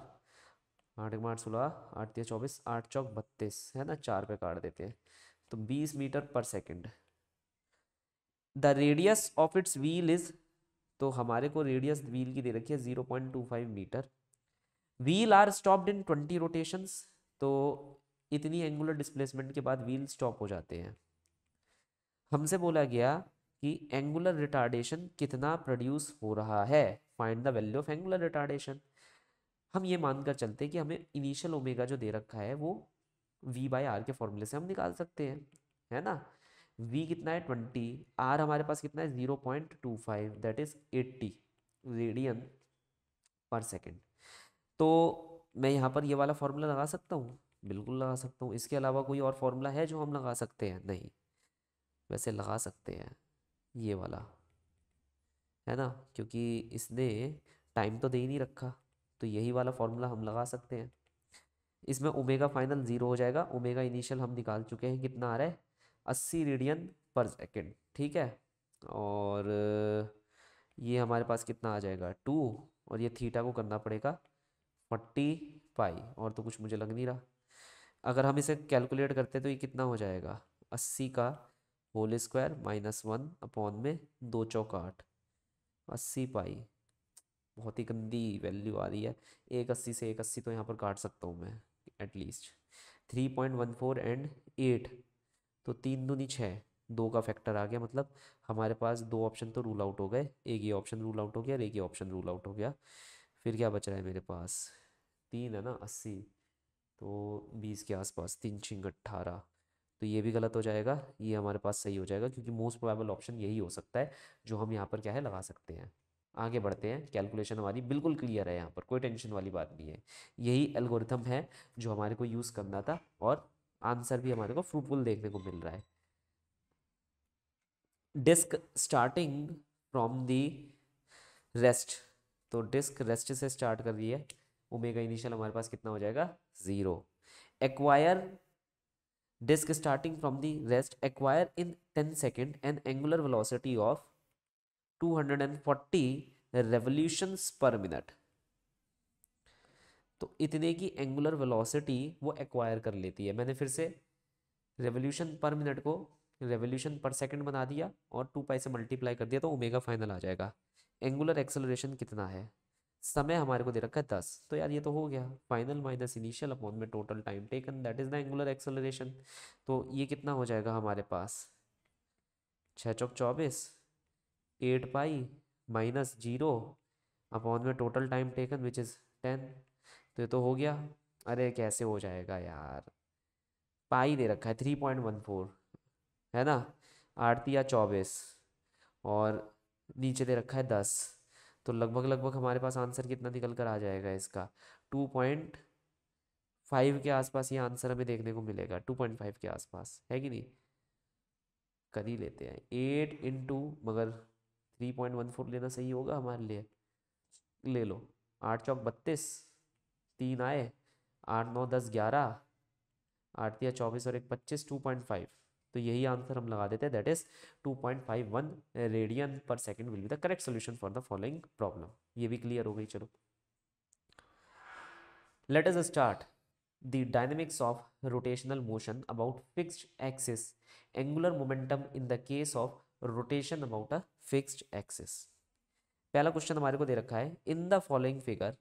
आठ आठ सोलह आठ चौबीस आठ चौक बत्तीस है ना चार पे काट देते हैं तो बीस metre per second the radius of its wheel is तो हमारे को रेडियस व्हील की दे रखी है zero point two five metre wheel are stopped in twenty rotations तो इतनी एंगुलर डिस्प्लेसमेंट के बाद व्हील स्टॉप हो जाते हैं हमसे बोला गया कि एंगुलर रिटार्डेशन कितना प्रोड्यूस हो रहा है find the value of angular retardation हम ये मानकर चलते हैं कि हमें इनिशियल ओमेगा जो दे रखा है वो वी बाई आर के फॉर्मूले से हम निकाल सकते हैं है ना वी कितना है ट्वेंटी आर हमारे पास कितना है zero point two five that is eighty radian per second तो मैं यहाँ पर ये वाला फॉर्मूला लगा सकता हूँ बिल्कुल लगा सकता हूँ इसके अलावा कोई और फॉर्मूला है जो हम लगा सकते हैं नहीं वैसे लगा सकते हैं ये वाला है ना क्योंकि इसने टाइम तो दे ही नहीं रखा तो यही वाला फॉर्मूला हम लगा सकते हैं इसमें ओमेगा फाइनल ज़ीरो हो जाएगा ओमेगा इनिशियल हम निकाल चुके हैं कितना आ रहा है अस्सी रेडियन पर सेकेंड ठीक है और ये हमारे पास कितना आ जाएगा टू और ये थीटा को करना पड़ेगा फोर्टी फाइव और तो कुछ मुझे लग नहीं रहा अगर हम इसे कैलकुलेट करते तो ये कितना हो जाएगा अस्सी का whole square minus one upon में दो चौका आठ अस्सी पाई बहुत ही गंदी वैल्यू आ रही है एक अस्सी से एक अस्सी तो यहाँ पर काट सकता हूँ मैं at least three point one four and eight तो तीन दूनी छः दो का फैक्टर आ गया मतलब हमारे पास दो ऑप्शन तो रूल आउट हो गए एक ही ऑप्शन रूल आउट हो गया और एक ही ऑप्शन रूल आउट हो गया फिर क्या बच रहा है मेरे पास तीन है ना अस्सी तो बीस के आसपास तीन छिंग अट्ठारह तो ये भी गलत हो जाएगा ये हमारे पास सही हो जाएगा क्योंकि मोस्ट प्रोबेबल ऑप्शन यही हो सकता है जो हम यहाँ पर क्या है लगा सकते हैं आगे बढ़ते हैं कैलकुलेशन हमारी बिल्कुल क्लियर है यहाँ पर कोई टेंशन वाली बात नहीं है यही एल्गोरिथम है जो हमारे को यूज़ करना था और आंसर भी हमारे को फ्रूटफुल देखने को मिल रहा है disc starting from the rest तो डिस्क रेस्ट से स्टार्ट कर रही है ओमेगा इनिशियल हमारे पास कितना हो जाएगा zero acquire disk starting from the rest acquire in 10 second an angular velocity of 240 revolution per minute तो इतने की एंगुलर वेलोसिटी वो एक्वायर कर लेती है मैंने फिर से रेवोल्यूशन पर मिनट को रेवोल्यूशन पर सेकंड बना दिया और टू पाई से मल्टीप्लाई कर दिया तो ओमेगा फाइनल आ जाएगा एंगुलर एक्सेलरेशन कितना है समय हमारे को दे रखा है दस तो यार ये तो हो गया फाइनल माइनस इनिशियल अपॉन में total time taken that is the angular acceleration तो ये कितना हो जाएगा हमारे पास छः चौक चौबीस eight pi minus zero upon में total time taken which is ten तो ये तो हो गया अरे कैसे हो जाएगा यार पाई दे रखा है थ्री पॉइंट वन फोर है ना आठ या चौबीस और नीचे दे रखा है दस तो लगभग लगभग हमारे पास आंसर कितना निकल कर आ जाएगा इसका टू पॉइंट फाइव के आसपास ये आंसर हमें देखने को मिलेगा टू पॉइंट फाइव के आसपास है कि नहीं कर ही लेते हैं एट इंटू मगर थ्री पॉइंट वन फोर लेना सही होगा हमारे लिए ले लो आठ चौक बत्तीस तीन आए आठ नौ दस ग्यारह आठ दिया चौबीस और एक पच्चीस टू पॉइंट फाइव तो यही आंसर हम लगा देते हैं that is 2.51 radian per second will be the correct solution for the following problem ये भी क्लियर हो गई चलो let is start the dynamics of rotational motion about fixed axis angular momentum in the case of rotation about a fixed axis पहला question हमारे को दे रखा है in the following figure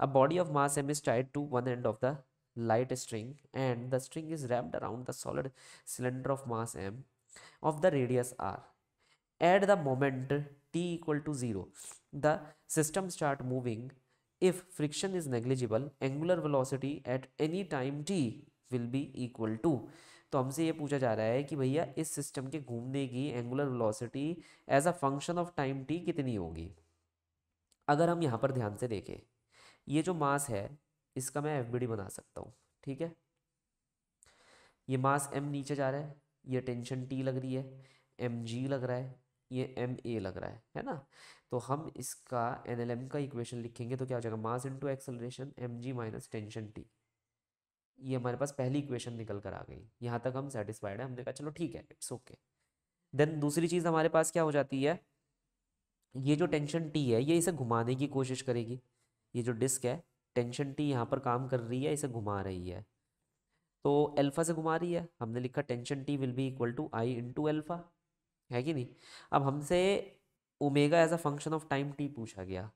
a body of mass M is tied to one end of the light string and the string is wrapped around the solid cylinder of mass m of the radius r. At the moment t equal to 0, the system start moving. If friction is negligible, angular velocity at any time t will be equal to तो हमसे ये पूछा जा रहा है कि भैया इस सिस्टम के घूमने की angular velocity as a function of time T कितनी होगी अगर हम यहाँ पर ध्यान से देखें ये जो मास है इसका मैं एफ बना सकता हूँ ठीक है ये मास एम नीचे जा रहा है ये टेंशन टी लग रही है एम जी लग रहा है ये एम ए लग रहा है है ना तो हम इसका एन एल एम का इक्वेशन लिखेंगे तो क्या हो जाएगा मास इंटू एक्सलरेशन एम जी माइनस टेंशन टी ये हमारे पास पहली इक्वेशन निकल कर आ गई यहाँ तक हम सेटिस्फाइड है हमने कहा चलो ठीक है इट्स ओके देन दूसरी चीज़ हमारे पास क्या हो जाती है ये जो टेंशन टी है ये इसे घुमाने की कोशिश करेगी ये जो डिस्क है टेंशन टी यहाँ पर काम कर रही है इसे घुमा रही है तो अल्फ़ा से घुमा रही है हमने लिखा tension T will be equal to I into alpha है कि नहीं अब हमसे omega as a function of time T पूछा गया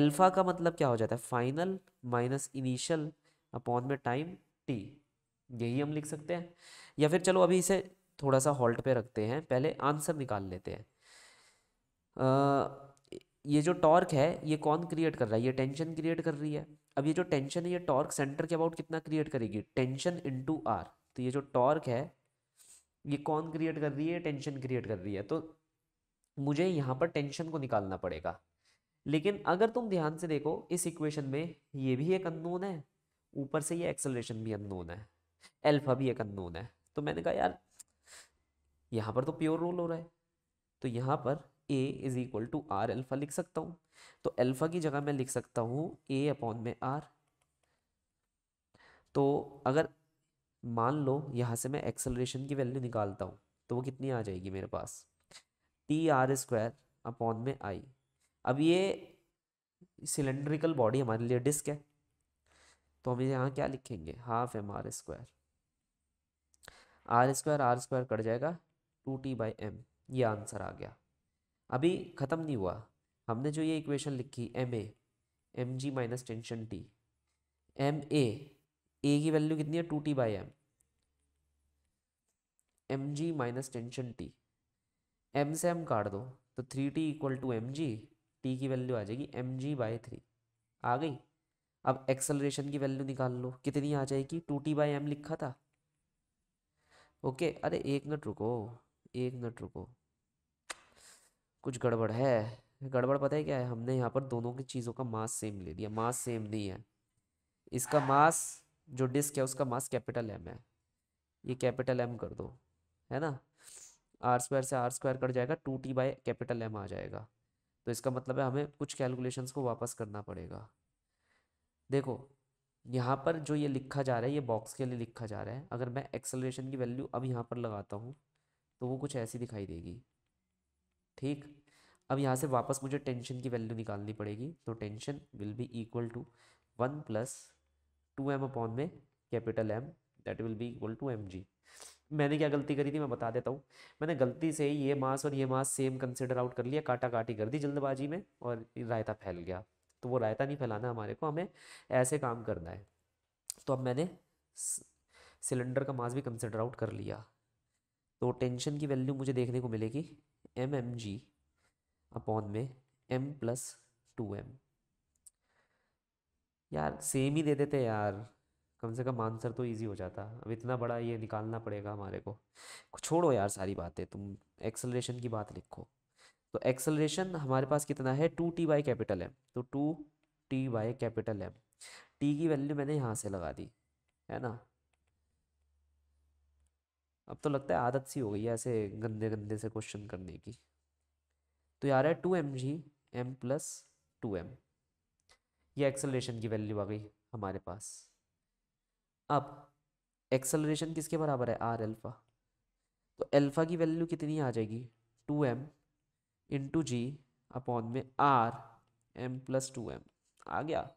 एल्फा का मतलब क्या हो जाता है फाइनल माइनस इनिशियल अपॉन में टाइम टी यही हम लिख सकते हैं या फिर चलो अभी इसे थोड़ा सा हॉल्ट पे रखते हैं पहले आंसर निकाल लेते हैं आ, ये जो टॉर्क है ये कौन क्रिएट कर रहा है ये टेंशन क्रिएट कर रही है अब ये जो टेंशन है ये टॉर्क सेंटर के अबाउट कितना क्रिएट करेगी टेंशन इंटू आर तो ये जो टॉर्क है ये कौन क्रिएट कर रही है टेंशन क्रिएट कर रही है तो मुझे यहाँ पर टेंशन को निकालना पड़ेगा लेकिन अगर तुम ध्यान से देखो इस इक्वेशन में ये भी एक अननोन है ऊपर से ये एक्सेलरेशन भी अननोन है एल्फा भी एक अननोन है तो मैंने कहा यार यहाँ पर तो प्योर रोल हो रहा है तो यहाँ पर A is equal to R alpha लिख सकता हूँ तो एल्फा की जगह मैं लिख सकता हूँ ए अपॉन में आर तो अगर मान लो यहाँ से मैं एक्सेलरेशन की वैल्यू निकालता हूँ तो वो कितनी आ जाएगी मेरे पास टी आर स्क्वायर अपॉन में आई अब ये सिलेंड्रिकल बॉडी हमारे लिए डिस्क है तो हम यहाँ क्या लिखेंगे half M R square R square R square cut जाएगा टू टी बाई एम ये आंसर आ गया अभी ख़त्म नहीं हुआ हमने जो ये इक्वेशन लिखी M A M ji minus tension T M A A की वैल्यू कितनी है two T by M M ji minus tension T M से एम काट दो तो three T equal to M G T की वैल्यू आ जाएगी एम जी बाई थ्री आ गई अब एक्सेलरेशन की वैल्यू निकाल लो कितनी आ जाएगी टू टी बाई एम लिखा था ओके अरे एक मिनट रुको एक मिनट रुको कुछ गड़बड़ है गड़बड़ पता है क्या है हमने यहाँ पर दोनों की चीज़ों का मास सेम ले लिया मास सेम नहीं है इसका मास जो डिस्क है उसका मास कैपिटल एम है ये कैपिटल एम कर दो है ना आर स्क्वायर से आर स्क्वायर कट जाएगा two T by capital M आ जाएगा तो इसका मतलब है हमें कुछ कैलकुलेशंस को वापस करना पड़ेगा देखो यहाँ पर जो ये लिखा जा रहा है ये बॉक्स के लिए लिखा जा रहा है अगर मैं एक्सेलरेशन की वैल्यू अब यहाँ पर लगाता हूँ तो वो कुछ ऐसी दिखाई देगी ठीक अब यहाँ से वापस मुझे टेंशन की वैल्यू निकालनी पड़ेगी तो tension will be equal to one plus two M upon में capital M that will be equal to M G मैंने क्या गलती करी थी मैं बता देता हूँ मैंने गलती से ये मास और ये मास सेम कंसिडर आउट कर लिया काटा काटी कर दी जल्दबाजी में और रायता फैल गया तो वो रायता नहीं फैलाना हमारे को हमें ऐसे काम करना है तो अब मैंने सिलेंडर का मास भी कंसिडर आउट कर लिया तो टेंशन की वैल्यू मुझे देखने को मिलेगी एम एम जी अपॉन में एम प्लस टू एम यार सेम ही दे देते यार कम से कम आंसर तो इजी हो जाता अब इतना बड़ा ये निकालना पड़ेगा हमारे को छोड़ो यार सारी बातें तुम एक्सलरेशन की बात लिखो तो एक्सलरेशन हमारे पास कितना है two T by capital M तो two T by capital M T की वैल्यू मैंने यहाँ से लगा दी है ना अब तो लगता है आदत सी हो गई है ऐसे गंदे गंदे से क्वेश्चन करने की तो यार है two M G M plus two M ये एक्सेलरेशन की वैल्यू आ गई हमारे पास अब एक्सेलरेशन किसके बराबर है आर एल्फ़ा तो एल्फ़ा की वैल्यू कितनी आ जाएगी टू एम इंटू जी अपॉन में R M plus two M आ गया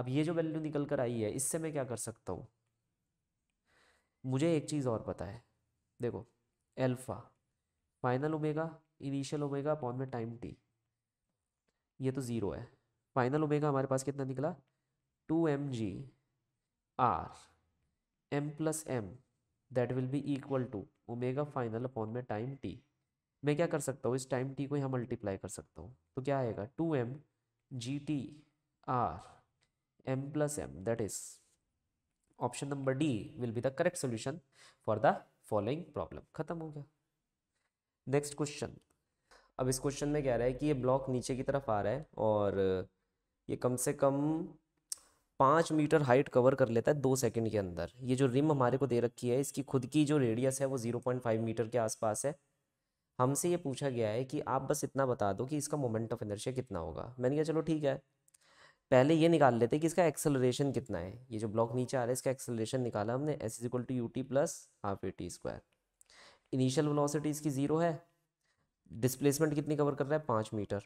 अब ये जो वैल्यू निकल कर आई है इससे मैं क्या कर सकता हूँ मुझे एक चीज़ और पता है देखो alpha final omega initial omega upon में टाइम टी ये तो ज़ीरो है फाइनल ओमेगा हमारे पास कितना निकला two M G R M plus M that will be equal to omega final upon में टाइम टी मैं क्या कर सकता हूँ इस टाइम टी को यहाँ मल्टीप्लाई कर सकता हूँ तो क्या आएगा two M G T R M plus M that is option number D will be the correct solution for the following problem खत्म हो गया नेक्स्ट क्वेश्चन अब इस क्वेश्चन में कह रहा है कि ये ब्लॉक नीचे की तरफ आ रहा है और ये कम से कम पाँच मीटर हाइट कवर कर लेता है दो सेकंड के अंदर ये जो रिम हमारे को दे रखी है इसकी खुद की जो रेडियस है वो जीरो पॉइंट फाइव मीटर के आसपास है हमसे ये पूछा गया है कि आप बस इतना बता दो कि इसका मोमेंट ऑफ इनर्शिया कितना होगा मैंने कहा चलो ठीक है पहले ये निकाल लेते कि इसका एक्सेलरेशन कितना है ये जो ब्लॉक नीचे आ रहा है इसका एक्सेलरेशन निकाला हमने S is equal to U T plus half A T square initial velocity इसकी ज़ीरो है डिस्प्लेसमेंट कितनी कवर कर रहा है पाँच metre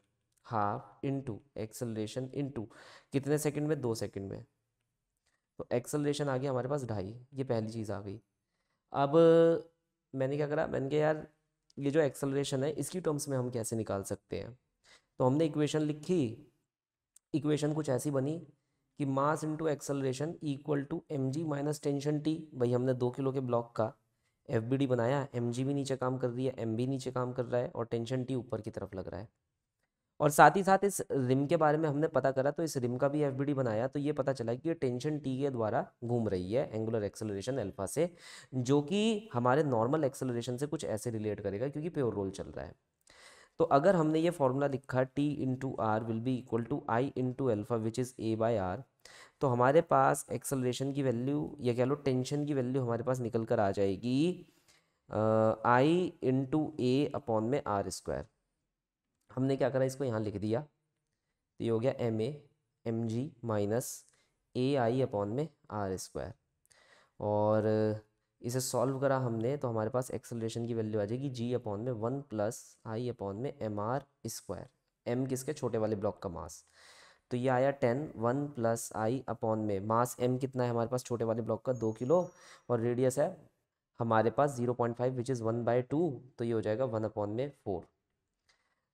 half into acceleration into कितने सेकंड में दो सेकंड में तो एक्सेलरेशन आ गया हमारे पास ढाई ये पहली चीज़ आ गई अब मैंने क्या करा मैंने कहा यार ये जो एक्सेलरेशन है इसकी टर्म्स में हम कैसे निकाल सकते हैं तो हमने इक्वेशन लिखी इक्वेशन कुछ ऐसी बनी कि mass into acceleration equal to M G minus tension T भाई हमने दो किलो के ब्लॉक का एफ बी डी बनाया एम जी भी नीचे काम कर रही है एम बी नीचे काम कर रहा है और टेंशन टी ऊपर की तरफ लग रहा है और साथ ही साथ इस रिम के बारे में हमने पता करा तो इस रिम का भी एफ बी डी बनाया तो ये पता चला कि ये टेंशन टी के द्वारा घूम रही है एंगुलर एक्सेलरेशन अल्फा से जो कि हमारे नॉर्मल एक्सेलरेशन से कुछ ऐसे रिलेट करेगा क्योंकि प्योर रोल चल रहा है तो अगर हमने ये फॉर्मूला लिखा T into R will be equal to I into alpha which is A by R तो हमारे पास एक्सलेशन की वैल्यू या कह लो टेंशन की वैल्यू हमारे पास निकल कर आ जाएगी आई इंटू ए अपॉन में आर स्क्वायर हमने क्या करा इसको यहाँ लिख दिया तो ये हो गया M A M ji minus A I upon में आर स्क्वायर और इसे सॉल्व करा हमने तो हमारे पास एक्सेलरेशन की वैल्यू आ जाएगी जी अपॉन में वन प्लस आई अपॉन में एम आर स्क्वायर एम किसके छोटे वाले ब्लॉक का मास तो ये आया ten one plus I upon में मास एम कितना है हमारे पास छोटे वाले ब्लॉक का दो किलो और रेडियस है हमारे पास zero point five which is one by two तो ये हो जाएगा वन अपॉन में फोर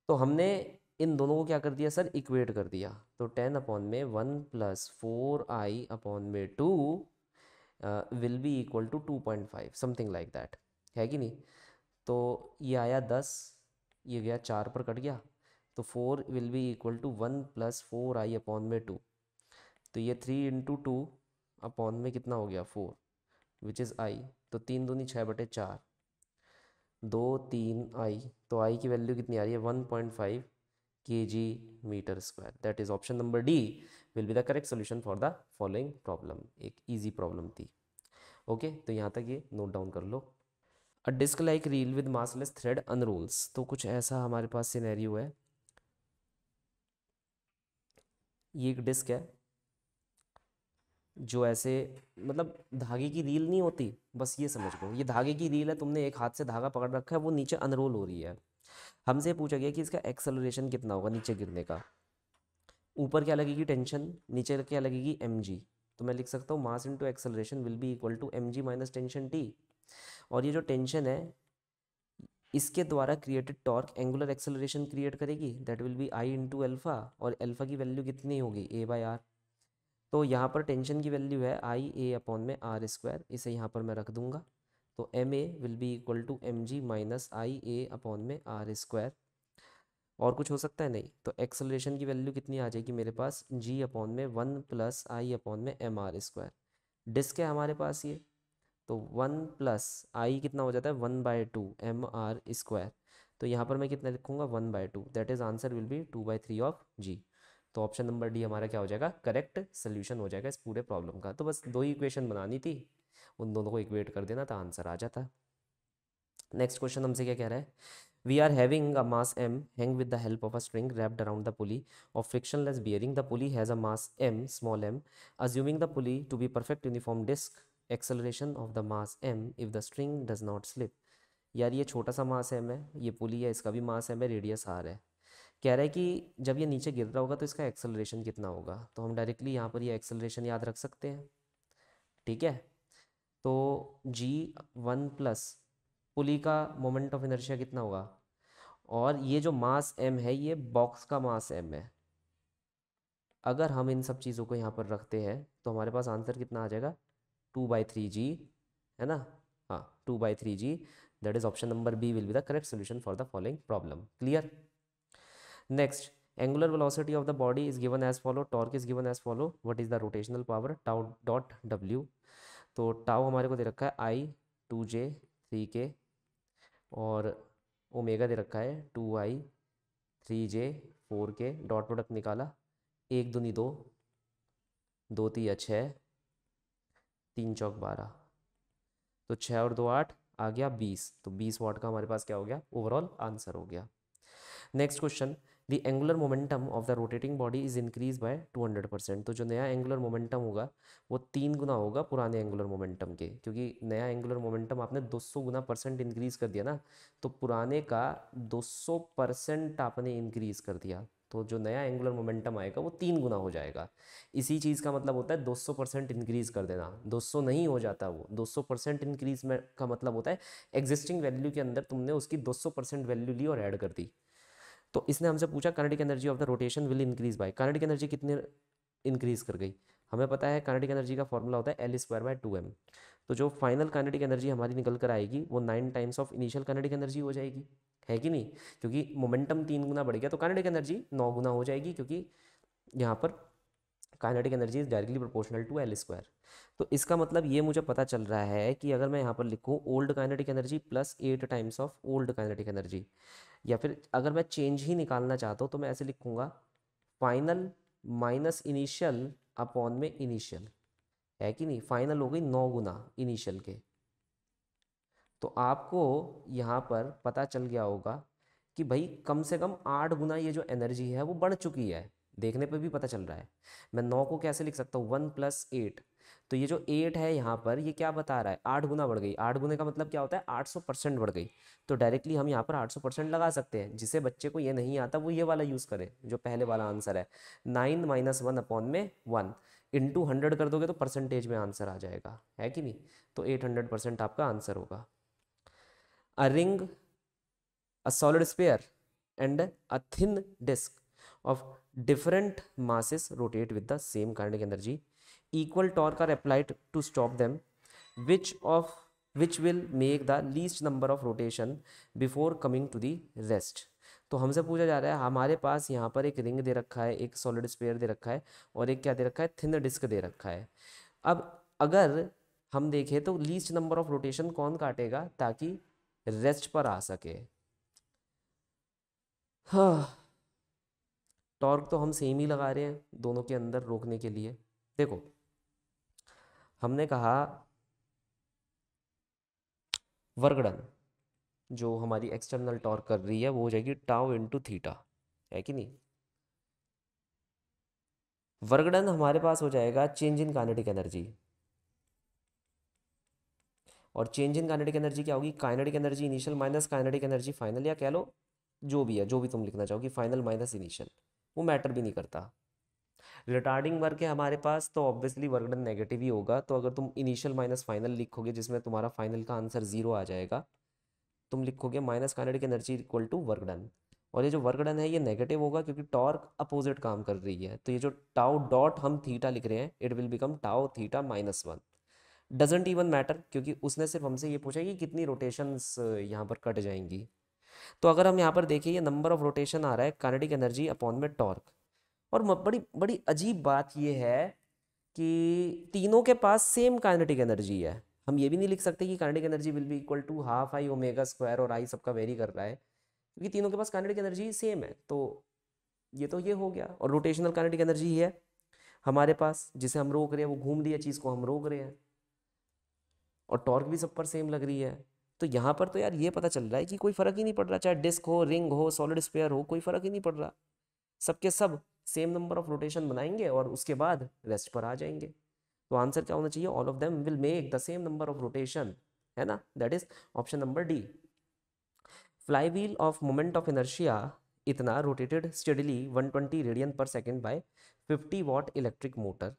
तो हमने इन दोनों को क्या कर दिया सर इक्वेट कर दिया तो टेन अपॉन में one plus four I upon में two will be equal to two point five something like that है कि नहीं तो ये आया दस ये गया चार पर कट गया तो four will be equal to one plus four I upon में टू तो ये थ्री इंटू टू अपॉन में कितना हो गया फोर विच इज़ आई तो तीन दूनी छः बटे चार दो तीन आई तो आई की वैल्यू कितनी आ रही है one point five k ji metre square that is option number D will be the correct solution for the following problem एक ईजी प्रॉब्लम थी ओके तो यहाँ तक ये नोट डाउन कर लो a disc like reel with massless thread unrolls तो कुछ ऐसा हमारे पास सिनेरियो है ये एक डिस्क है जो ऐसे मतलब धागे की रील नहीं होती बस ये समझ लो ये धागे की रील है तुमने एक हाथ से धागा पकड़ रखा है वो नीचे अनरोल हो रही है हमसे पूछा गया कि इसका एक्सेलरेशन कितना होगा नीचे गिरने का ऊपर क्या लगेगी टेंशन नीचे क्या लगेगी एम तो मैं लिख सकता हूँ mass into acceleration will be equal to M G minus tension T और ये जो टेंशन है इसके द्वारा created torque angular acceleration create करेगी that will be I into alpha और एल्फा की वैल्यू कितनी होगी ए बाई आर तो यहाँ पर टेंशन की वैल्यू है आई ए अपॉन में आर स्क्वायर इसे यहाँ पर मैं रख दूंगा तो m a will be equal to M G minus I a upon में आर स्क्वायर और कुछ हो सकता है नहीं तो एक्सलेशन की वैल्यू कितनी आ जाएगी मेरे पास जी अपॉन में वन प्लस आई अपॉन में एम आर स्क्वायर डिस्क है हमारे पास ये तो वन प्लस आई कितना हो जाता है one by two m are square तो यहाँ पर मैं कितना लिखूंगा one by two that is answer will be two by three of g तो ऑप्शन नंबर डी हमारा क्या हो जाएगा करेक्ट सोल्यूशन हो जाएगा इस पूरे प्रॉब्लम का तो बस दो ही इक्वेशन बनानी थी उन दोनों को इक्वेट कर देना तो आंसर आ जाता है नेक्स्ट क्वेश्चन हमसे क्या कह रहा है we are having a mass m hang with the help of a string wrapped around the pulley of frictionless bearing the pulley has a mass m small m assuming the pulley to be perfect uniform disc acceleration of the mass m if the string does not slip यार ये छोटा सा मास M है ये पुली है इसका भी mass M है रेडियस आर है कह रहा है कि जब ये नीचे गिर रहा होगा तो इसका एक्सेलरेशन कितना होगा तो हम डायरेक्टली यहाँ पर ये एक्सेलरेशन याद रख सकते हैं ठीक है तो जी वन प्लस पुली का मोमेंट ऑफ इनर्शिया कितना होगा और ये जो मास एम है ये बॉक्स का मास एम है अगर हम इन सब चीज़ों को यहाँ पर रखते हैं तो हमारे पास आंसर कितना आ जाएगा टू बाई थ्री जी है ना हाँ two by three g that is option number B will be the correct solution for the following problem clear next angular velocity of the body is given as follow torque is given as follow what is the rotational power tau dot डब्ल्यू तो tau हमारे को दे रखा है आई to J three के और omega दे रखा है two i three j four k dot product निकाला एक दूनी दो दो तीन छः तीन चौक बारह तो छः और दो आठ आ गया बीस तो बीस वाट का हमारे पास क्या हो गया ओवरऑल आंसर हो गया next question the angular momentum of the rotating body is increase by 200 percent तो जो नया एंगुलर मोमेंटम होगा वो तीन गुना होगा पुराने एंगुलर मोमेंटम के क्योंकि नया एंगुलर मोमेंटम आपने 200 गुना परसेंट इंक्रीज कर दिया ना तो पुराने का 200 परसेंट आपने इंक्रीज कर दिया तो जो नया एंगुलर मोमेंटम आएगा वो तीन गुना हो जाएगा इसी चीज़ का मतलब होता है 200 परसेंट इनक्रीज़ कर देना 200 नहीं हो जाता वो 200 परसेंट इनक्रीज में का मतलब होता है एग्जिस्टिंग वैल्यू के अंदर तुमने उसकी 200 परसेंट वैल्यू ली और ऐड कर दी तो इसने हमसे पूछा kinetic energy of the rotation will increase by kinetic energy कितने इंक्रीज कर गई हमें पता है कनेटिक एनर्जी का फॉर्मूला होता है L square by two m तो जो फाइनल कनेटिक एनर्जी हमारी निकल कर आएगी वो nine times of initial kinetic energy हो जाएगी है कि नहीं क्योंकि मोमेंटम तीन गुना बढ़ गया तो कनेटिक एनर्जी नौ गुना हो जाएगी क्योंकि यहाँ पर kinetic energy is directly proportional to L square तो इसका मतलब ये मुझे पता चल रहा है कि अगर मैं यहाँ पर लिखूँ old kinetic energy plus eight times of old kinetic energy या फिर अगर मैं चेंज ही निकालना चाहता हूँ तो मैं ऐसे लिखूँगा फाइनल माइनस इनिशियल अपॉन में इनिशियल है कि नहीं फाइनल हो गई नौ गुना इनिशियल के तो आपको यहाँ पर पता चल गया होगा कि भाई कम से कम आठ गुना ये जो एनर्जी है वो बढ़ चुकी है देखने पर भी पता चल रहा है मैं नौ को कैसे लिख सकता हूँ वन प्लस एट तो ये जो एट है यहाँ पर ये क्या बता रहा है आठ गुना बढ़ गई आठ गुने का मतलब क्या होता है आठ सौ परसेंट बढ़ गई तो डायरेक्टली हम यहाँ पर आठ सौ परसेंट लगा सकते हैं जिसे बच्चे को ये नहीं आता वो ये वाला यूज़ करे जो पहले वाला आंसर है नाइन माइनस वन अपॉन में वन इंटू हंड्रेड कर दोगे तो परसेंटेज में आंसर आ जाएगा है कि नहीं तो एट हंड्रेड परसेंट आपका आंसर होगा a ring a solid sphere and a thin disc of different masses rotate with the same kind energy equal torque are applied to stop them which of which will make the least number of rotation before coming to the rest तो हमसे पूछा जा रहा है हमारे पास यहाँ पर एक रिंग दे रखा है एक सॉलिड स्पेयर दे रखा है और एक क्या दे रखा है थिन डिस्क दे रखा है अब अगर हम देखें तो लीस्ट नंबर ऑफ रोटेशन कौन काटेगा ताकि रेस्ट पर आ सके हाँ टॉर्क तो हम सेम ही लगा रहे हैं दोनों के अंदर रोकने के लिए देखो हमने कहा वर्गड़न जो हमारी एक्सटर्नल टॉर्क कर रही है वो हो जाएगी टाउ इंटू थीटा है कि नहीं वर्गड़न हमारे पास हो जाएगा चेंज इन काइनेटिक एनर्जी और चेंज इन काइनेटिक एनर्जी क्या होगी kinetic energy initial minus kinetic energy final या कह लो जो भी है जो भी तुम लिखना चाहोगी फाइनल माइनस इनिशियल वो मैटर भी नहीं करता रिटार्डिंग वर्क है हमारे पास तो ऑब्वियसली वर्क डन नेगेटिव ही होगा तो अगर तुम इनिशियल माइनस फाइनल लिखोगे जिसमें तुम्हारा फाइनल का आंसर जीरो आ जाएगा तुम लिखोगे minus kinetic energy equal to work done और ये जो वर्क डन है ये नेगेटिव होगा क्योंकि टॉर्क अपोजिट काम कर रही है तो ये जो टाओ डॉट हम थीटा लिख रहे हैं it will become tau theta minus one doesn't even matter क्योंकि उसने सिर्फ हमसे ये पूछा कि कितनी रोटेशंस यहाँ पर कट जाएंगी तो अगर हम यहाँ पर देखें ये नंबर ऑफ रोटेशन आ रहा है कानेटिक एनर्जी अपॉन में टॉर्क और बड़ी बड़ी अजीब बात यह है कि तीनों के पास सेम काइनेटिक एनर्जी है हम ये भी नहीं लिख सकते कि kinetic energy will be equal to half I omega square और आई सबका वेरी कर रहा है क्योंकि तीनों के पास काइनेटिक एनर्जी सेम है तो ये तो ये हो गया और रोटेशनल काइनेटिक एनर्जी ही है हमारे पास जिसे हम रोक रहे हैं वो घूम रही है चीज़ को हम रोक रहे हैं और टॉर्क भी सब पर सेम लग रही है तो यहाँ पर तो यार ये पता चल रहा है कि कोई फ़र्क ही नहीं पड़ रहा चाहे डिस्क हो रिंग हो सॉलिड स्पेयर हो कोई फ़र्क ही नहीं पड़ रहा सबके सब सेम नंबर ऑफ रोटेशन बनाएंगे और उसके बाद रेस्ट पर आ जाएंगे तो आंसर क्या होना चाहिए all of them will make the same number of rotation है ना that is option number D flywheel of moment of inertia इतना rotated steadily 120 radian per second by 50 watt electric motor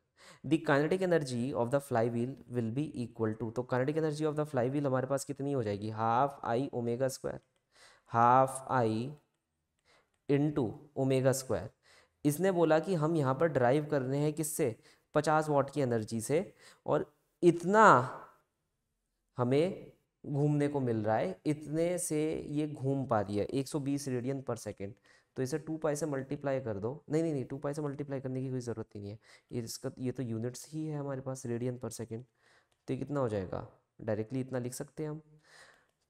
the kinetic energy of the flywheel will be equal to तो kinetic energy of the flywheel हमारे पास कितनी हो जाएगी half I omega square half I into omega square इसने बोला कि हम यहाँ पर ड्राइव कर रहे हैं किससे पचास वॉट की एनर्जी से और इतना हमें घूमने को मिल रहा है इतने से ये घूम पा रही है 120 रेडियन पर सेकेंड तो इसे टू पाई से मल्टीप्लाई कर दो नहीं नहीं नहीं टू पाई से मल्टीप्लाई करने की कोई ज़रूरत ही नहीं है इसका ये तो यूनिट्स ही है हमारे पास रेडियन पर सेकेंड तो ये कितना हो जाएगा डायरेक्टली इतना लिख सकते हैं हम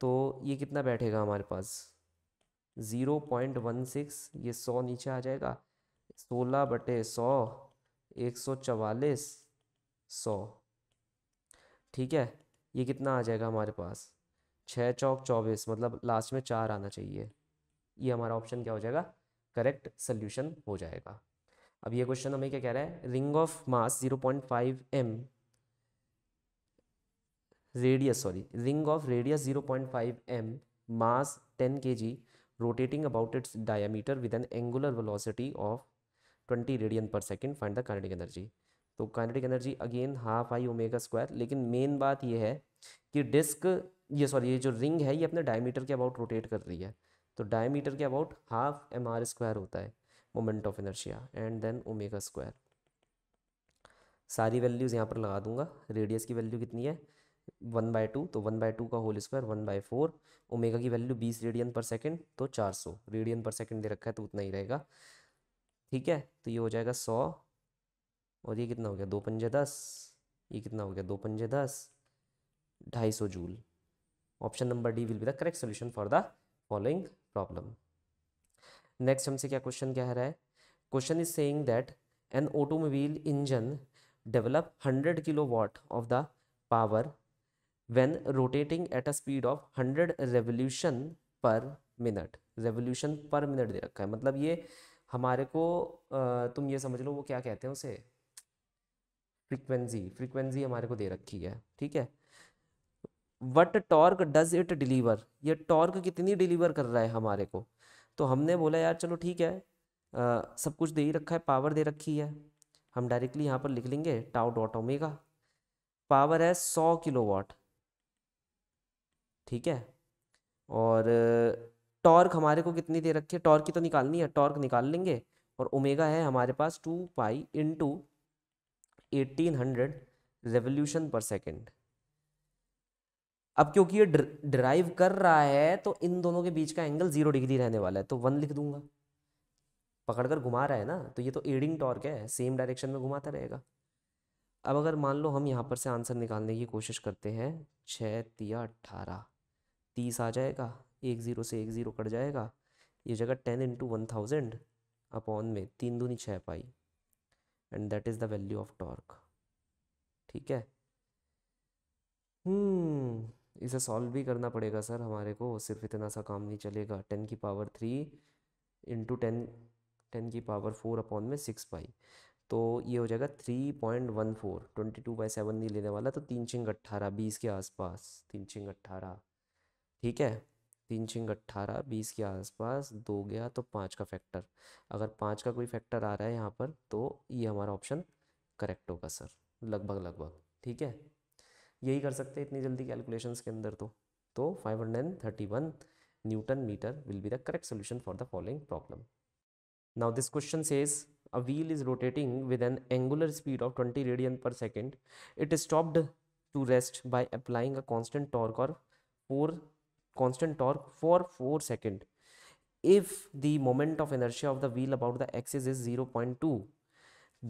तो ये कितना बैठेगा हमारे पास ज़ीरो पॉइंट वन सिक्स ये सौ नीचे आ जाएगा सोलह बटे सौ एक सौ चवालीस सौ ठीक है ये कितना आ जाएगा हमारे पास छः चौक चौबीस मतलब लास्ट में चार आना चाहिए ये हमारा ऑप्शन क्या हो जाएगा करेक्ट सल्यूशन हो जाएगा अब ये क्वेश्चन हमें क्या कह रहा है ring of mass zero point five m radius sorry ring of radius zero point five m mass ten के g rotating about its diameter with an angular velocity of twenty radian per second find the kinetic energy तो kinetic energy again half I omega square लेकिन main बात यह है कि disc ये sorry ये जो रिंग है ये अपने डायमीटर के अबाउट रोटेट कर रही है तो डायमीटर के about half M R square होता है moment of inertia and then omega square सारी वैल्यूज़ यहाँ पर लगा दूंगा रेडियस की वैल्यू कितनी है वन बाय टू तो वन बाय टू का whole square one by four omega की वैल्यू बीस रेडियन पर सेकेंड तो चार सौ रेडियन पर सेकेंड दे रखा है तो उतना ही रहेगा ठीक है तो ये हो जाएगा सौ और ये कितना हो गया दो पंजे दस ये कितना हो गया दो पंजे दस ढाई सौ joule option number D will be the correct solution for the following problem next हमसे क्या क्वेश्चन कह रहा है question is saying that an automobile engine develop hundred kilowatt of the power when rotating at a speed of hundred revolution per minute revolution per minute दे रखा है मतलब ये हमारे को तुम ये समझ लो वो क्या कहते हैं उसे फ्रीक्वेंसी फ्रीक्वेंसी हमारे को दे रखी है ठीक है what torque does it deliver ये टॉर्क कितनी डिलीवर कर रहा है हमारे को तो हमने बोला यार चलो ठीक है आ, सब कुछ दे ही रखा है पावर दे रखी है हम डायरेक्टली यहाँ पर लिख लेंगे टाउ डॉट ओमेगा पावर है सौ किलो वाट ठीक है और टॉर्क हमारे को कितनी दे रखी है टॉर्क की तो निकालनी है टॉर्क निकाल लेंगे और ओमेगा है हमारे पास two pi into eighteen hundred revolution per second अब क्योंकि ये ड्राइव कर रहा है तो इन दोनों के बीच का एंगल जीरो डिग्री रहने वाला है तो वन लिख दूंगा पकड़कर घुमा रहा है ना तो ये तो एडिंग टॉर्क है सेम डायरेक्शन में घुमाता रहेगा अब अगर मान लो हम यहाँ पर से आंसर निकालने की कोशिश करते हैं छः तिया अट्ठारह तीस आ जाएगा एक ज़ीरो से एक ज़ीरो कट जाएगा ये जगह ten into one thousand upon में तीन दूनी छः pi and that is the value of torque ठीक है हम्म इसे सॉल्व भी करना पड़ेगा सर हमारे को सिर्फ इतना सा काम नहीं चलेगा टेन की power three into ten ten की पावर फोर अपॉन में सिक्स पाई तो ये हो जाएगा three point one four twenty two by seven नहीं लेने वाला तो तीन छिंग अट्ठारह बीस के आसपास तीन छिंग अट्ठारह ठीक है तीन छिंग अट्ठारह बीस के आसपास दो गया तो पाँच का फैक्टर अगर पाँच का कोई फैक्टर आ रहा है यहाँ पर तो ये हमारा ऑप्शन करेक्ट होगा सर लगभग लगभग ठीक है यही कर सकते हैं इतनी जल्दी कैलकुलेशंस के अंदर तो तो 531 newton metre will be the correct solution for the following problem now this question says a wheel is rotating with an angular speed of 20 radian per second it is stopped to rest by applying a constant torque और for constant torque for 4 second if the moment of inertia of the wheel about the axis is 0.2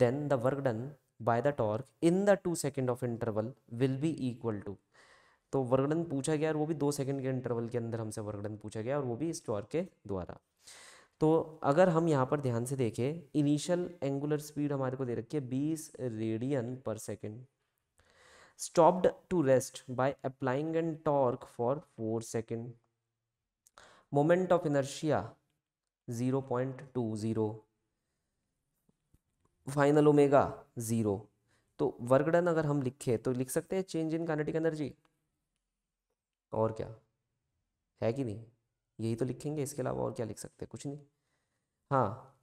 then the work done by the torque in the 2 second of interval will be equal to तो work done पूछा गया और वो भी दो second के interval के अंदर हमसे वर्कडन पूछा गया और वो भी इस टॉर्क के द्वारा तो अगर हम यहाँ पर ध्यान से देखें इनिशियल एंगुलर स्पीड हमारे को दे रखी है बीस radian per second stopped to rest by applying an torque for 4 second. Moment of inertia 0 0.20 final omega zero तो वर्गड़न अगर हम लिखे तो लिख सकते हैं चेंज इन काइनेटिक एनर्जी और क्या है कि नहीं यही तो लिखेंगे इसके अलावा और क्या लिख सकते हैं कुछ नहीं हाँ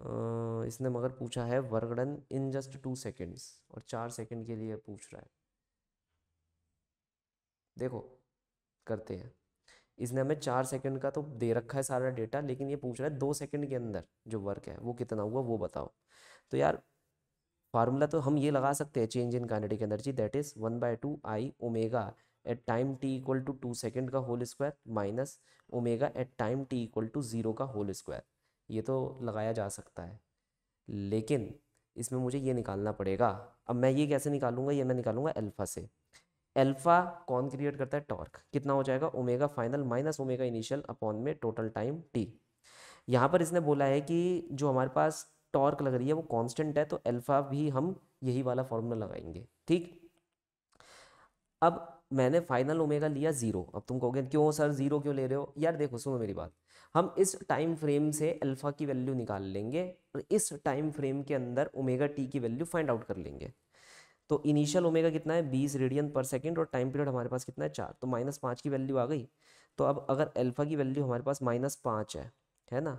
इसने मगर पूछा है work done in just two seconds और चार सेकेंड के लिए पूछ रहा है देखो करते हैं इसने हमें चार सेकंड का तो दे रखा है सारा डेटा लेकिन ये पूछ रहा है दो सेकंड के अंदर जो वर्क है वो कितना हुआ वो बताओ तो यार फार्मूला तो हम ये लगा सकते हैं change in kinetic energy that is one by two I omega at time t equal to two second का whole square minus omega at time t equal to zero का होल स्क्वायर ये तो लगाया जा सकता है लेकिन इसमें मुझे ये निकालना पड़ेगा अब मैं ये कैसे निकालूंगा ये मैं निकालूंगा अल्फ़ा से अल्फ़ा कौन क्रिएट करता है टॉर्क कितना हो जाएगा omega final minus omega initial upon में टोटल टाइम टी यहाँ पर इसने बोला है कि जो हमारे पास टॉर्क लग रही है वो कांस्टेंट है तो अल्फ़ा भी हम यही वाला फॉर्मूला लगाएंगे ठीक अब मैंने फाइनल ओमेगा लिया ज़ीरो अब तुम कहोगे क्यों सर ज़ीरो क्यों ले रहे हो यार देखो सुनो मेरी बात हम इस टाइम फ्रेम से अल्फ़ा की वैल्यू निकाल लेंगे और इस टाइम फ्रेम के अंदर ओमेगा टी की वैल्यू फाइंड आउट कर लेंगे तो इनिशियल ओमेगा कितना है बीस रेडियन पर सेकेंड और टाइम पीरियड हमारे पास कितना है चार तो माइनस पाँच की वैल्यू आ गई तो अब अगर अल्फ़ा की वैल्यू हमारे पास माइनस पाँच है है ना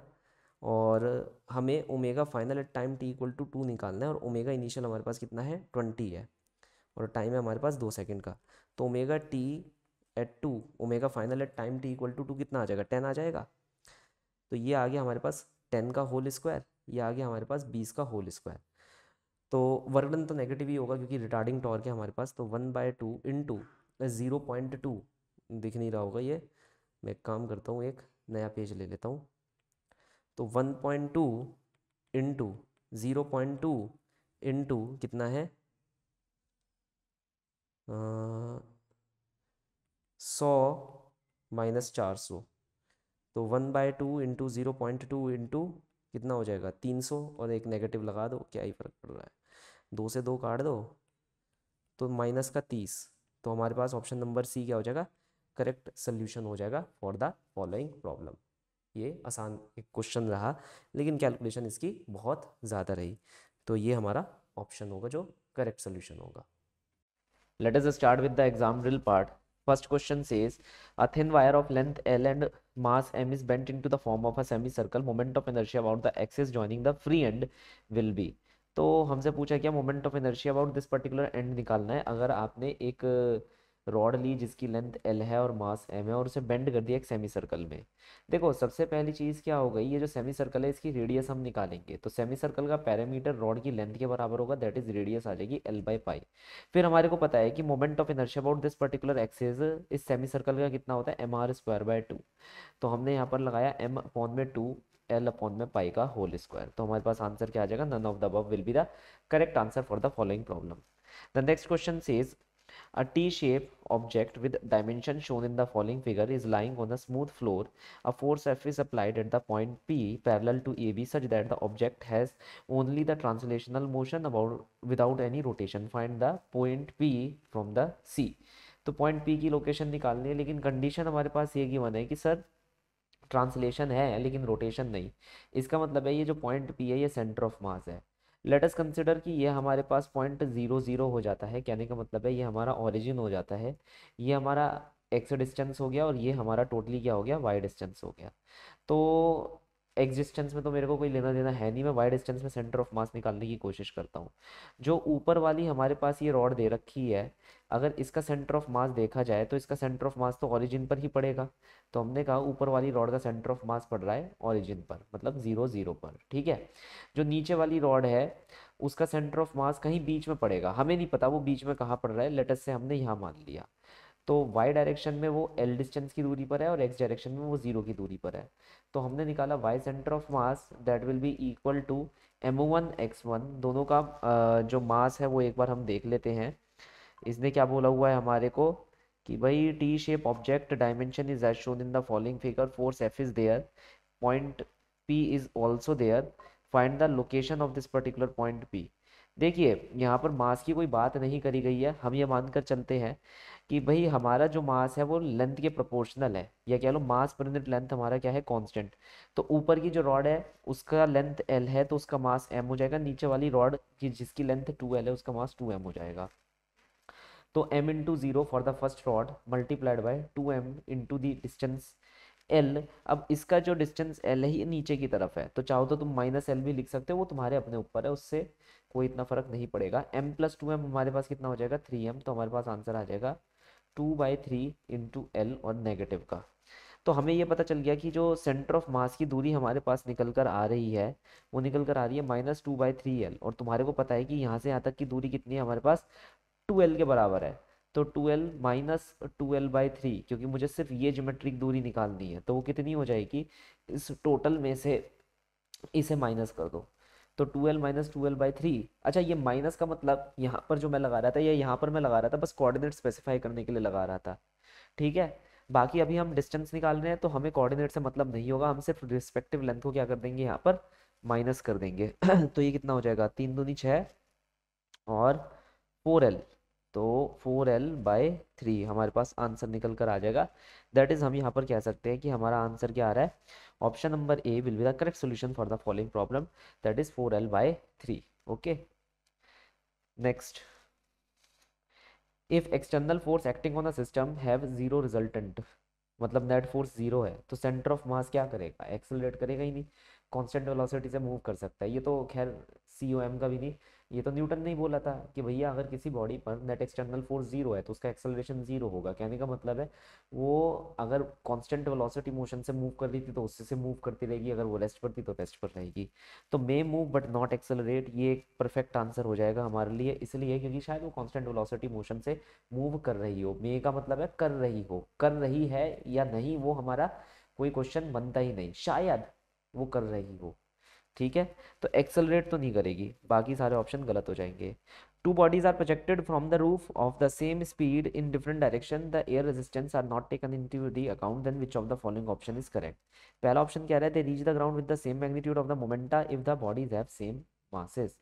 और हमें omega final at time t equal to two निकालना है और ओमेगा इनिशियल हमारे पास कितना है ट्वेंटी है और टाइम है हमारे पास दो सेकेंड का तो omega t at two omega final at time t equal to two कितना आ जाएगा टेन आ जाएगा तो ये आ गया हमारे पास टेन का होल स्क्वायर ये आ गया हमारे पास बीस का होल स्क्वायर तो वर्णन तो नेगेटिव ही होगा क्योंकि रिटार्डिंग टॉर्क है हमारे पास तो one by two in to zero point two दिख नहीं रहा होगा ये मैं एक काम करता हूँ एक नया पेज ले लेता हूँ तो one point two in to zero point two in two कितना है सौ माइनस चार सौ तो one by two into zero point two into कितना हो जाएगा तीन सौ और एक नेगेटिव लगा दो क्या ही फ़र्क पड़ रहा है दो से दो काट दो तो माइनस का तीस तो हमारे पास ऑप्शन नंबर सी क्या हो जाएगा करेक्ट सल्यूशन हो जाएगा फॉर द फॉलोइंग प्रॉब्लम ये आसान एक क्वेश्चन रहा लेकिन कैलकुलेशन इसकी बहुत ज़्यादा रही तो ये हमारा ऑप्शन होगा जो करेक्ट सोल्यूशन होगा let us start with the exam real part First question says a thin wire of length L and mass M is bent into the form of a semicircle. Moment of inertia about the axis joining the free end will be. तो हमसे पूछा क्या moment of inertia about this particular end निकालना है अगर आपने एक rod ली जिसकी लेंथ एल है और मास एम है और उसे बेंड कर दिया एक सेमी सर्कल में देखो सबसे पहली चीज़ क्या हो गई ये जो सेमी सर्कल है इसकी रेडियस हम निकालेंगे तो सेमी सर्कल का पैरामीटर रॉड की लेंथ के बराबर होगा दैट इज रेडियस आ जाएगी एल बाई पाई फिर हमारे को पता है कि moment of inertia about this particular axis इस सेमी सर्कल का कितना होता है M R square by two तो हमने यहाँ पर लगाया एम अपॉन में टू एल अपॉन में पाई का होल स्क्वायर तो हमारे पास आंसर क्या आ जाएगा none of the above will be the correct answer for the following problem the next question says A T-shaped object with dimension shown in the following figure is lying on a smooth floor. A force F is applied at the point P parallel to AB such that the object has only the translational motion about without any rotation. Find the point P from the C. तो point P की location निकालनी है लेकिन condition हमारे पास ये की given है कि सर ट्रांसलेशन है लेकिन रोटेशन नहीं इसका मतलब है ये जो पॉइंट पी है ये सेंटर ऑफ मास है लेटस कंसिडर कि ये हमारे पास पॉइंट ज़ीरो ज़ीरो हो जाता है कहने का मतलब है ये हमारा ओरिजिन हो जाता है ये हमारा एक्स डिस्टेंस हो गया और ये हमारा टोटली क्या हो गया वाई डिस्टेंस हो गया तो एक्जिस्टेंस में तो मेरे को कोई लेना देना है नहीं मैं वाई डिस्टेंस में सेंटर ऑफ मास निकालने की कोशिश करता हूँ जो ऊपर वाली हमारे पास ये रॉड दे रखी है अगर इसका सेंटर ऑफ मास देखा जाए तो इसका सेंटर ऑफ मास तो ऑरिजिन पर ही पड़ेगा तो हमने कहा ऊपर वाली रॉड का सेंटर ऑफ मास पड़ रहा है ऑरिजिन पर मतलब जीरो जीरो पर ठीक है जो नीचे वाली रॉड है उसका सेंटर ऑफ मास कहीं बीच में पड़ेगा हमें नहीं पता वो बीच में कहाँ पड़ रहा है लेटस से हमने यहाँ मान लिया तो वाई डायरेक्शन में वो एल डिस्टेंस की दूरी पर है और एक्स डायरेक्शन में वो जीरो की दूरी पर है तो हमने निकाला Y centre of mass that will be equal to M O one x one दोनों का जो मास है वो एक बार हम देख लेते हैं इसने क्या बोला हुआ है हमारे को कि भाई T shape object dimension is as shown in the following figure force F is there point P is also there find the location of this particular point P देखिए यहाँ पर मास की कोई बात नहीं करी गई है हम ये मानकर चलते हैं कि भाई हमारा जो मास है वो लेंथ के प्रोपोर्शनल है या कह लो मास पर यूनिट लेंथ हमारा क्या है कांस्टेंट तो ऊपर की जो रॉड है उसका लेंथ एल है तो उसका मास एम हो जाएगा नीचे वाली रॉड की जिसकी लेंथ टू एल है उसका मास टू एम हो जाएगा तो M into zero for the first rod multiplied by two M into the distance L अब इसका जो डिस्टेंस एल है ये नीचे की तरफ है तो चाहो तो तुम माइनस एल भी लिख सकते हो वो तुम्हारे अपने ऊपर है उससे कोई इतना फर्क नहीं पड़ेगा एम प्लस टू एम हमारे पास कितना हो जाएगा थ्री एम तो हमारे पास आंसर आ जाएगा two by three into L और नेगेटिव का तो हमें ये पता चल गया कि जो सेंटर ऑफ मास की दूरी हमारे पास निकल कर आ रही है वो निकल कर आ रही है minus two by three L और तुम्हारे को पता है कि यहाँ से यहाँ तक की दूरी कितनी है हमारे पास टूएल्व के बराबर है तो twelve minus twelve by three क्योंकि मुझे सिर्फ ये जोमेट्रिक दूरी निकालनी है तो वो कितनी हो जाएगी इस टोटल में से इसे माइनस कर दो तो twelve minus twelve by three अच्छा ये माइनस का मतलब यहाँ पर जो मैं लगा रहा था या यहाँ पर मैं लगा रहा था बस कोऑर्डिनेट स्पेसिफाई करने के लिए लगा रहा था ठीक है बाकी अभी हम डिस्टेंस निकाल रहे हैं तो हमें कोऑर्डिनेट से मतलब नहीं होगा हम सिर्फ रिस्पेक्टिव लेंथ को क्या कर देंगे यहाँ पर माइनस कर देंगे तो ये कितना हो जाएगा तीन दूनी छः और फोर एल तो फोर एल बाई थ्री हमारे पास आंसर निकल कर आ जाएगा दैट इज़ हम यहाँ पर कह सकते हैं कि हमारा आंसर क्या आ रहा है option number A will be the correct solution for the following problem that is four L by three okay next if external force acting on the system have zero resultant मतलब net force zero है तो centre of mass क्या करेगा accelerate करेगा ही नहीं constant velocity से move कर सकता है ये तो खैर सी का भी नहीं ये तो न्यूटन ने ही बोला था कि भैया अगर किसी बॉडी पर नेट एक्सटर्नल फोर्स जीरो है तो उसका एक्सेलरेशन जीरो होगा कहने का मतलब है वो अगर कांस्टेंट वेलोसिटी मोशन से मूव कर रही थी तो उससे से मूव करती रहेगी अगर वो रेस्ट पर थी तो रेस्ट पर रहेगी तो may move but not accelerate ये एक परफेक्ट आंसर हो जाएगा हमारे लिए इसलिए क्योंकि शायद वो कॉन्स्टेंट वेलोसिटी मोशन से मूव कर रही हो मे का मतलब है कर रही हो कर रही है या नहीं वो हमारा कोई क्वेश्चन बनता ही नहीं शायद वो कर रही हो ठीक है तो एक्सेलरेट तो नहीं करेगी बाकी सारे ऑप्शन गलत हो जाएंगे two bodies are projected from the roof of the same speed in different direction the air resistance are not taken into the account then which of the following option is correct पहला option क्या रहा है they reach the ground with the same magnitude of the momenta if the bodies have same masses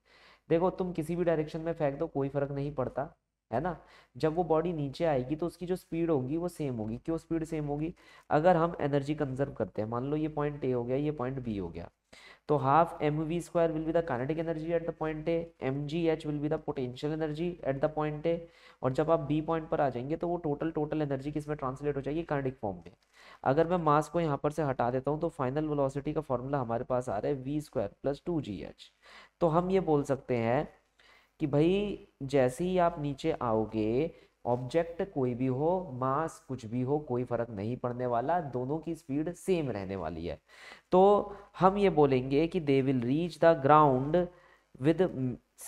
देखो तुम किसी भी direction में फेंक दो कोई फर्क नहीं पड़ता है ना जब वो बॉडी नीचे आएगी तो उसकी जो स्पीड होगी वो सेम होगी क्यों स्पीड सेम होगी अगर हम एनर्जी कंजर्व करते हैं मान लो ये पॉइंट ए हो गया ये पॉइंट बी हो गया तो half M V square will be the kinetic energy at the point A M G H will be the potential energy at the point A और जब आप बी पॉइंट पर आ जाएंगे तो वो टोटल टोटल एनर्जी किसमें ट्रांसलेट हो जाएगी कानेटिक फॉर्म में अगर मैं मास को यहाँ पर से हटा देता हूँ तो फाइनल वेलोसिटी का फॉर्मूला हमारे पास आ रहा है V square plus two G H तो हम ये बोल सकते हैं कि भाई जैसे ही आप नीचे आओगे ऑब्जेक्ट कोई भी हो मास कुछ भी हो कोई फर्क नहीं पड़ने वाला दोनों की स्पीड सेम रहने वाली है तो हम ये बोलेंगे कि they will reach the ground with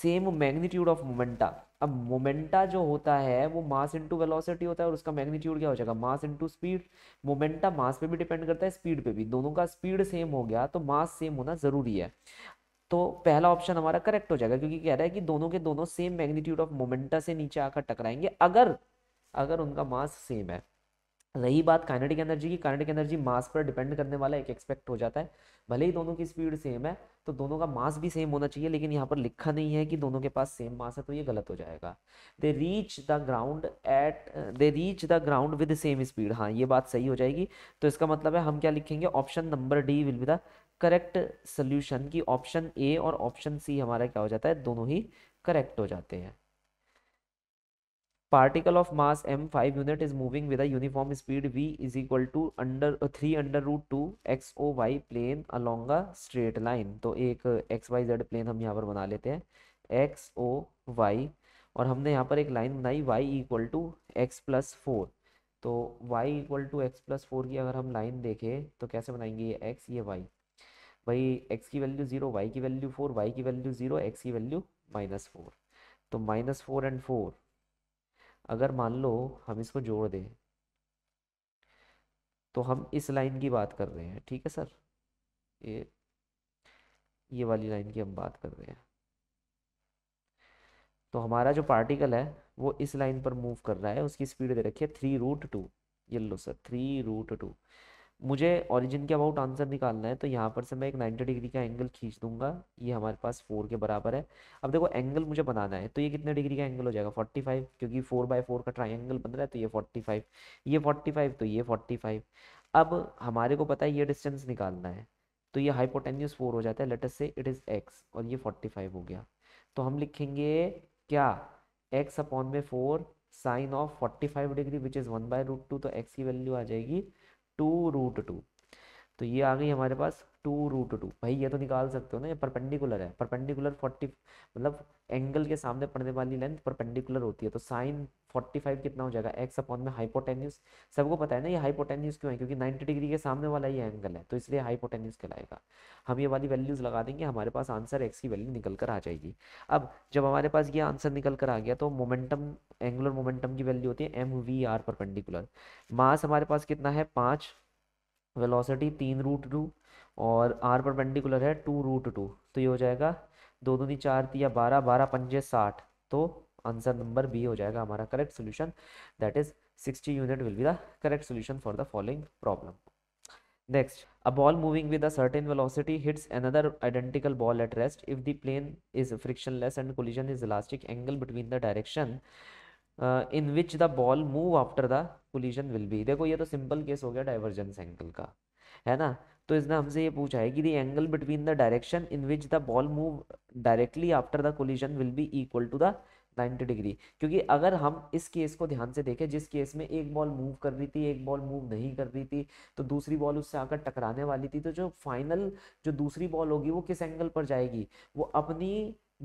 same magnitude of momenta अब मोमेंटा जो होता है वो मास इनटू वेलोसिटी होता है और उसका मैग्नीट्यूड क्या हो जाएगा mass into speed momenta mass पे भी डिपेंड करता है स्पीड पे भी दोनों का स्पीड सेम हो गया तो मास सेम होना ज़रूरी है तो पहला ऑप्शन हमारा करेक्ट हो जाएगा क्योंकि कह रहा है कि दोनों के दोनों सेम मैग्नीट्यूड ऑफ मोमेंटा से नीचे आकर टकराएंगे अगर अगर उनका मास सेम है रही बात काइनेटिक एनर्जी की काइनेटिक एनर्जी मास पर डिपेंड करने वाला एक एक्सपेक्ट हो जाता है भले ही दोनों की स्पीड सेम है तो दोनों का मास भी सेम होना चाहिए लेकिन यहाँ पर लिखा नहीं है कि दोनों के पास सेम मास है तो ये गलत हो जाएगा they reach the ground at they reach the ground with same speed हाँ ये बात सही हो जाएगी तो इसका मतलब है हम क्या लिखेंगे option number D will be the correct solution की ऑप्शन ए और ऑप्शन सी हमारा क्या हो जाता है दोनों ही करेक्ट हो जाते हैं particle of mass M five unit is moving with uniform speed V is equal to under three under root two X O Y plane along a straight line तो एक एक्स वाई जेड प्लेन हम यहाँ पर बना लेते हैं x O Y और हमने यहाँ पर एक लाइन बनाई Y equal to X plus four तो Y equal to X plus four की अगर हम लाइन देखें तो कैसे बनाएंगे ये एक्स ये वाई भाई x की वैल्यू जीरो y की वैल्यू फोर y की वैल्यू जीरो x की वैल्यू माइनस फोर तो माइनस फोर एंड फोर अगर मान लो हम इसको जोड़ दें तो हम इस लाइन की बात कर रहे हैं ठीक है सर ये ये वाली लाइन की हम बात कर रहे हैं तो हमारा जो पार्टिकल है वो इस लाइन पर मूव कर रहा है उसकी स्पीड दे रखी है थ्री रूट टू ये लो सर थ्री रूट टू मुझे ओरिजिन के अबाउट आंसर निकालना है तो यहाँ पर से मैं एक 90 डिग्री का एंगल खींच दूंगा ये हमारे पास फोर के बराबर है अब देखो एंगल मुझे बनाना है तो ये कितने डिग्री का एंगल हो जाएगा 45 क्योंकि 4 बाई फोर का ट्राइंगल बन रहा है तो ये 45 ये 45 तो ये 45 अब हमारे को पता है ये डिस्टेंस निकालना है तो ये हाइपोटेन्यूस फोर हो जाता है लेटेस्ट से इट इज़ एक्स और ये फोर्टी फाइव हो गया तो हम लिखेंगे क्या एक्स अपॉन में four sine of forty five degree which is one by root two तो एक्स की वैल्यू आ जाएगी टू रूट टू तो ये आ गई हमारे पास टू रूट टू भाई ये तो निकाल सकते हो ना ये परपेंडिकुलर है परपेंडिकुलर फोर्टी मतलब एंगल के सामने पड़ने वाली लेंथ परपेंडिकुलर होती है तो साइन फोर्टी कितना हो जाएगा एक्स अपॉन में हाइपोटेन्यूस सबको पता है ना ये हाइपोटेन्यूस क्यों है क्योंकि नाइन्टी डिग्री के सामने वाला ये एंगल है तो इसलिए हाइपोटेन्यूस कहलाएगा हम ये वाली वैल्यूज लगा देंगे हमारे पास आंसर एक्स की वैल्यू निकल कर आ जाएगी अब जब हमारे पास ये आंसर निकल कर आ गया तो मोमेंटम एंगुलर मोमेंटम की वैल्यू होती है M V R perpendicular mass हमारे पास कितना है पाँच वेलोसिटी तीन रूट टू और आर परपेंडिकुलर है टू रूट टू तो ये हो जाएगा दो दूनी चार तिया बारह बारह पंजे साठ तो आंसर नंबर बी हो जाएगा हमारा correct solution that is 60 unit will be the correct solution for the following problem next a ball moving with a certain velocity hits another identical ball at rest if the plane is friction and collision is elastic angle between the direction in which the ball move after the collision will be देखो ये तो simple case हो गया divergence angle का है ना तो इसने हमसे ये पूछा है कि the angle between the direction in which the ball move directly after the collision will be equal to the ninety degree क्योंकि अगर हम इस केस को ध्यान से देखें जिस केस में एक बॉल मूव कर रही थी एक बॉल मूव नहीं कर रही थी तो दूसरी बॉल उससे आकर टकराने वाली थी तो जो फाइनल जो दूसरी बॉल होगी वो किस एंगल पर जाएगी वो अपनी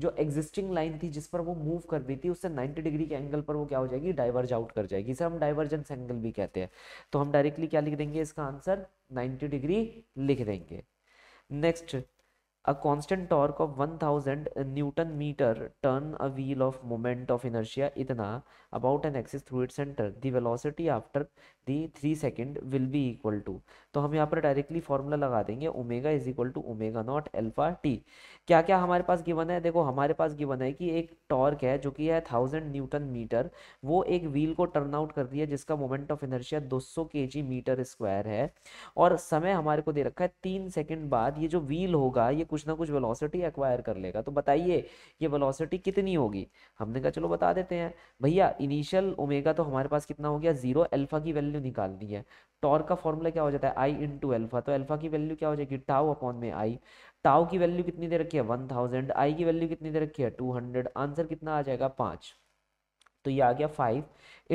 जो एग्जिस्टिंग लाइन थी जिस पर वो मूव कर रही थी उससे 90 डिग्री के एंगल पर वो क्या हो जाएगी डाइवर्ज आउट कर जाएगी इसे हम डाइवर्जेंस एंगल भी कहते हैं तो हम डायरेक्टली क्या लिख देंगे इसका आंसर नाइन्टी डिग्री लिख देंगे next a constant torque of 1000 newton meter turn a wheel of moment of inertia इतना about an axis through it centre the velocity after the three second will be equal to तो हम यहाँ पर directly formula लगा देंगे omega is equal to omega naught alpha T क्या क्या हमारे पास गिवन है देखो हमारे पास गिवन है कि एक टॉर्क है जो कि है थाउजेंड न्यूटन मीटर वो एक व्हील को टर्न आउट कर दिया जिसका moment of inertia 200 G metre square है और समय हमारे को दे रखा है तीन सेकेंड बाद ये जो व्हील होगा ये कुछ ना कुछ वेलोसिटी एक्वायर कर लेगा तो बताइए ये वेलोसिटी कितनी होगी हमने कहा चलो बता देते हैं भैया इनिशियल ओमेगा तो हमारे पास कितना हो गया जीरो अल्फा की वैल्यू निकालनी है टॉर्क का फॉर्मूला क्या हो जाता है आई इंटू अल्फा तो अल्फा की वैल्यू क्या हो जाएगी टाउ अपॉन में आई टाउ की वैल्यू कितनी दे रखी है वन थाउजेंड आई की वैल्यू कितनी दे रखी है टू हंड्रेड आंसर कितना आ जाएगा पाँच तो ये आ गया फाइव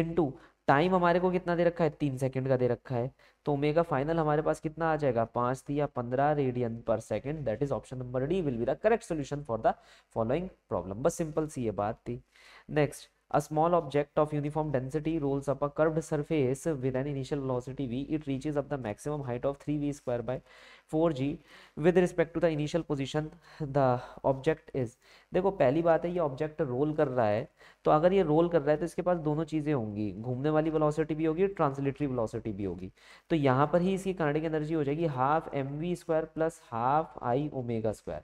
इंटू टाइम हमारे को कितना दे रखा है तीन सेकेंड का दे रखा है तो ओमेगा फाइनल हमारे पास कितना आ जाएगा पाँच या पंद्रह radian per second that is option number D will be the correct solution for the following problem बस सिंपल सी ये बात थी next A small object of uniform density rolls up a curved surface with an initial velocity v. It reaches up the maximum height of 3v square by four G with respect to the initial position the object is देखो पहली बात है ये object role कर रहा है तो अगर ये रोल कर रहा है तो इसके पास दोनों चीज़ें होंगी घूमने वाली वेलोसिटी भी होगी ट्रांसलेटरी वेलोसिटी भी होगी तो यहाँ पर ही इसकी कांडिक एनर्जी हो जाएगी half M V square plus half I omega square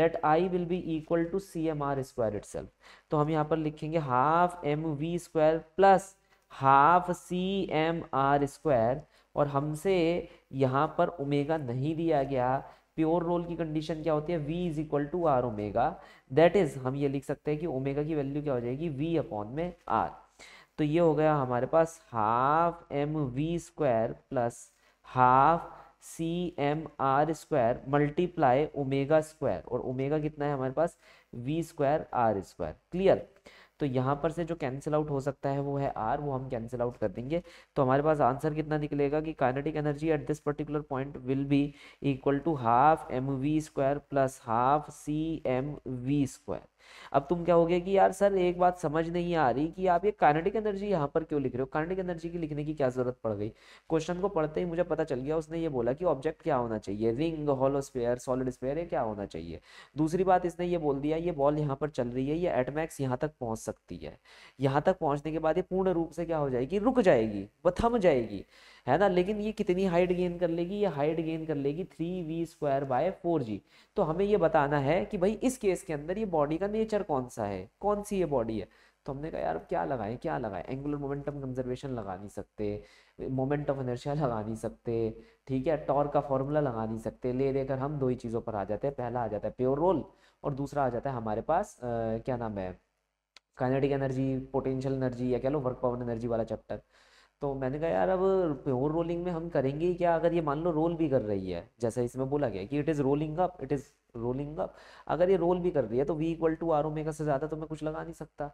let I will be equal to C M R square it तो हम यहाँ पर लिखेंगे half M V square plus half C M R square और हमसे यहाँ पर ओमेगा नहीं दिया गया प्योर रोल की कंडीशन क्या होती है V is equal to are omega that is हम ये लिख सकते हैं कि ओमेगा की वैल्यू क्या हो जाएगी वी अपॉन में आर तो ये हो गया हमारे पास half M V square plus half C M R square multiply omega square और ओमेगा कितना है हमारे पास V square R square clear तो यहाँ पर से जो कैंसिल आउट हो सकता है वो है आर वो हम कैंसिल आउट कर देंगे तो हमारे पास आंसर कितना निकलेगा कि kinetic energy at this particular point will be equal to half M V square plus half C M V square अब तुम क्या हो गया कि यार सर एक बात समझ नहीं आ रही कि आप ये काइनेटिक एनर्जी यहाँ पर क्यों लिख रहे हो काइनेटिक एनर्जी की लिखने की क्या जरूरत पड़ गई क्वेश्चन को पढ़ते ही मुझे पता चल गया उसने ये बोला कि ऑब्जेक्ट क्या होना चाहिए रिंग स्पेयर सॉलिड स्पेयर ये क्या होना चाहिए दूसरी बात इसने ये बोल दिया ये बॉल यहाँ पर चल रही है ये एटमैक्स यहाँ तक पहुँच सकती है यहाँ तक पहुँचने के बाद ये पूर्ण रूप से क्या हो जाएगी रुक जाएगी वह थम जाएगी है ना लेकिन ये कितनी हाइट गेन कर लेगी ये हाइट गेन कर लेगी three V square by four G तो हमें ये बताना है कि भाई इस केस के अंदर ये बॉडी का नेचर कौन सा है कौन सी ये बॉडी है तो हमने कहा यार क्या लगाए क्या लगाए एंगुलर मोमेंटम कंजर्वेशन लगा नहीं सकते मोमेंट ऑफ इनर्शिया लगा नहीं सकते ठीक है टॉर्क का फॉर्मूला लगा नहीं सकते ले लेकर हम दो ही चीज़ों पर आ जाते हैं पहला आ जाता है प्योर रोल और दूसरा आ जाता है हमारे पास आ, क्या नाम है काइनेटिक एनर्जी पोटेंशियल एनर्जी या कह लो वर्क पावर एनर्जी वाला चैप्टर तो मैंने कहा यार अब प्योर रोलिंग में हम करेंगे ही क्या अगर ये मान लो रोल भी कर रही है जैसा इसमें बोला गया कि it is rolling up it is rolling up अगर ये रोल भी कर रही है तो V equal to are omega से ज़्यादा तो मैं कुछ लगा नहीं सकता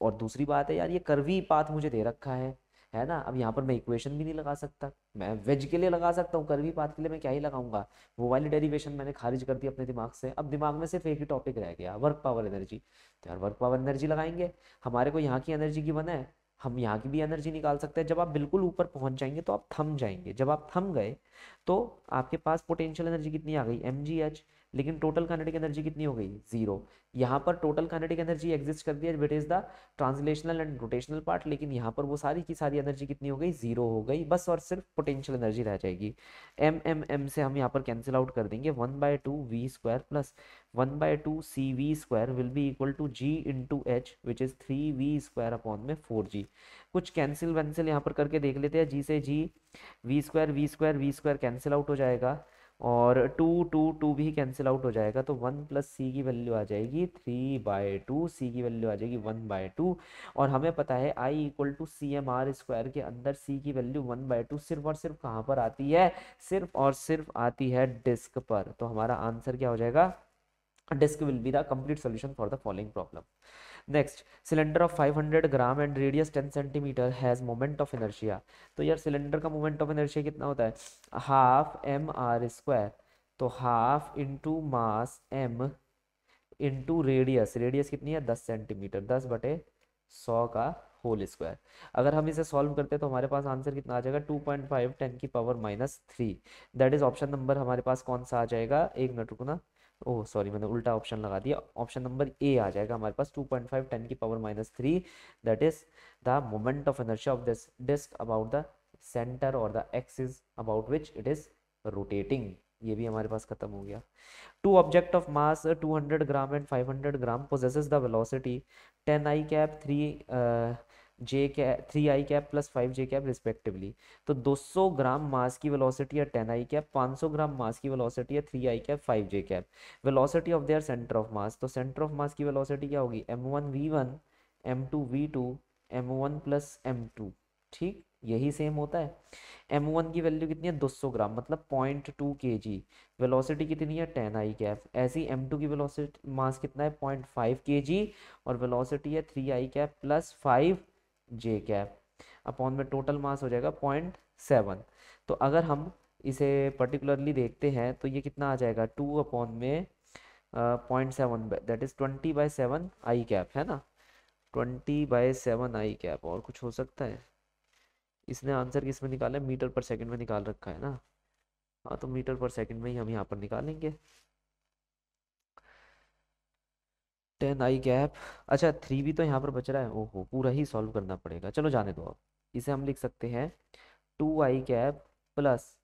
और दूसरी बात है यार ये करवी पाथ मुझे दे रखा है है ना अब यहाँ पर मैं इक्वेशन भी नहीं लगा सकता मैं वेज के लिए लगा सकता हूँ करवी पाथ के लिए मैं क्या ही लगाऊंगा वो वाली डेरिवेशन मैंने खारिज कर दी अपने दिमाग से अब दिमाग में सिर्फ एक ही टॉपिक रह गया वर्क पावर एनर्जी तो यार वर्क पावर एनर्जी लगाएंगे हमारे को यहाँ की एनर्जी की बना है हम यहाँ की भी एनर्जी निकाल सकते हैं जब आप बिल्कुल ऊपर पहुँच जाएंगे तो आप थम जाएंगे जब आप थम गए तो आपके पास पोटेंशियल एनर्जी कितनी आ गई एम जी एच लेकिन टोटल काइनेटिक एनर्जी कितनी हो गई जीरो यहाँ पर टोटल काइनेटिक एनर्जी एग्जिस्ट कर दिया which is the translational and rotational part लेकिन यहाँ पर वो सारी की सारी एनर्जी कितनी हो गई जीरो हो गई बस और सिर्फ पोटेंशियल एनर्जी रह जाएगी एम एम एम से हम यहाँ पर कैंसिल आउट कर देंगे one by two V square plus one by two C V square will be equal to G into H which is three V square upon में four G कुछ cancel वैंसिल यहाँ पर करके देख लेते हैं जी से g v square v square v square cancel out हो जाएगा और टू टू टू भी कैंसिल आउट हो जाएगा तो वन प्लस सी की वैल्यू आ जाएगी थ्री बाय टू सी की वैल्यू आ जाएगी वन बाय टू और हमें पता है I equal to C M R square के अंदर सी की वैल्यू वन बाय टू सिर्फ और सिर्फ कहाँ पर आती है सिर्फ और सिर्फ आती है डिस्क पर तो हमारा आंसर क्या हो जाएगा disc will be the complete solution for the following problem next cylinder of 500 gram and radius 10 centimetre has moment of inertia तो यार सिलेंडर का मोमेंट ऑफ इनर्शिया कितना होता है हाफ एम आर स्क्वायर तो half into mass m into radius radius कितनी है दस सेंटीमीटर दस बटे सौ का होल स्क्वायर अगर हम इसे सॉल्व करते हैं तो हमारे पास आंसर कितना आ जाएगा टू पॉइंट फाइव टेन की power minus three that is option number हमारे पास कौन सा आ जाएगा एक मिनट रुकना ओ सॉरी मैंने उल्टा ऑप्शन लगा दिया ऑप्शन नंबर ए आ जाएगा हमारे पास 2.5 10 की power minus three that is the moment of energy of this disc about the centre और the axis about which it is rotating ये भी हमारे पास खत्म हो गया two object of mass 200 gram and 500 gram possesses the velocity 10 i cap three j cap three i cap plus five j cap respectively तो 200 ग्राम मास की वेलोसिटी है टेन आई कैप 500 ग्राम मास की वेलोसिटी है three i cap five j cap velocity of their centre of mass तो centre of mass की velocity क्या होगी m one we one M two we two M one plus M two ठीक यही same होता है M one की value कितनी है 200 ग्राम मतलब पॉइंट टू के जी वेलोसिटी कितनी है टेन आई कैप ऐसी एम टू की वेलोसिटी मास कितना है पॉइंट फाइव के जी और वेलोसिटी है three i cap plus five j cap upon में टोटल मास हो जाएगा पॉइंट सेवन तो अगर हम इसे पर्टिकुलरली देखते हैं तो ये कितना आ जाएगा टू अपॉन में point seven that is twenty by seven I cap है ना twenty by seven I cap और कुछ हो सकता है इसने आंसर किस में निकाला है मीटर पर सेकेंड में निकाल रखा है ना हाँ तो मीटर पर सेकेंड में ही हम यहाँ पर निकालेंगे टेन आई गैप अच्छा थ्री भी तो यहाँ पर बच रहा है ओहो पूरा ही सॉल्व करना पड़ेगा चलो जाने दो अब इसे हम लिख सकते हैं टू आई गैप प्लस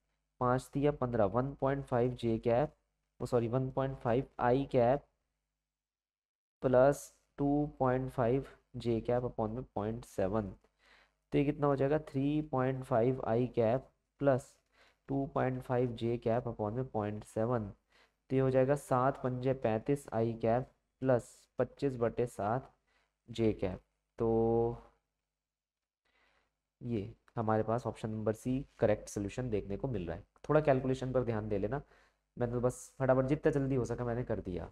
पाँच थी या पंद्रह one point five j cap वो सॉरी वन पॉइंट फाइव आई cap plus two point five j cap upon में पॉइंट सेवन तो ये कितना हो जाएगा थ्री पॉइंट फाइव आई cap plus two point five j cap upon में पॉइंट सेवन तो ये हो जाएगा सात पंजे पैंतीस आई कैप प्लस पच्चीस बटे सात जे कैप तो ये हमारे पास option number c correct solution देखने को मिल रहा है थोड़ा कैलकुलेशन पर ध्यान दे लेना मैंने तो बस फटाफट जितना जल्दी हो सका मैंने कर दिया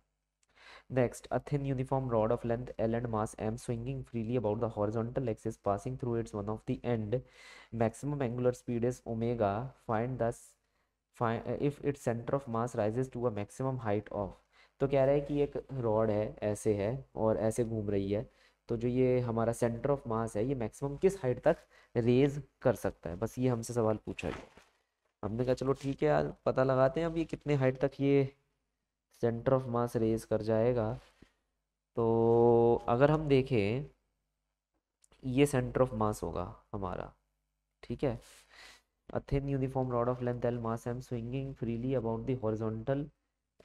next a thin uniform rod of length L and mass m swinging freely about the horizontal axis passing through its one of the end maximum angular speed is omega find this if its centre of mass rises to a maximum height of तो कह रहा है कि एक rod है ऐसे है और ऐसे घूम रही है तो जो ये हमारा सेंटर ऑफ मास है ये मैक्सिमम किस हाइट तक रेज कर सकता है बस ये हमसे सवाल पूछा गया हमने कहा चलो ठीक है यार पता लगाते हैं अब ये कितने हाइट तक ये सेंटर ऑफ मास रेज कर जाएगा तो अगर हम देखें ये सेंटर ऑफ मास होगा हमारा ठीक है a thin uniform rod of length L mass m swinging freely about about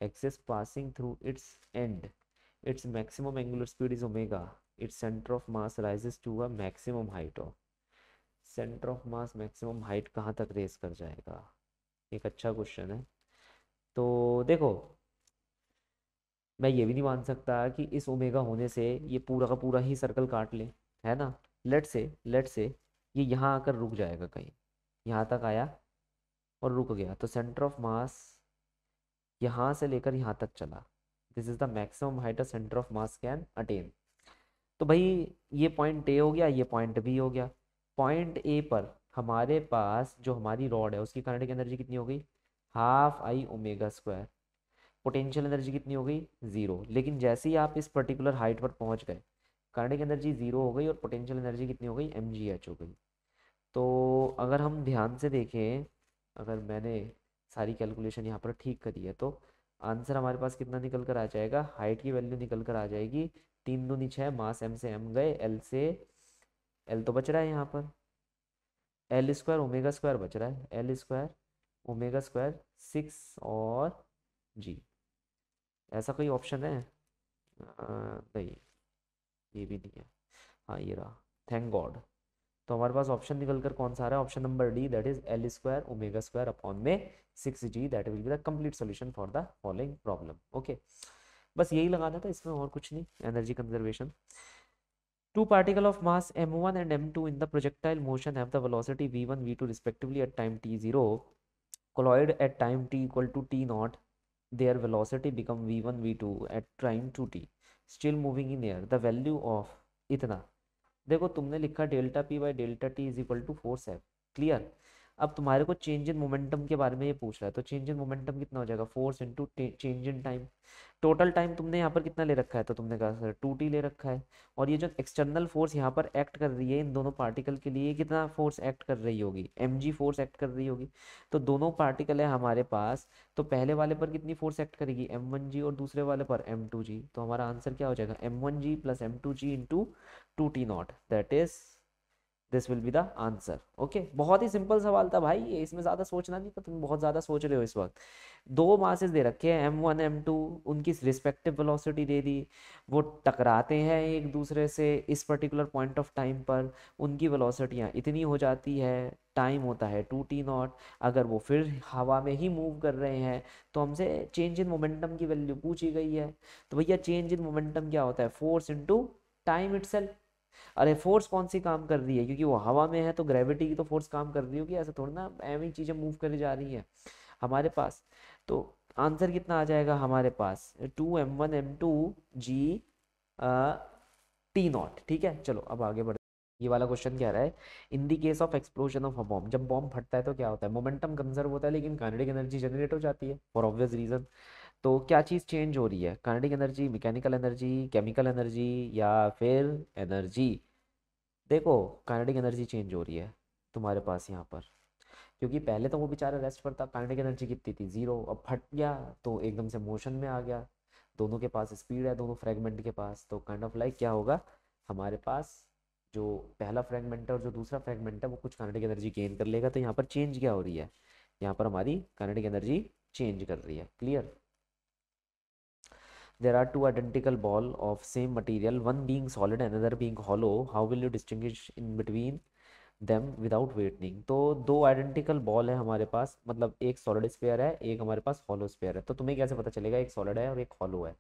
axis passing through its end its maximum angular speed is omega its centre of mass rises to a maximum height of centre of mass maximum height कहाँ तक race कर जाएगा एक अच्छा question है तो देखो मैं ये भी नहीं मान सकता कि इस ओमेगा होने से ये पूरा का पूरा ही सर्कल काट ले है ना लेट से लेट से ये यहाँ आकर रुक जाएगा कहीं यहाँ तक आया और रुक गया तो सेंटर ऑफ मास यहाँ से लेकर यहाँ तक चला this is the maximum height centre of mass can attain तो भाई ये पॉइंट ए हो गया ये पॉइंट बी हो गया पॉइंट ए पर हमारे पास जो हमारी रॉड है उसकी कनेटिक एनर्जी कितनी हो गई half I omega square potential energy कितनी हो गई जीरो लेकिन जैसे ही आप इस पर्टिकुलर हाइट पर पहुंच गए कनेटिक एनर्जी जीरो हो गई और पोटेंशियल एनर्जी कितनी हो गई एम हो गई तो अगर हम ध्यान से देखें अगर मैंने सारी कैलकुलेशन यहाँ पर ठीक करी है तो आंसर हमारे पास कितना निकल कर आ जाएगा हाइट की वैल्यू निकल कर आ जाएगी तीन दूनी छः मास एम से एम गए एल से एल तो बच रहा है यहाँ पर एल स्क्वायर ओमेगा स्क्वायर बच रहा है L square omega square six और जी ऐसा कोई ऑप्शन है आ, नहीं ये भी नहीं है हाँ ये रहा थैंक गॉड तो हमारे पास ऑप्शन निकल कर कौन सा आ रहा है option number D that is l square omega square upon में 6g that will be the complete solution for the following problem okay बस यही लगाना था इसमें और कुछ नहीं energy conservation two particle of mass m1 and m2 in the projectile motion have the velocity v1 v2 respectively at time t0 collide at time t equal to t naught their velocity become v1 v2 at time 2t still moving in air the value of इतना देखो तुमने लिखा delta p by delta t is equal to four सेव clear अब तुम्हारे को change in momentum के बारे में ये पूछ रहा है तो चेंज इन मोमेंटम कितना हो जाएगा force into change in time total time तुमने यहाँ पर कितना ले रखा है तो तुमने कहा सर टू टी ले रखा है और ये जो एक्सटर्नल फोर्स यहाँ पर एक्ट कर रही है इन दोनों पार्टिकल के लिए कितना फोर्स एक्ट कर रही होगी एम जी फोर्स एक्ट कर रही होगी तो दोनों पार्टिकल है हमारे पास तो पहले वाले पर कितनी फोर्स एक्ट करेगी एम वन जी और दूसरे वाले पर एम टू जी तो हमारा आंसर क्या हो जाएगा M one g plus M two g into two t not that is this will be the answer okay बहुत ही सिंपल सवाल था भाई ये इसमें ज़्यादा सोचना नहीं था तुम बहुत ज़्यादा सोच रहे हो इस वक्त दो मासेस दे रखे हैं एम वन एम टू उनकी रिस्पेक्टिव वेलोसिटी दे दी वो टकराते हैं एक दूसरे से इस पर्टिकुलर पॉइंट ऑफ टाइम पर उनकी वेलोसिटियाँ इतनी हो जाती है टाइम होता है टू टी नॉट अगर वो फिर हवा में ही मूव कर रहे हैं तो हमसे चेंज इन मोमेंटम की वैल्यू पूछी गई है तो भैया चेंज इन मोमेंटम क्या होता है फोर्स इंटू टाइम इट अरे फोर्स कौन सी काम कर रही है क्योंकि वो हवा में है तो ग्रेविटी की तो फोर्स काम कर रही होगी ऐसे थोड़ी ना एवं चीज़ें मूव करी जा रही हैं हमारे पास तो आंसर कितना आ जाएगा हमारे पास two M one M two g t not ठीक है चलो अब आगे बढ़ ये वाला क्वेश्चन क्या रहा है in the case of explosion of a bomb जब बॉम्ब फटता है तो क्या होता है मोमेंटम कंजर्व होता है लेकिन काइनेटिक एनर्जी जनरेट हो जाती है फॉर ऑब्वियस रीजन तो क्या चीज़ चेंज हो रही है kinetic energy mechanical energy chemical energy या फिर एनर्जी देखो काइनेटिक एनर्जी चेंज हो रही है तुम्हारे पास यहाँ पर क्योंकि पहले तो वो बेचारा रेस्ट पर था काइनेटिक एनर्जी कितनी थी जीरो अब फट गया तो एकदम से मोशन में आ गया दोनों के पास स्पीड है दोनों फ्रेगमेंट के पास तो काइंड ऑफ लाइक क्या होगा हमारे पास जो पहला फ्रेगमेंट है और जो दूसरा फ्रेगमेंट है वो कुछ काइनेटिक एनर्जी गेन कर लेगा तो यहाँ पर चेंज क्या हो रही है यहाँ पर हमारी काइनेटिक एनर्जी चेंज कर रही है clear there are two identical ball of same material one being solid another being hollow how will you distinguish in between them without weighting तो दो identical ball है हमारे पास मतलब एक solid sphere है एक हमारे पास hollow sphere है तो तुम्हें कैसे पता चलेगा एक solid है और एक hollow है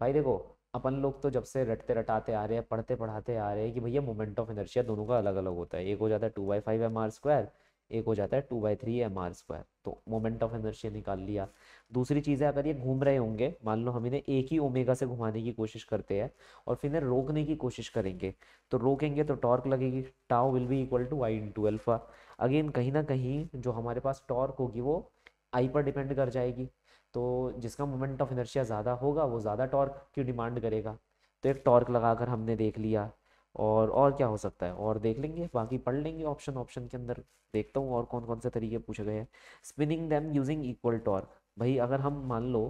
भाई देखो अपन लोग तो जब से रटते रटाते आ रहे हैं पढ़ते पढ़ाते आ रहे हैं कि भैया मोमेंट ऑफ इनर्शिया दोनों का अलग अलग होता है एक हो जाता है two by five M R square एक हो जाता है two by three m are square तो मोमेंट ऑफ इनर्शिया निकाल लिया दूसरी चीज़ है अगर ये घूम रहे होंगे मान लो हम इन्हें एक ही ओमेगा से घुमाने की कोशिश करते हैं और फिर इन्हें रोकने की कोशिश करेंगे तो रोकेंगे तो टॉर्क लगेगी tau will be equal to I into alpha again कहीं ना कहीं जो हमारे पास टॉर्क होगी वो आई पर डिपेंड कर जाएगी तो जिसका मोमेंट ऑफ इनर्शिया ज़्यादा होगा वो ज़्यादा टॉर्क की डिमांड करेगा तो एक टॉर्क लगाकर हमने देख लिया और और क्या हो सकता है और देख लेंगे बाकी पढ़ लेंगे ऑप्शन ऑप्शन के अंदर देखता हूँ और कौन कौन से तरीके पूछे गए हैं spinning them using equal torque भाई अगर हम मान लो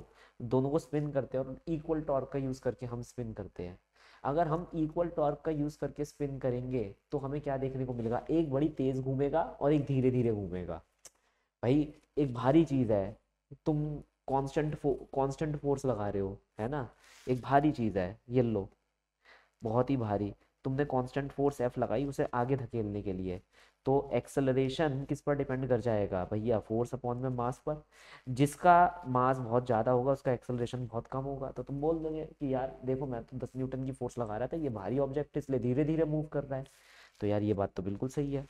दोनों को स्पिन करते हैं और इक्वल टॉर्क का यूज़ करके हम स्पिन करते हैं अगर हम इक्वल टॉर्क का यूज़ करके स्पिन करेंगे तो हमें क्या देखने को मिलेगा एक बड़ी तेज़ घूमेगा और एक धीरे धीरे घूमेगा भाई एक भारी चीज़ है तुम कांस्टेंट फो कॉन्स्टेंट फोर्स लगा रहे हो है ना एक भारी चीज़ है येल्लो बहुत ही भारी तुमने कांस्टेंट फोर्स एफ लगाई उसे आगे धकेलने के लिए तो एक्सेलरेशन किस पर डिपेंड कर जाएगा भैया फोर्स अपॉन में मास पर जिसका मास बहुत ज़्यादा होगा उसका एक्सेलरेशन बहुत कम होगा तो तुम बोल दोगे कि यार देखो मैं तो दस न्यूटन की फोर्स लगा रहा था ये भारी ऑब्जेक्ट इसलिए धीरे धीरे मूव कर रहा है तो यार ये बात तो बिल्कुल सही है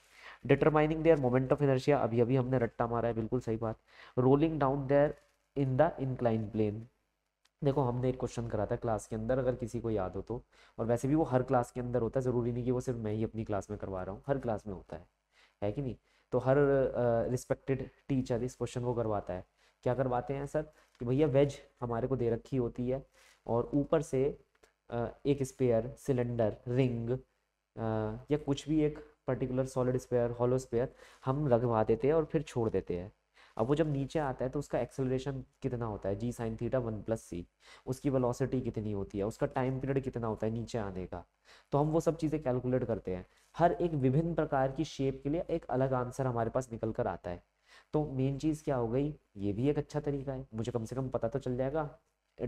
determining their moment of inertia अभी अभी हमने रट्टा मारा है बिल्कुल सही बात rolling down there in the incline plane देखो हमने एक क्वेश्चन करा था क्लास के अंदर अगर किसी को याद हो तो और वैसे भी वो हर क्लास के अंदर होता है ज़रूरी नहीं कि वो सिर्फ मैं ही अपनी क्लास में करवा रहा हूँ हर क्लास में होता है है कि नहीं तो हर रिस्पेक्टेड uh, टीचर इस क्वेश्चन को करवाता है क्या करवाते हैं सर कि भैया वेज हमारे को दे रखी होती है और ऊपर से uh, एक स्पेयर सिलेंडर रिंग uh, या कुछ भी एक particular solid sphere hollow sphere हम लगवा देते हैं और फिर छोड़ देते हैं अब वो जब नीचे आता है तो उसका एक्सेलरेशन कितना होता है g sine theta one plus c उसकी वेलोसिटी कितनी होती है उसका टाइम पीरियड कितना होता है नीचे आने का तो हम वो सब चीज़ें कैलकुलेट करते हैं हर एक विभिन्न प्रकार की शेप के लिए एक अलग आंसर हमारे पास निकल कर आता है तो मेन चीज़ क्या हो गई ये भी एक अच्छा तरीका है मुझे कम से कम पता तो चल जाएगा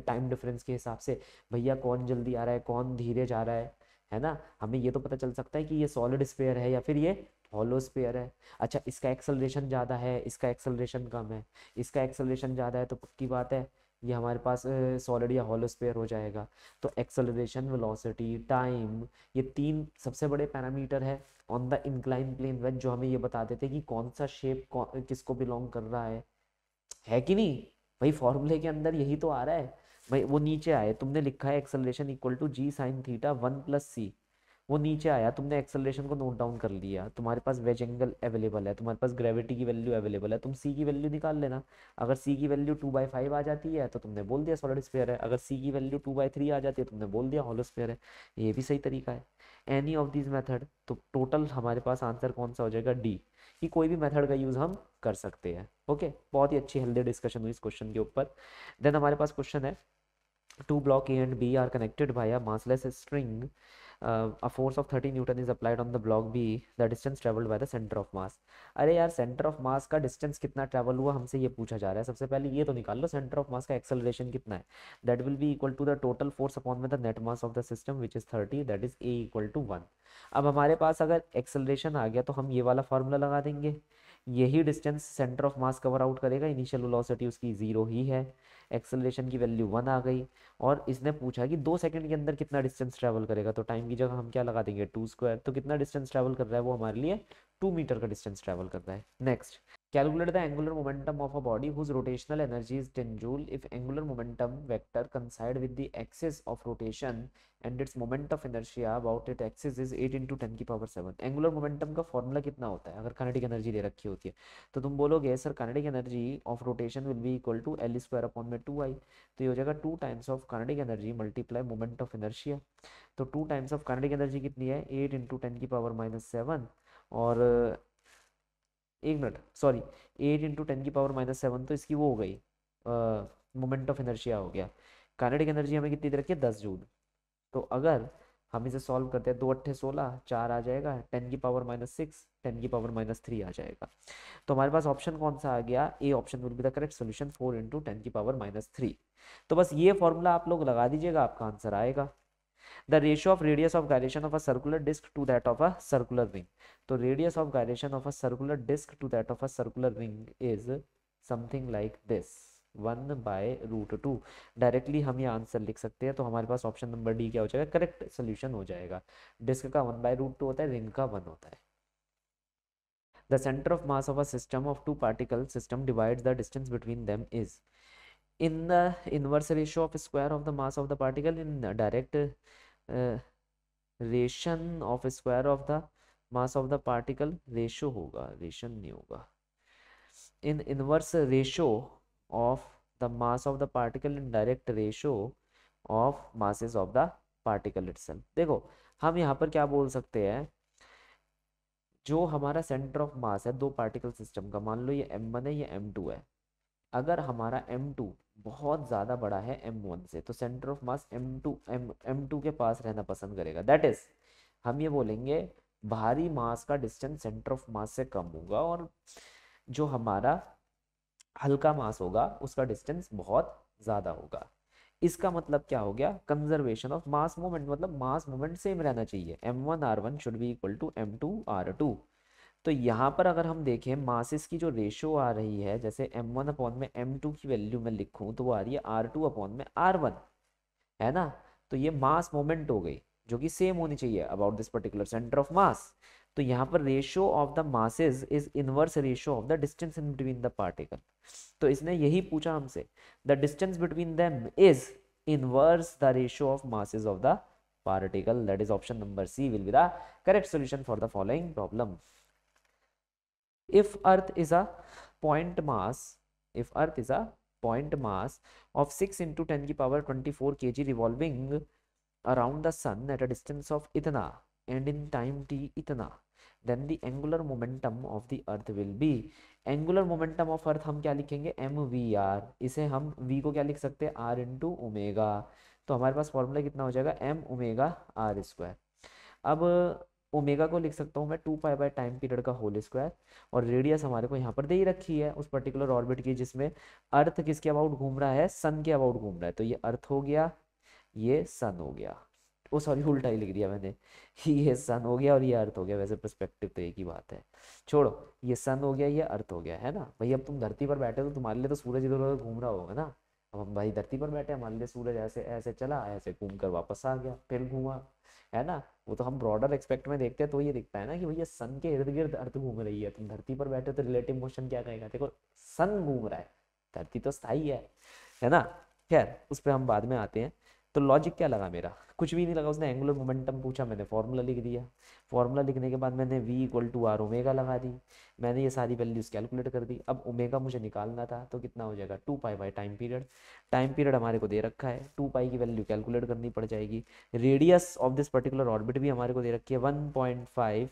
टाइम डिफरेंस के हिसाब से भैया कौन जल्दी आ रहा है कौन धीरे जा रहा है है ना हमें ये तो पता चल सकता है कि ये सॉलिड स्पेयर है या फिर ये हॉलो स्पेयर है अच्छा इसका एक्सलेशन ज़्यादा है इसका एक्सलेशन कम है इसका एक्सलेशन ज़्यादा है तो पक्की बात है ये हमारे पास सॉलिड या हॉलो स्पेयर हो जाएगा तो एक्सलेशन वेलोसिटी टाइम ये तीन सबसे बड़े पैरामीटर है on the incline plane wedge जो हमें ये बताते थे कि कौन सा शेप किसको बिलोंग कर रहा है है कि नहीं भाई फॉर्मूले के अंदर यही तो आ रहा है भाई वो नीचे आए तुमने लिखा है acceleration equal to g sine theta one plus c वो नीचे आया तुमने एक्सेलरेशन को नोट डाउन कर लिया तुम्हारे पास वेज एंगल अवेलेबल है तुम्हारे पास ग्रेविटी की वैल्यू अवेलेबल है तुम सी की वैल्यू निकाल लेना अगर सी की वैल्यू टू बाई फाइव आ जाती है तो तुमने बोल दिया सॉलिड स्पेयर है अगर सी की वैल्यू टू बाई थ्री आ जाती है तुमने बोल दिया हॉलो स्पेयर है ये भी सही तरीका है एनी ऑफ दिस मैथड तो टोटल हमारे पास आंसर कौन सा हो जाएगा डी कि कोई भी मेथड का यूज़ हम कर सकते हैं ओके बहुत ही अच्छी हेल्दी डिस्कशन हुई इस क्वेश्चन के ऊपर देन हमारे पास क्वेश्चन है two block A and B are connected by a massless string uh, a force of 30 newton is applied on the block B the distance traveled by the center of mass अरे यार center of mass का distance कितना travel हुआ हमसे ये पूछा जा रहा है सबसे पहले ये तो निकाल लो center of mass का acceleration कितना है that will be equal to the total force upon the net mass of the system which is 30 that is a equal to 1 अब हमारे पास अगर acceleration आ गया तो हम ये वाला formula लगा देंगे यही distance centre of mass cover out करेगा इनिशियल वेलोसिटी उसकी जीरो ही है एक्सेलरेशन की वैल्यू वन आ गई और इसने पूछा कि दो सेकंड के अंदर कितना डिस्टेंस ट्रैवल करेगा तो टाइम की जगह हम क्या लगा देंगे टू स्क्वायर तो कितना डिस्टेंस ट्रैवल कर रहा है वो हमारे लिए टू मीटर का डिस्टेंस ट्रैवल कर रहा है next Calculate the angular momentum of a body whose rotational energy is 10 joule if angular momentum vector coincide with the axis of rotation and its moment of inertia about its axis is 8 into 10 की power 7 angular momentum का formula कितना होता है अगर kinetic energy दे रखी होती है तो तुम बोलोगे sir kinetic energy of rotation will be equal to L square upon में टू आई तो ये हो जाएगा two times of kinetic energy multiply moment of inertia तो two times of kinetic energy कितनी है एट इंटू टेन की power minus seven और एक minute sorry eight into ten की पावर माइनस सेवन तो इसकी वो हो गई मोमेंट ऑफ एनर्जिया हो गया काइनेटिक एनर्जी हमें कितनी दे रखी है दस जूल तो अगर हम इसे सॉल्व करते हैं दो अट्ठे सोलह चार आ जाएगा टेन की पावर माइनस सिक्स टेन की पावर माइनस थ्री आ जाएगा तो हमारे पास ऑप्शन कौन सा आ गया a option will be the correct solution four into ten की पावर माइनस थ्री तो बस ये फॉर्मूला आप लोग लगा दीजिएगा आपका आंसर आएगा the ratio of radius of gyration of a circular disc to that of a circular ring तो radius of gyration of a circular disc to that of a circular ring is something like this one by root two directly हम ये answer लिख सकते हैं तो हमारे पास option number D क्या हो जाएगा करेक्ट सोल्यूशन हो जाएगा डिस्क का वन बाय रूट टू होता है रिंग का वन होता है the centre of mass of a system of two particle system divide the distance between them is in the inverse ratio of square of the mass of the particle in direct ration of square of the mass of the particle ratio होगा ration नहीं होगा in inverse ratio of the mass of the particle in direct ratio of masses of the particle it देखो हम यहाँ पर क्या बोल सकते हैं जो हमारा सेंटर ऑफ मास है दो पार्टिकल सिस्टम का मान लो ये m1 है ये m2 है अगर हमारा m2 बहुत ज़्यादा बड़ा है एम वन से तो centre of mass M two m m two के पास रहना पसंद करेगा दैट इज हम ये बोलेंगे भारी मास का डिस्टेंस सेंटर ऑफ मास से कम होगा और जो हमारा हल्का मास होगा उसका डिस्टेंस बहुत ज़्यादा होगा इसका मतलब क्या हो गया कंजर्वेशन ऑफ मास मोमेंट मतलब मास मोमेंट सेम रहना चाहिए m one are one should be equal to M two are two तो यहाँ पर अगर हम देखें मासिस की जो रेशो आ रही है जैसे एम वन अपॉन में एम टू की वैल्यू में लिखूँ तो वो आ रही है आर टू अपॉन में आर वन है ना तो ये मास मोमेंट हो गई जो कि सेम होनी चाहिए about this particular centre of mass तो यहाँ पर ratio of the masses is inverse ratio of the distance in between the particle तो इसने यही पूछा हमसे the distance between them is inverse the ratio of masses of the particle that is option number C will be the correct solution for the following problem if earth is a point mass if earth is a point mass of 6 into 10 की power 24 kg revolving around the sun at a distance of itna and in time t itna then the angular momentum of the earth will be angular momentum of earth हम क्या लिखेंगे M V are इसे हम v को क्या लिख सकते हैं r इंटू ओमेगा तो हमारे पास फॉर्मूला कितना हो जाएगा एम ओमेगा आर स्क्वायर अब ओमेगा को लिख सकता हूँ मैं two pi by time period का होल स्क्वायर और रेडियस हमारे को यहाँ पर दे ही रखी है उस पर्टिकुलर ऑर्बिट की जिसमें अर्थ किसके अबाउट घूम रहा है सन के अबाउट घूम रहा है तो ये अर्थ हो गया ये सन हो गया ओ सॉरी उल्टा ही लिख दिया मैंने ये सन हो गया और ये अर्थ हो गया वैसे परस्पेक्टिव तो एक ही बात है छोड़ो ये सन हो गया ये अर्थ हो गया है ना भाई अब तुम धरती पर बैठे हो तो तुम्हारे लिए तो सूरज इधर उधर घूम रहा होगा ना अब हम भाई धरती पर बैठे हमारे लिए सूरज ऐसे ऐसे चला ऐसे घूम कर वापस आ गया फिर घूमा है ना वो तो हम ब्रॉडर एक्सपेक्ट में देखते हैं तो ये दिखता है ना कि भैया सन के इर्द गिर्द अर्थ घूम रही है तुम धरती पर बैठे तो रिलेटिव मोशन क्या कहेगा देखो सन घूम रहा है धरती तो स्थाई है है ना खैर उस पर हम बाद में आते हैं तो लॉजिक क्या लगा मेरा कुछ भी नहीं लगा उसने एंगुलर मोमेंटम पूछा मैंने फॉर्मूला लिख दिया फॉर्मूला लिखने के बाद मैंने we equal to are omega लगा दी मैंने ये सारी वैल्यूज़ कैलकुलेट कर दी अब ओमेगा मुझे निकालना था तो कितना हो जाएगा two pi by time period time period हमारे को दे रखा है टू पाई की वैल्यू कैलकुलेट करनी पड़ जाएगी radius of this particular orbit भी हमारे को दे रखी है one point five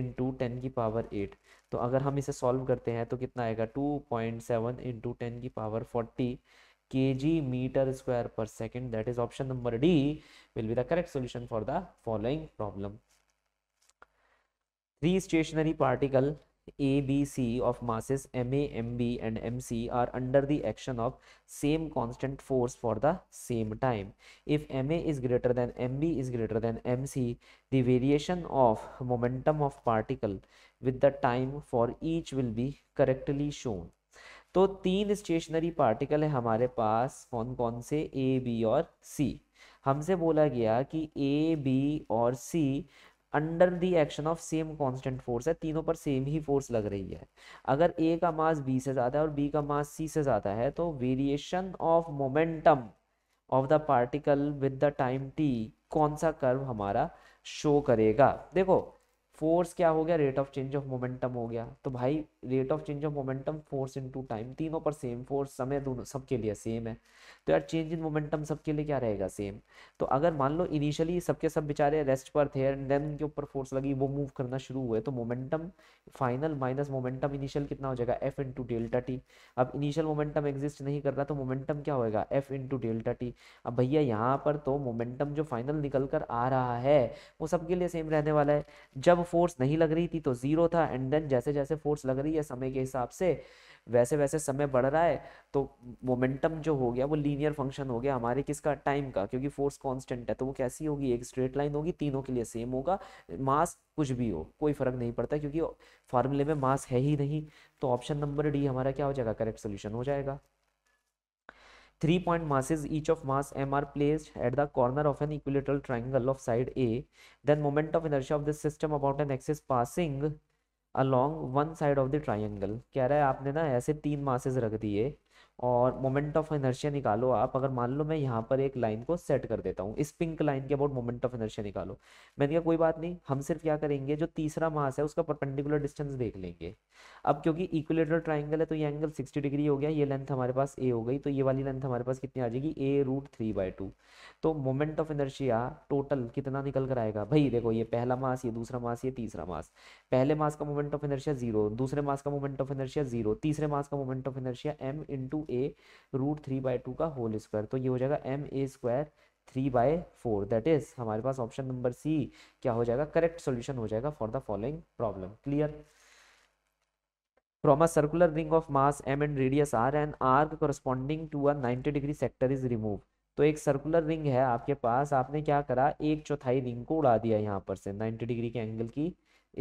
into ten की पावर एट तो अगर हम इसे सॉल्व करते हैं तो कितना आएगा two point seven into ten की power forty kg meter square per second that is option number D will be the correct solution for the following problem. Three stationary particle A, B, C of masses MA, MB and MC are under the action of same constant force for the same time. If MA is greater than MB is greater than MC, the variation of momentum of particle with the time for each will be correctly shown तो तीन stationery particle है हमारे पास कौन कौन से ए B और सी हमसे बोला गया कि ए बी और C under the action of same constant force है तीनों पर सेम ही फोर्स लग रही है अगर ए का मास बी से ज़्यादा है और बी का मास सी से ज़्यादा है तो variation of momentum of the particle with the time t कौन सा कर्व हमारा शो करेगा देखो फोर्स क्या हो गया rate of change of momentum हो गया तो भाई rate of change of momentum force into time तीनों पर सेम फोर्स समय दोनों सबके लिए सेम है तो यार चेंज इन मोमेंटम सबके लिए क्या रहेगा सेम तो अगर मान लो इनिशियली सबके सब बेचारे रेस्ट पर थे एंड देन उनके ऊपर फोर्स लगी वो मूव करना शुरू हुए तो momentum final minus momentum initial कितना हो जाएगा एफ इंटू डेल्टा टी अब इनिशियल मोमेंटम एग्जिस्ट नहीं कर रहा तो मोमेंटम क्या होगा एफ इंटू डेल्टा टी अब भैया यहाँ पर तो मोमेंटम जो फाइनल निकल कर आ रहा है वो सबके लिए सेम रहने वाला है जब फोर्स नहीं लग रही थी तो जीरो था एंड देन जैसे जैसे फोर्स लग रही है समय के हिसाब से वैसे वैसे समय बढ़ रहा है तो मोमेंटम जो हो गया वो लीनियर फंक्शन हो गया हमारे किसका टाइम का क्योंकि फोर्स कांस्टेंट है तो वो कैसी होगी एक स्ट्रेट लाइन होगी तीनों के लिए सेम होगा मास कुछ भी हो कोई फर्क नहीं पड़ता क्योंकि फार्मूले में मास है ही नहीं तो ऑप्शन नंबर डी हमारा क्या हो जाएगा करेक्ट सोल्यूशन हो जाएगा three point masses each of mass M are placed at the corner of an equilateral triangle of side a then moment of inertia of this system about an axis passing along one side of the triangle कह रहा है आपने ना ऐसे तीन masses रख दिए और मोमेंट ऑफ इनर्शिया निकालो आप अगर मान लो मैं यहाँ पर एक लाइन को सेट कर देता हूँ इस पिंक लाइन के अबाउट मोमेंट ऑफ इनर्शिया निकालो मैंने कहा कोई बात नहीं हम सिर्फ क्या करेंगे जो तीसरा मास है उसका परपेंडिकुलर डिस्टेंस देख लेंगे अब क्योंकि इक्विलेटरल ट्राइंगल है तो ये एंगल सिक्सटी डिग्री हो गया ये लेंथ हमारे पास ए हो गई तो ये वाली लेंथ हमारे पास कितनी आ जाएगी a root three by two तो मोमेंट ऑफ इनर्शिया टोटल कितना निकल कर आएगा भाई देखो ये पहला मास ये दूसरा मास ये तीसरा मास पहले मास का मोमेंट ऑफ इनर्शिया जीरो दूसरे मास का मोमेंट ऑफ इनर्शिया जीरो तीसरे मास का moment of inertia m into a root three by two का होल स्क्वायर तो ये हो जाएगा M a square three by four that is हमारे पास ऑप्शन नंबर सी क्या हो जाएगा करेक्ट सोल्यूशन हो जाएगा for the following problem clear from a circular ring of mass M and radius are and r corresponding to a ninety degree sector is remove तो एक circular ring है आपके पास आपने क्या करा एक चौथाई रिंग को उड़ा दिया यहाँ पर से 90 डिग्री के एंगल की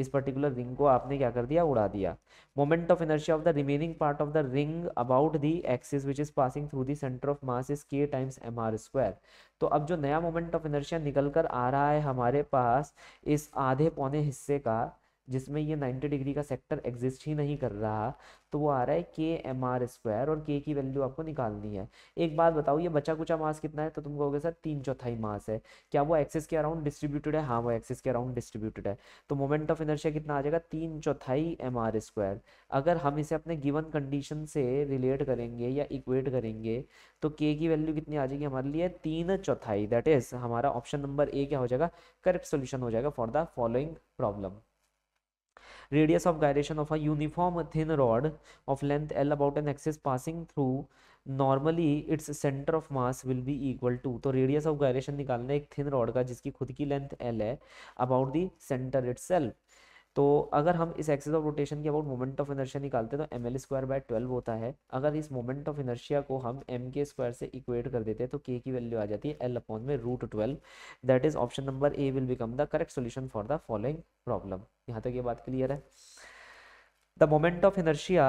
इस पर्टिकुलर रिंग को आपने क्या कर दिया उड़ा दिया moment of energy of the remaining part of the ring about the axis which is passing through the centre of mass is के टाइम्स एम आर स्क्वायर तो अब जो नया मोमेंट ऑफ एनर्जिया निकल कर आ रहा है हमारे पास इस आधे पौने हिस्से का जिसमें ये 90 डिग्री का सेक्टर एग्जिस्ट ही नहीं कर रहा तो वो आ रहा है के एम आर स्क्वायर और के की वैल्यू आपको निकालनी है एक बात बताओ ये बचा कुचा मास कितना है तो तुम कहोगे सर तीन चौथाई मास है क्या वो एक्सिस के अराउंड डिस्ट्रीब्यूटेड है हाँ वो एक्सिस के अराउंड डिस्ट्रीब्यूटेड है तो मोमेंट ऑफ इनर्शिया कितना आ जाएगा तीन चौथाई एम आर स्क्वायर अगर हम इसे अपने गिवन कंडीशन से रिलेट करेंगे या इक्वेट करेंगे तो के की वैल्यू कितनी आ जाएगी हमारे लिए तीन चौथाई दैट इज हमारा ऑप्शन नंबर ए क्या हो जाएगा करेक्ट सोल्यूशन हो जाएगा for the following problem radius of gyration of a uniform thin rod of length l about an axis passing through normally its centre of mass will be equal to तो radius of gyration निकालना एक thin rod का जिसकी खुद की length L है about the centre itself तो अगर हम इस एक्सेस ऑफ रोटेशन के अबाउट मोमेंट ऑफ इनर्शिया निकालते हैं तो m L square by twelve होता है अगर इस मोमेंट ऑफ इनर्शिया को हम एम के स्क्वायर से इक्वेट कर देते हैं तो के की वैल्यू आ जाती है एल अपॉन में root twelve that is option number A will become the correct solution for the following problem यहाँ तक ये बात क्लियर है the moment of inertia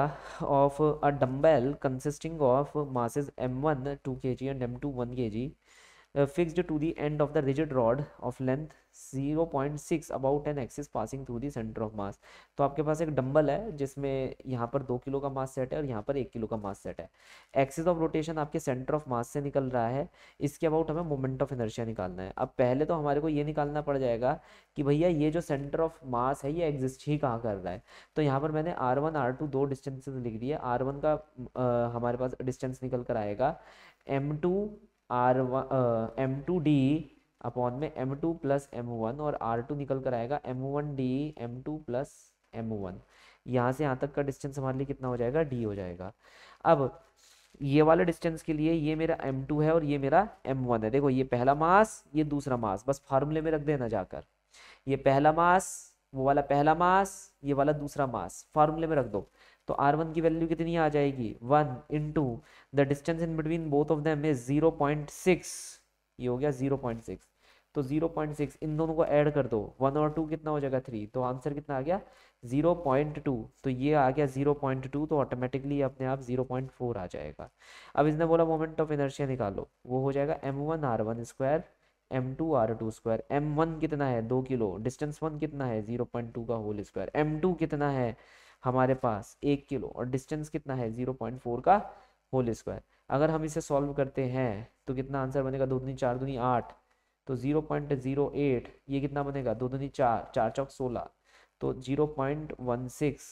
of a dumbbell consisting of masses M one two के G and M two one K G uh, to to end of the the rod of of length 0.6 about an axis passing through the centre of mass तो आपके पास एक dumbbell है जिसमें यहाँ पर दो kilo का मास सेट है और यहाँ पर एक किलो का मास सेट है एक्सिस ऑफ रोटेशन आपके सेंटर ऑफ मास से निकल रहा है इसके अबाउट हमें मोमेंट ऑफ इनर्शिया निकालना है अब पहले तो हमारे को ये निकालना पड़ जाएगा कि भैया ये जो सेंटर ऑफ मास है ये एग्जिस्ट ही कहाँ कर रहा है तो यहाँ पर मैंने आर वन आर टू दो डिस्टेंसेज लिख दिए आर वन का आ, uh, हमारे पास डिस्टेंस निकल कर आएगा M two R one M two D upon में M two plus M one और आर टू निकल कर आएगा M one D M two plus M one यहाँ से यहाँ तक का डिस्टेंस हमारे लिए कितना हो जाएगा डी हो जाएगा अब ये वाले डिस्टेंस के लिए ये मेरा एम टू है और ये मेरा एम वन है देखो ये पहला मास ये दूसरा मास बस फार्मूले में रख देना जाकर ये पहला मास वो वाला पहला मास ये वाला दूसरा मास फार्मूले में रख दो तो आर वन की वैल्यू कितनी आ जाएगी one in to the distance in between both of them is zero point six ये हो गया जीरो पॉइंट सिक्स तो जीरो पॉइंट सिक्स इन दोनों को ऐड कर दो वन और टू कितना हो जाएगा थ्री तो आंसर कितना आ गया जीरो पॉइंट टू तो ये आ गया जीरो पॉइंट टू तो ऑटोमेटिकली अपने आप जीरो पॉइंट फोर आ जाएगा अब इसने बोला मोमेंट ऑफ इनर्शिया निकालो वो हो जाएगा M one are one square M two are two square M one कितना है दो किलो डिस्टेंस वन कितना है जीरो पॉइंट टू का होल स्क्वायर एम टू कितना है हमारे पास एक किलो और डिस्टेंस कितना है जीरो पॉइंट फोर का होल स्क्वायर अगर हम इसे सॉल्व करते हैं तो कितना आंसर बनेगा दो दुनी चार दुनी आठ तो जीरो पॉइंट जीरो एट ये कितना बनेगा दो दुनी चार चार चौक सोलह तो जीरो पॉइंट वन सिक्स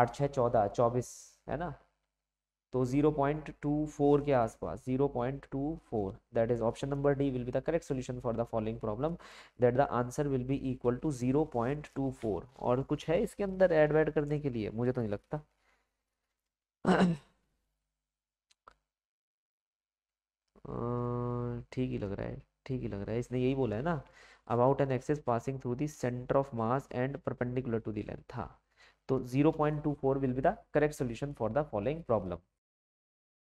आठ छः चौदह चौबीस है ना तो 0.24 के आसपास 0.24 that is option number D will be the correct solution for the following problem that the answer will be equal to 0.24 और कुछ है इसके अंदर एड वैड करने के लिए मुझे तो नहीं लगता ठीक ही लग रहा है ठीक ही लग रहा है इसने यही बोला है ना about an axis passing through the centre of mass and perpendicular to the length हाँ तो 0.24 will be the correct solution for the following problem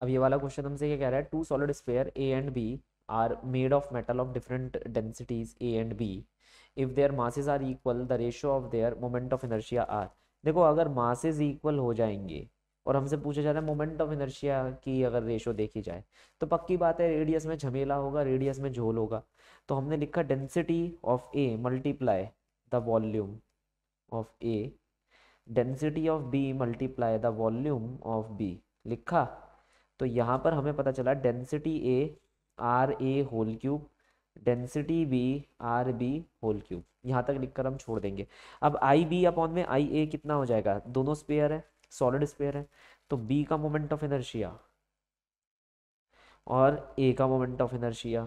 अब ये वाला क्वेश्चन हमसे क्या कह रहा है two solid sphere A and B are made of metal of different densities A and B if their masses are equal the ratio of their moment of inertia are देखो अगर मासेज इक्वल हो जाएंगे और हमसे पूछा जा रहा है मोमेंट ऑफ इनर्शिया की अगर रेशो देखी जाए तो पक्की बात है रेडियस में झमेला होगा रेडियस में झोल होगा तो हमने लिखा density of A multiply the volume of A density of B multiply the volume of B लिखा तो यहाँ पर हमें पता चला density A R A whole cube density B R B whole cube यहाँ तक लिखकर हम छोड़ देंगे अब आई बी अपॉन में आई ए कितना हो जाएगा दोनों स्पेयर है सॉलिड स्पेयर है तो बी का मोमेंट ऑफ इनर्शिया और ए का मोमेंट ऑफ इनर्शिया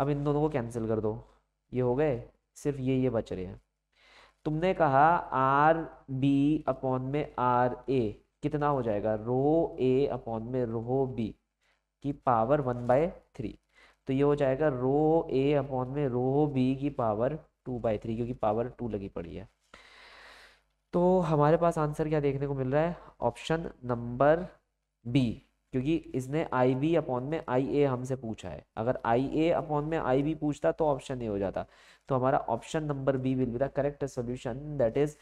अब इन दोनों को कैंसिल कर दो ये हो गए सिर्फ ये ये बच रहे हैं तुमने कहा आर बी अपॉन में आर ए कितना हो जाएगा रो ए अपॉन में रो बी की पावर वन बाय थ्री तो ये हो जाएगा रो ए अपॉन में रो बी की पावर टू बाय थ्री क्योंकि पावर टू लगी पड़ी है तो हमारे पास आंसर क्या देखने को मिल रहा है ऑप्शन नंबर बी क्योंकि इसने आई बी अपॉन में आई ए हमसे पूछा है अगर आई ए अपॉन में आई बी पूछता तो ऑप्शन ए हो जाता तो हमारा option number B will be the correct solution that is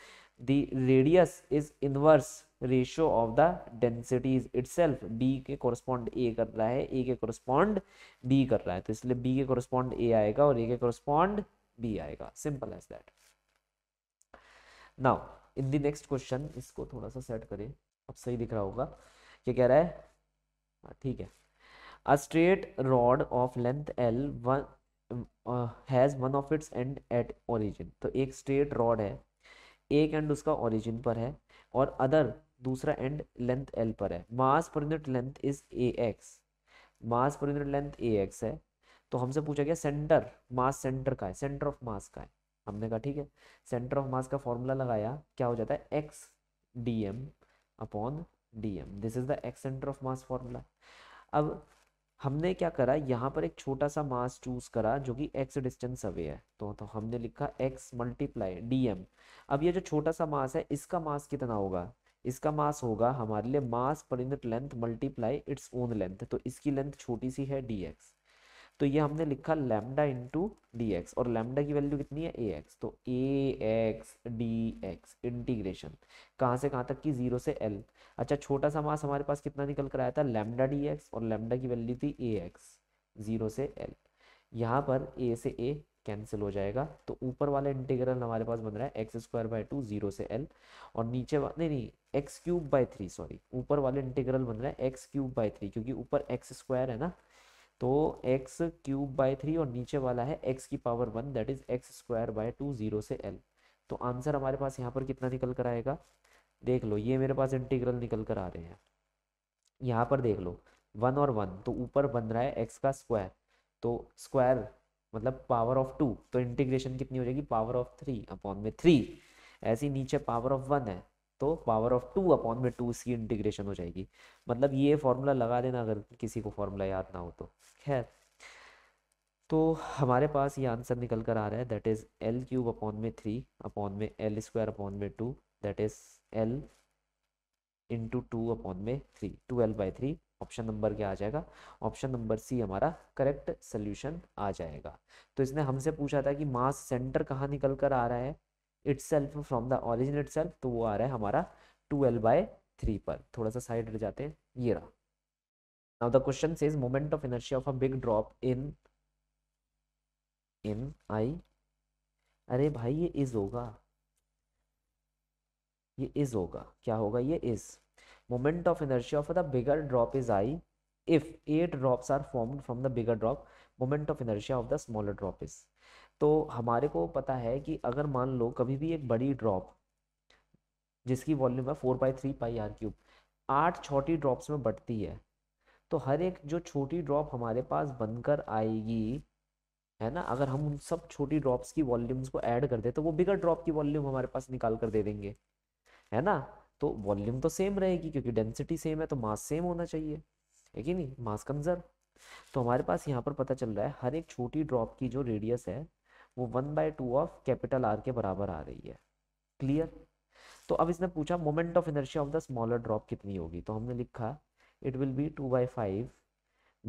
the radius is inverse ratio of the densities self B के कोरस्पॉन्ड ए कर रहा है ए के कोरस्पॉन्ड बी कर रहा है तो इसलिए बी के कोरस्पॉन्ड ए आएगा और ए के कोरस्पॉन्ड बी आएगा simple as that now in the next question इसको थोड़ा सा सेट करें अब सही दिख रहा होगा क्या कह रहा है हाँ, ठीक है a straight rod of length L one has one of its end at origin तो एक स्ट्रेट रॉड है एक एंड उसका ओरिजिन पर है और अदर दूसरा एंड लेंथ एल पर है mass per unit length is A X mass per unit length A x है तो हमसे पूछा गया सेंटर मास सेंटर का है सेंटर ऑफ मास का है हमने कहा ठीक है सेंटर ऑफ मास का फॉर्मूला लगाया क्या हो जाता है X D M upon D M this is the X centre of mass formula अब हमने क्या करा यहाँ पर एक छोटा सा मास चूज करा जो कि एक्स डिस्टेंस अवे है तो तो हमने लिखा एक्स मल्टीप्लाई डी एम अब ये जो छोटा सा मास है इसका मास कितना होगा इसका मास होगा हमारे लिए mass per unit length multiply its own length तो इसकी लेंथ छोटी सी है डी एक्स तो ये हमने लिखा लेमडा इंटू डी एक्स और लैमडा की वैल्यू कितनी है ए एक्स तो A X D X integration कहाँ से कहाँ तक की जीरो से एल अच्छा छोटा सा मास हमारे पास कितना निकल कर आया था लैमडा डी एक्स और लैमडा की वैल्यू थी ए एक्स जीरो से एल यहाँ पर ए से ए कैंसिल हो जाएगा तो ऊपर वाला इंटीग्रल हमारे पास बन रहा है X square by two zero से एल और नीचे वा... नहीं नहीं X cube by three sorry ऊपर वाले इंटीग्रल बन रहा है एक्स क्यूब बाय थ्री क्योंकि ऊपर एक्स स्क्वायर है ना तो एक्स क्यूब बाय थ्री और नीचे वाला है एक्स की power one that is X square by two zero से एल तो आंसर हमारे पास यहाँ पर कितना निकल कर आएगा देख लो ये मेरे पास इंटीग्रल निकल कर आ रहे हैं यहाँ पर देख लो वन और वन तो ऊपर बन रहा है एक्स का स्क्वायर तो स्क्वायर मतलब पावर ऑफ टू तो इंटीग्रेशन कितनी हो जाएगी पावर ऑफ थ्री अपॉन में थ्री ऐसी नीचे पावर ऑफ वन है तो पावर ऑफ टू अपॉन में टू सी इंटीग्रेशन हो जाएगी मतलब ये फॉर्मूला लगा देना अगर किसी को फॉर्मूला याद ना हो तो खैर तो हमारे पास ये आंसर निकल कर आ रहा है that is L cube upon में थ्री अपॉन में एल स्क्वायर अपॉन में two that is L into two upon में three two L by three option number क्या आ जाएगा ऑप्शन नंबर सी हमारा करेक्ट सोल्यूशन आ जाएगा तो इसने हमसे पूछा था कि मास सेंटर कहाँ निकल कर आ रहा है itself from the origin itself तो वो आ रहा है हमारा टू एल बाय थ्री पर थोड़ा सा साइड हट जाते हैं ये रहा now the question says moment of energy of a big drop in in I अरे भाई ये इज होगा ये इज होगा क्या होगा ये is moment of energy of the bigger drop is I if eight drops are form from the bigger drop moment of energy of the smaller drop is तो हमारे को पता है कि अगर मान लो कभी भी एक बड़ी ड्रॉप जिसकी वॉल्यूम है four by three pi R cube आठ छोटी ड्रॉप्स में बढ़ती है तो हर एक जो छोटी ड्रॉप हमारे पास बनकर आएगी है ना अगर हम उन सब छोटी ड्रॉप्स की वॉल्यूम्स को ऐड कर दे तो वो बिगर ड्रॉप की वॉल्यूम हमारे पास निकाल कर दे देंगे है ना तो वॉल्यूम तो सेम रहेगी क्योंकि डेंसिटी सेम है तो मास सेम होना चाहिए है कि नहीं मास कंजर्व तो हमारे पास यहाँ पर पता चल रहा है हर एक छोटी ड्रॉप की जो रेडियस है वो one by two of capital R के बराबर आ रही है क्लियर तो अब इसने पूछा moment of inertia of the smaller drop कितनी होगी तो हमने लिखा it will be two by five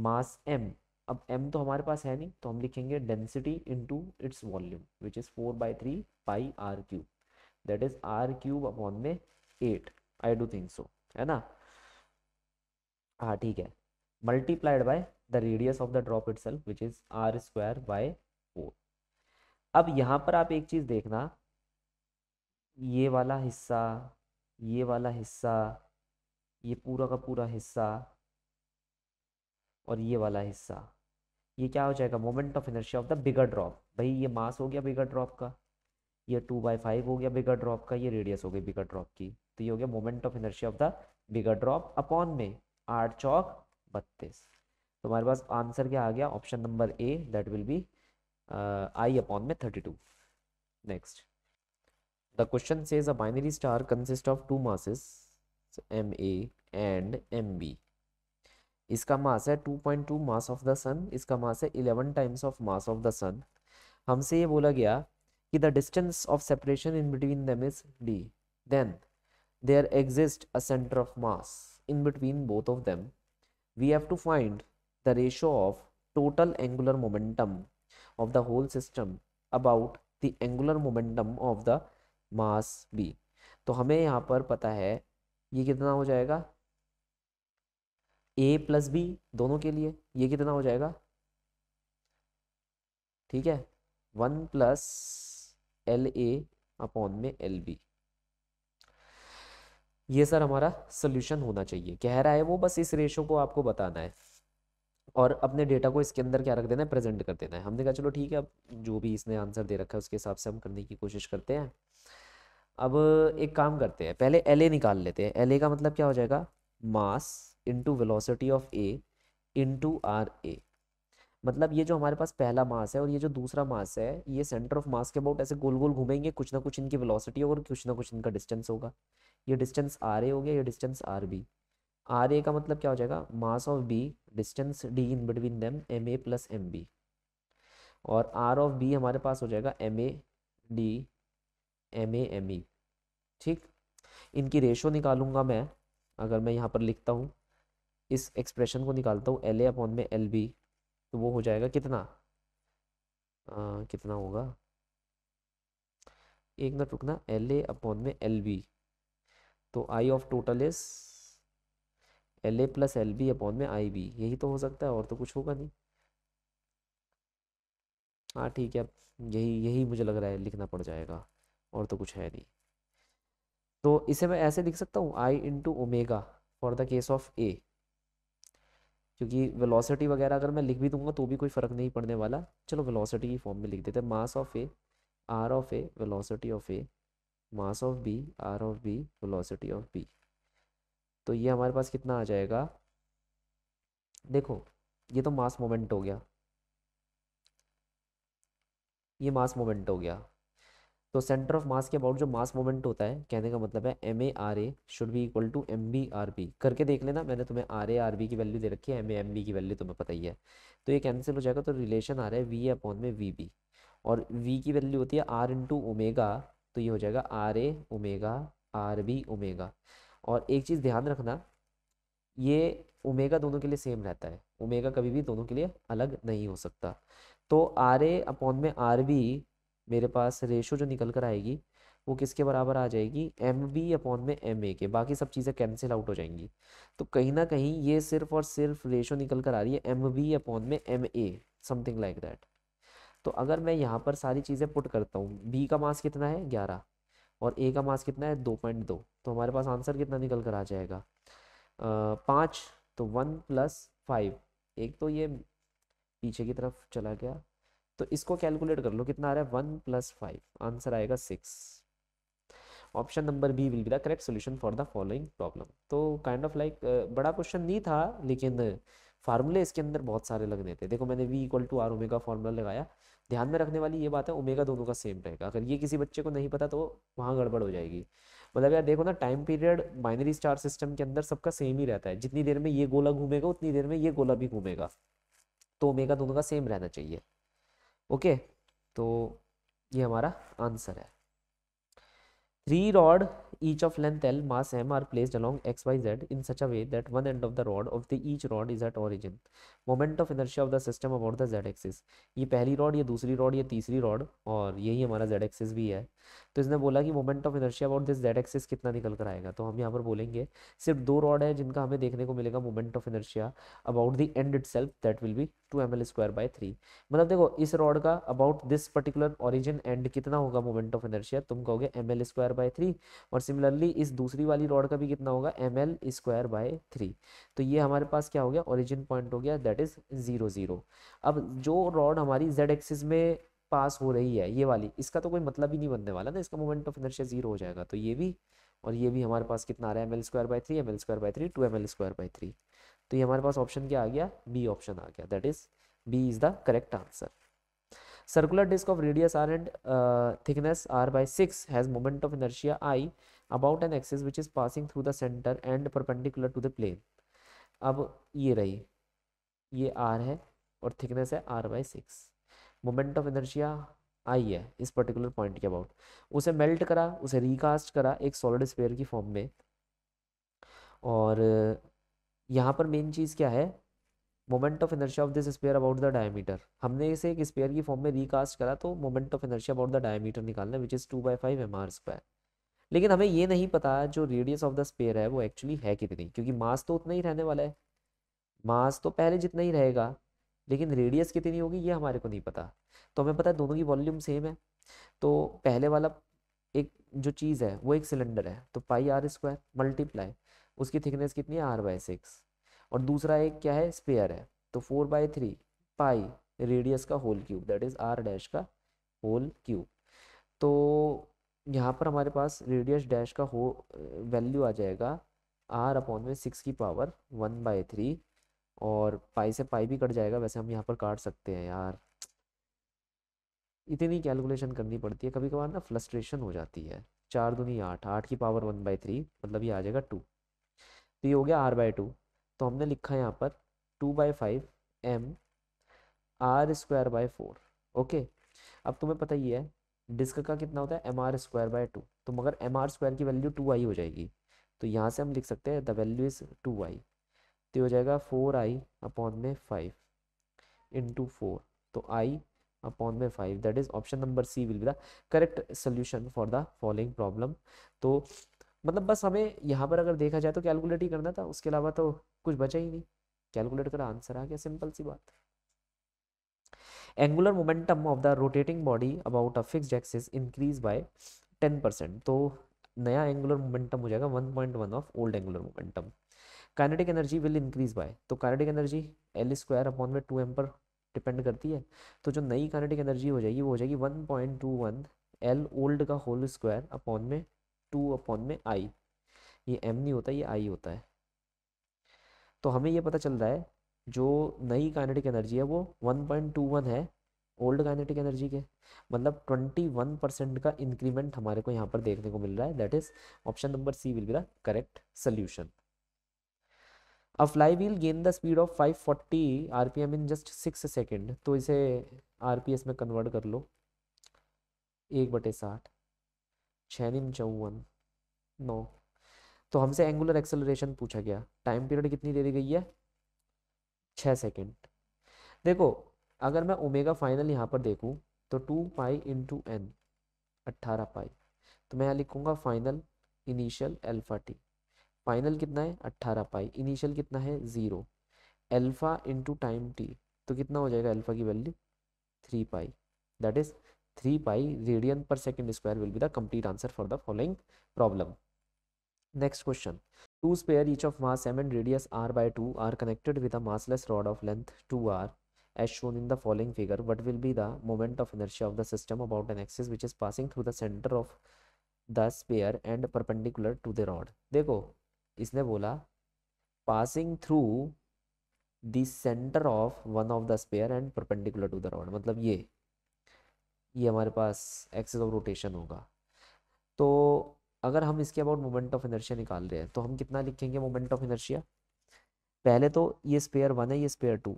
mass M अब एम तो हमारे पास है नहीं तो हम लिखेंगे density into its volume which is four by three pi R cube that is R cube upon में eight I do think so है ना हाँ ठीक है multiplied by the radius of the drop it self which is R square by अब यहाँ पर आप एक चीज़ देखना ये वाला हिस्सा ये वाला हिस्सा ये पूरा का पूरा हिस्सा और ये वाला हिस्सा ये क्या हो जाएगा moment of inertia of the bigger drop भाई ये मास हो गया बिगर ड्रॉप का ये टू बाई फाइव हो गया बिगर ड्रॉप का ये रेडियस हो गई बिगर ड्रॉप की तो ये हो गया moment of inertia of the bigger drop upon में आठ चौक बत्तीस तो हमारे पास आंसर क्या आ गया option number A that will be I uh, upon में thirty two next the question says a binary star consist of two masses M A and M B इसका मास है 2.2 मास ऑफ द सन इसका mass है 11 times of mass of the sun हमसे ये बोला गया कि the distance of separation in between them is D then there exist a centre of mass in between both of them we have to find the ratio of total angular momentum of the whole system about the angular momentum of the mass b तो हमें यहाँ पर पता है ये कितना हो जाएगा ए प्लस बी दोनों के लिए ये कितना हो जाएगा ठीक है one plus L A upon में एल बी ये सर हमारा सोल्यूशन होना चाहिए कह रहा है वो बस इस रेशो को आपको बताना है और अपने डेटा को इसके अंदर क्या रख देना है प्रेजेंट कर देना है हमने कहा चलो ठीक है अब जो भी इसने आंसर दे रखा है उसके हिसाब से हम करने की कोशिश करते हैं अब एक काम करते हैं पहले एल ए निकाल लेते हैं एल ए का मतलब क्या हो जाएगा mass into velocity of A into R A मतलब ये जो हमारे पास पहला मास है और ये जो दूसरा मास है ये सेंटर ऑफ मास के अबाउट ऐसे गोल गोल घूमेंगे कुछ ना कुछ इनकी वेलोसिटी और कुछ ना कुछ इनका डिस्टेंस होगा ये डिस्टेंस आर ए हो गया ये distance R B R A का मतलब क्या हो जाएगा mass of B distance D in between them M A plus M B और आर ऑफ बी हमारे पास हो जाएगा M A D M A M E ठीक इनकी रेशो निकालूंगा मैं अगर मैं यहाँ पर लिखता हूँ इस एक्सप्रेशन को निकालता हूँ एल ए अपॉन में एल बी तो वो हो जाएगा कितना आ, कितना होगा एक मिनट रुकना एल ए अपॉन में एल बी तो I of total is L A plus L B upon में आई बी यही तो हो सकता है और तो कुछ होगा नहीं हाँ ठीक है अब यही यही मुझे लग रहा है लिखना पड़ जाएगा और तो कुछ है नहीं तो इसे मैं ऐसे लिख सकता हूँ I into omega for the case of A क्योंकि वेलोसिटी वगैरह अगर मैं लिख भी दूंगा तो भी कोई फ़र्क नहीं पड़ने वाला चलो वेलोसिटी की फॉर्म में लिख देते हैं mass of A R of A velocity of A mass of B R of B velocity of B तो ये हमारे पास कितना आ जाएगा देखो ये तो मास मोमेंट हो गया ये मास मोमेंट हो गया तो सेंटर ऑफ मास के अबाउट जो मास मोमेंट होता है कहने का मतलब है M A R A should be equal to M B R B करके देख लेना मैंने तुम्हें आर ए आर बी की वैल्यू दे रखी है एम ए एम बी की वैल्यू तुम्हें पता ही है तो ये कैंसिल हो जाएगा तो रिलेशन आ रहा है वी अपॉन में वी बी और वी की वैल्यू होती है आर इंटू ओमेगा तो ये हो जाएगा R A omega R B omega और एक चीज़ ध्यान रखना ये ओमेगा दोनों के लिए सेम रहता है ओमेगा कभी भी दोनों के लिए अलग नहीं हो सकता तो आर ए अपॉन में आर बी मेरे पास रेशो जो निकल कर आएगी वो किसके बराबर आ जाएगी एम बी अपॉन में एम ए के बाकी सब चीज़ें कैंसिल आउट हो जाएंगी तो कहीं ना कहीं ये सिर्फ और सिर्फ रेशो निकल कर आ रही है एम बी अपॉन में M A something like that तो अगर मैं यहाँ पर सारी चीज़ें पुट करता हूँ बी का मास कितना है ग्यारह और ए का मास कितना है दो पॉइंट दो तो हमारे पास आंसर कितना निकल कर आ जाएगा पाँच तो वन प्लस फाइव एक तो ये पीछे की तरफ चला गया तो इसको कैलकुलेट कर लो कितना आ रहा है वन प्लस फाइव आंसर आएगा six option number B will be the correct solution for the following problem तो काइंड ऑफ लाइक बड़ा क्वेश्चन नहीं था लेकिन फार्मूले इसके अंदर बहुत सारे लगने थे देखो मैंने we equal to are omega formula लगाया ध्यान में रखने वाली ये बात है ओमेगा दोनों का सेम रहेगा अगर ये किसी बच्चे को नहीं पता तो वहाँ गड़बड़ हो जाएगी मतलब यार देखो ना time period binary star system के अंदर सबका सेम ही रहता है जितनी देर में ये गोला घूमेगा उतनी देर में ये गोला भी घूमेगा तो ओमेगा दोनों का सेम रहना चाहिए ओके तो ये हमारा आंसर है three rod each of length L mass M are placed along X Y Z in such a way that one end of the rod of the each rod is at origin moment of inertia of the system about the Z axis ये पहली rod ये दूसरी rod ये तीसरी rod और यही हमारा Z axis भी है तो इसने बोला कि moment of inertia about this Z axis कितना निकल कर आएगा तो हम यहाँ पर बोलेंगे सिर्फ दो रॉड है जिनका हमें देखने को मिलेगा moment of inertia about the end itself that will be to M L square by three मतलब देखो इस रॉड का about this particular origin end कितना होगा मोमेंट ऑफ इनर्शिया तुम कहोगे M L square by three और similarly इस दूसरी वाली रॉड का भी कितना होगा M L square by three तो ये हमारे पास क्या हो गया ऑरिजिन पॉइंट हो गया that that is zero zero अब जो रॉड हमारी जेड एक्सिस में पास हो रही है ये वाली इसका तो कोई मतलब ही नहीं बनने वाला ना इसका मोमेंट ऑफ इनर्शिया जीरो हो जाएगा तो ये भी और ये भी हमारे पास कितना आ रहा है M L square by three M L square by three two M L square by three तो ये हमारे पास ऑप्शन क्या आ गया बी ऑप्शन आ गया that is B is the correct answer circular disc of radius are and thickness R by six has moment of inertia I about an axis which is passing through the centre and perpendicular to the plane अब ये रही ये R है और thickness है R by six moment of inertia I है इस particular point के अबाउट उसे मेल्ट करा उसे रिकास्ट करा एक सॉलिड स्पेयर की फॉर्म में और यहाँ पर मेन चीज़ क्या है moment of inertia of this sphere about the diameter हमने इसे एक स्पेयर की फॉर्म में रिकास्ट करा तो moment of inertia about the diameter निकालना which is two by five M R square लेकिन हमें ये नहीं पता जो रेडियस ऑफ द स्पेयर है वो एक्चुअली है कितनी क्योंकि मास तो उतना ही रहने वाला है मास तो पहले जितना ही रहेगा लेकिन रेडियस कितनी होगी ये हमारे को नहीं पता तो हमें पता है दोनों की वॉल्यूम सेम है तो पहले वाला एक जो चीज़ है वो एक सिलेंडर है तो पाई आर स्क्वायर मल्टीप्लाई उसकी थिकनेस कितनी है आर बाई सिक्स और दूसरा एक क्या है स्पेयर है तो four by three pi radius का whole cube that is R dash का होल क्यूब तो यहाँ पर हमारे पास रेडियस डैश का हो वैल्यू आ जाएगा आर अपॉन में सिक्स की पावर वन बाई थ्री और पाई से पाई भी कट जाएगा वैसे हम यहाँ पर काट सकते हैं यार इतनी कैलकुलेशन करनी पड़ती है कभी कभार ना फ्लस्ट्रेशन हो जाती है चार दूनी आठ आठ की पावर वन बाई थ्री मतलब ये आ जाएगा टू तो ये हो गया आर बाई टू तो हमने लिखा यहाँ पर two by five M R square by four okay अब तुम्हें पता ही है डिस्क का कितना होता है M R square by two तो मगर एम आर स्क्वायर की वैल्यू टू आई हो जाएगी तो यहाँ से हम लिख सकते हैं the value is two I तो हो जाएगा फोर आई अपॉन में फाइव इंटू फोर तो आई अपॉन में five that is option number C will be the correct solution for the following problem तो मतलब बस हमें यहाँ पर अगर देखा जाए तो कैलकुलेट ही करना था उसके अलावा तो कुछ बचा ही नहीं कैलकुलेट कर आंसर आ गया सिंपल सी बात angular momentum of the rotating body about a fixed axis increase by ten percent तो नया एंगुलर मोमेंटम हो जाएगा one point one of old angular momentum kinetic energy will increase by तो kinetic energy L square upon में two M पर depend करती है तो जो नई काइनेटिक एनर्जी हो जाएगी वो हो जाएगी one point two one L old का होल स्क्वायर अपॉन में टू अपॉन में आई ये एम नहीं होता ये आई होता है तो हमें ये पता चल रहा है जो नई काइनेटिक एनर्जी है वो वन है ओल्ड काइनेटिक एनर्जी के मतलब 21 परसेंट का इंक्रीमेंट हमारे को यहाँ पर देखने को मिल रहा है that is option number C will be the correct solution a the speed of five forty or 540 M in just six second तो इसे आर पी एस में कन्वर्ट कर लो एक बटे साठ छियान चौवन नौ तो हमसे एंगुलर एक्सेलरेशन पूछा गया टाइम पीरियड कितनी दे दी गई है छः सेकेंड देखो अगर मैं ओमेगा फाइनल यहाँ पर देखूँ तो two pi into N अट्ठारह पाई तो मैं यहाँ लिखूँगा final initial alpha T final कितना है अट्ठारह पाई इनिशियल कितना है zero alpha into time T तो कितना हो जाएगा एल्फ़ा की value three pi that is three pi radian per second square will be the complete answer for the following problem next question two sphere each of mass m and radius r by 2 are connected with a massless rod of length 2r as shown in the following figure what will be the moment of inertia of the system about an axis which is passing through the center of the sphere and perpendicular to the rod देखो इसने बोला passing through the centre of one of the sphere and perpendicular to the rod मतलब ये ये हमारे पास access of rotation होगा तो अगर हम इसके अबाउट मोमेंट ऑफ इनर्शिया निकाल रहे हैं तो हम कितना लिखेंगे मोमेंट ऑफ इनर्शिया पहले तो ये स्पेयर वन है ये स्पेयर टू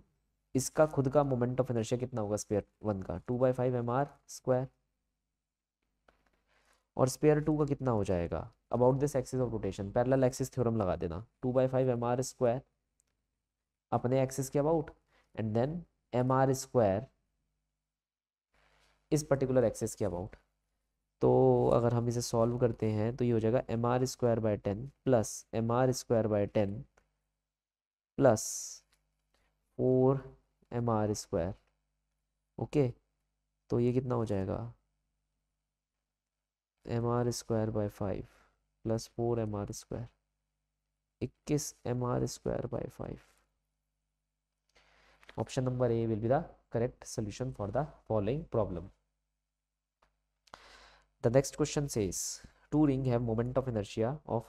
इसका खुद का मोमेंट ऑफ इनर्शिया कितना होगा स्पेयर वन का two by five M R square और स्पेयर टू का कितना हो जाएगा about this axis of rotation parallel axis theorem लगा देना two by five M R square अपने एक्सिस के about and then M are square इस पर्टिकुलर एक्सिस के अबाउट तो अगर हम इसे सॉल्व करते हैं तो ये हो जाएगा M are square by ten plus M are square by ten plus four M are square okay तो ये कितना हो जाएगा M are square by five plus four M are square इक्कीस M are square by five option number a will be the correct solution for the following problem the next question says two ring have moment of inertia of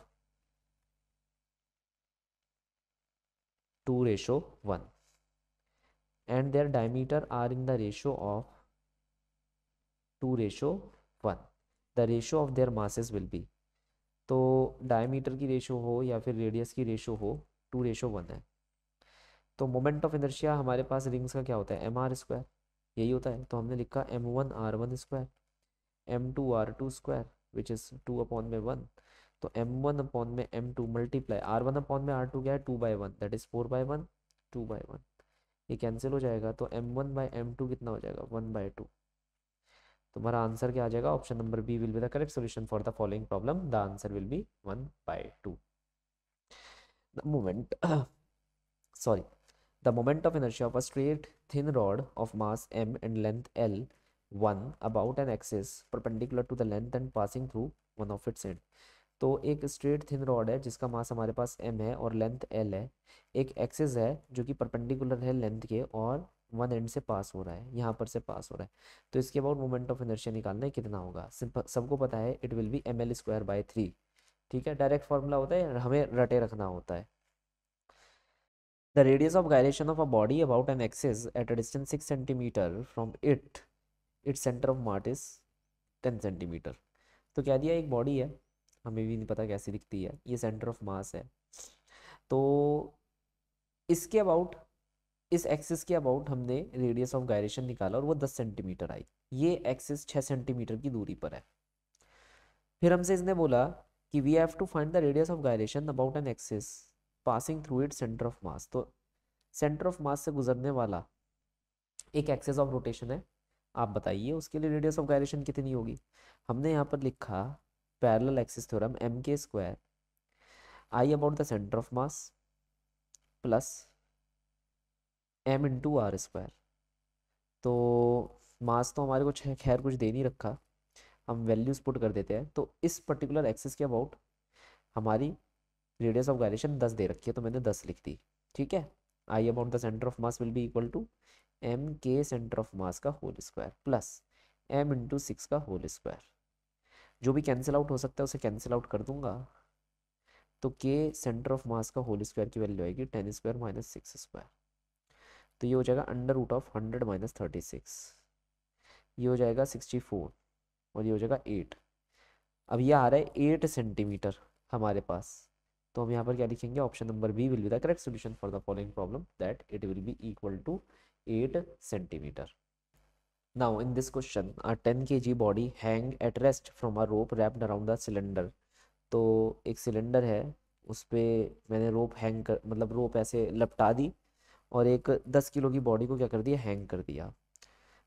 2 ratio 1 and their diameter are in the ratio of 2 ratio 1 the ratio of their masses will be तो diameter की ratio हो या फिर radius की ratio हो to ratio one है तो moment of inertia हमारे पास रिंग्स का क्या होता है एम आर स्क्वायर यही होता है तो हमने लिखा M one are one square M two are two square which is two upon में वन तो एम वन अपॉन में M two multiply R one upon में आर टू क्या है two by one that is four by one two by one ये cancel हो जाएगा तो M one by M two कितना हो जाएगा वन बाई टू तुम्हारा आंसर क्या आ जाएगा option number B will be the correct solution for the following problem the answer will be one by two the moment sorry the moment of inertia of a straight thin rod of mass M and length L one about an axis perpendicular to the length and passing through one of its end तो एक straight thin rod है जिसका मास हमारे पास M है और length L है एक एक्सिस है जो कि परपेंडिकुलर है लेंथ के और वन एंड से पास हो रहा है यहाँ पर से पास हो रहा है तो इसके अबाउट मोमेंट ऑफ इनर्शिया निकालना है कितना होगा सबको पता है it will be M L square by three ठीक है डायरेक्ट फॉर्मूला होता है हमें रटे रखना होता है the radius of gyration of a body about an axis at a distance six centimetre from it it centre of मार्ट इज टेन सेंटीमीटर तो क्या दिया एक बॉडी है हमें भी नहीं पता कैसी दिखती है ये सेंटर ऑफ मास है तो इसके अबाउट इस एक्सिस के अबाउट हमने रेडियस ऑफ गायरेशन निकाला और वो दस सेंटीमीटर आई ये एक्सिस छः सेंटीमीटर की दूरी पर है फिर हमसे इसने बोला कि we have to find the radius of gyration about an axis passing through it centre of mass तो सेंटर ऑफ मास से गुजरने वाला एक एक्सेस ऑफ रोटेशन है आप बताइए उसके लिए रेडियस ऑफ गायरेशन कितनी होगी हमने यहाँ पर लिखा parallel axis theorem M K square I about the centre of mass plus M into R square तो मास तो हमारे को खैर कुछ दे नहीं रखा हम वैल्यूज़ पुट कर देते हैं तो इस पर्टिकुलर एक्सिस के अबाउट हमारी रेडियस ऑफ गायरेशन दस दे रखी है तो मैंने दस लिख दी ठीक है I about the centre of mass will be equal to M K centre of mass का whole square plus M into six का होल स्क्वायर जो भी कैंसिल आउट हो सकता है उसे कैंसिल आउट कर दूंगा तो के सेंटर ऑफ मास का होल स्क्वायर की वैल्यू आएगी ten square minus six square तो ये हो जाएगा under root of hundred minus thirty six ये हो जाएगा सिक्सटी फोर और ये हो जाएगा एट अब ये आ रहा है एट सेंटीमीटर हमारे पास तो हम यहाँ पर क्या लिखेंगे option number B will be the correct solution for the following problem that it will be equal to eight centimetre now in this question question, ten के जी body hang at rest from a rope wrapped around the cylinder तो एक cylinder है उस पर मैंने रोप hang कर मतलब रोप ऐसे लपटा दी और एक दस किलो की बॉडी को क्या कर दिया हैंग कर दिया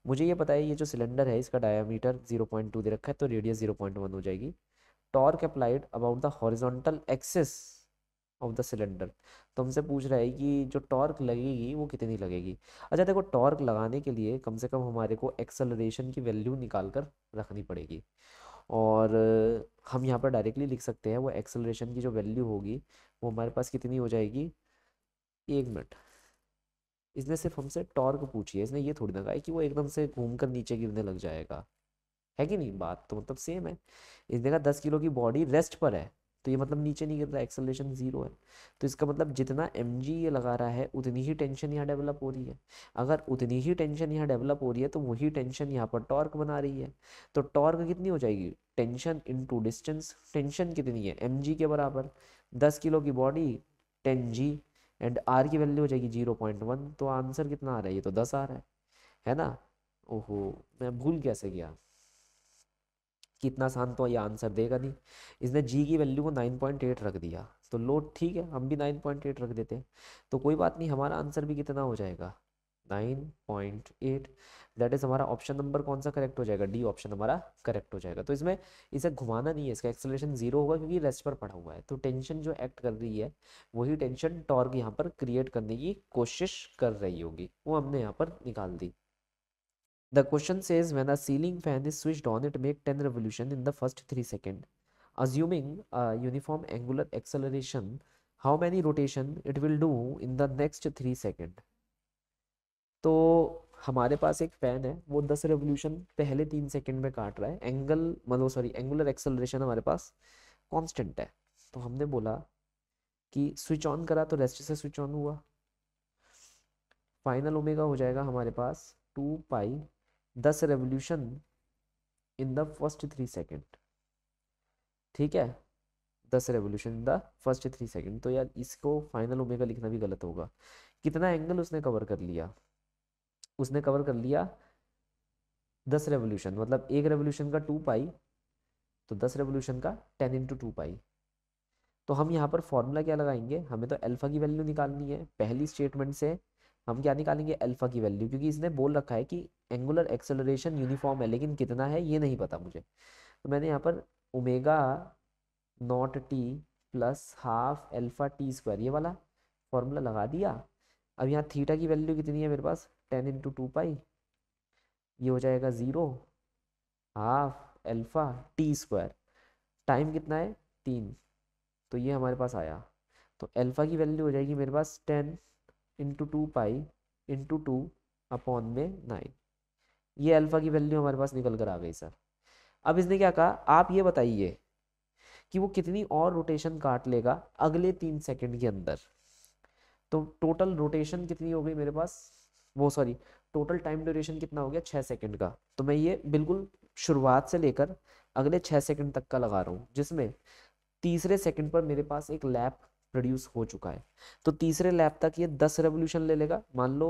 मुझे ये पता है ये जो सिलेंडर है इसका डायामीटर जीरो पॉइंट टू दे रखा है तो रेडियस जीरो पॉइंट वन हो जाएगी torque applied about the horizontal axis of the cylinder तो हमसे पूछ रहा है कि जो टॉर्क लगेगी वो कितनी लगेगी अच्छा देखो टॉर्क लगाने के लिए कम से कम हमारे को एक्सेलरेशन की वैल्यू निकाल कर रखनी पड़ेगी और हम यहाँ पर डायरेक्टली लिख सकते हैं वो एक्सेलरेशन की जो वैल्यू होगी वो हमारे पास कितनी हो जाएगी एक मिनट इसने सिर्फ हमसे टॉर्क पूछी है इसने ये थोड़ी ना कहा कि वो एकदम से घूम कर नीचे गिरने लग जाएगा है कि नहीं बात तो मतलब सेम है इसने कहा दस किलो की बॉडी रेस्ट पर है तो ये मतलब नीचे नहीं गिर रहा एक्सलेशन जीरो है तो इसका मतलब जितना एम ये लगा रहा है उतनी ही टेंशन यहाँ डेवलप हो रही है अगर उतनी ही टेंशन यहाँ डेवलप हो रही है तो वही टेंशन यहाँ पर टॉर्क बना रही है तो टॉर्क कितनी हो जाएगी tension into distance tension कितनी है एम के बराबर दस किलो की body ten g and R की वैल्यू हो जाएगी जीरो पॉइंट वन तो आंसर कितना आ रहा है ये तो दस आ रहा है है ना ओहो मैं भूल कैसे गया कितना आसान तो ये आंसर देगा नहीं इसने जी की वैल्यू को नाइन पॉइंट एट रख दिया तो लोड ठीक है हम भी नाइन पॉइंट एट रख देते हैं तो कोई बात नहीं हमारा आंसर भी कितना हो जाएगा nine point eight that is हमारा ऑप्शन नंबर कौन सा करेक्ट हो जाएगा डी ऑप्शन हमारा करेक्ट हो जाएगा तो इसमें इसे घुमाना नहीं है इसका एक्सलेशन जीरो होगा क्योंकि रेस्ट पर पड़ा हुआ है तो टेंशन जो एक्ट कर रही है वही टेंशन टॉर्क यहाँ पर क्रिएट करने की कोशिश कर रही होगी वो हमने यहाँ पर निकाल दी the question says when the ceiling fan is switched on it make ten revolution in the first three second assuming uniform angular angular how many rotation it will do in the next three second तो हमारे पास एक fan है वो दस revolution पहले तीन second में काट रहा है एंगल मतलब सॉरी एंगुलर एक्सेलरेशन हमारे पास कांस्टेंट है तो हमने बोला कि स्विच ऑन करा तो रेस्ट से स्विच ऑन हुआ फाइनल ओमेगा हो जाएगा हमारे पास टू पाई दस revolution in the first three second ठीक है दस revolution in the first three second तो यार इसको फाइनल ओमेगा लिखना भी गलत होगा कितना एंगल उसने कवर कर लिया उसने कवर कर लिया दस रेवोल्यूशन मतलब एक रेवोल्यूशन का टू पाई तो दस रेवोल्यूशन का टेन इंटू टू पाई तो हम यहाँ पर फॉर्मूला क्या लगाएंगे हमें तो अल्फ़ा की वैल्यू निकालनी है पहली स्टेटमेंट से हम क्या निकालेंगे अल्फ़ा की वैल्यू क्योंकि इसने बोल रखा है कि एंगुलर एक्सेलरेशन यूनिफॉर्म है लेकिन कितना है ये नहीं पता मुझे तो मैंने यहाँ पर omega naught t plus half alpha t square ये वाला फॉर्मूला लगा दिया अब यहाँ थीटा की वैल्यू कितनी है मेरे पास टेन इंटू टू पाई ये हो जाएगा zero half alpha t square time कितना है तीन तो ये हमारे पास आया तो एल्फ़ा की वैल्यू हो जाएगी मेरे पास ten into two pi into two upon में नाइन ये अल्फ़ा की वैल्यू हमारे पास निकल कर आ गई सर अब इसने क्या कहा आप ये बताइए कि वो कितनी और रोटेशन काट लेगा अगले तीन सेकंड के अंदर तो टोटल रोटेशन कितनी हो गई मेरे पास वो सॉरी टोटल टाइम ड्यूरेशन कितना हो गया छः सेकंड का तो मैं ये बिल्कुल शुरुआत से लेकर अगले छः सेकंड तक का लगा रहा हूँ जिसमें तीसरे सेकंड पर मेरे पास एक लैप प्रोड्यूस हो चुका है तो तीसरे लैप तक ये दस रेवोल्यूशन ले लेगा मान लो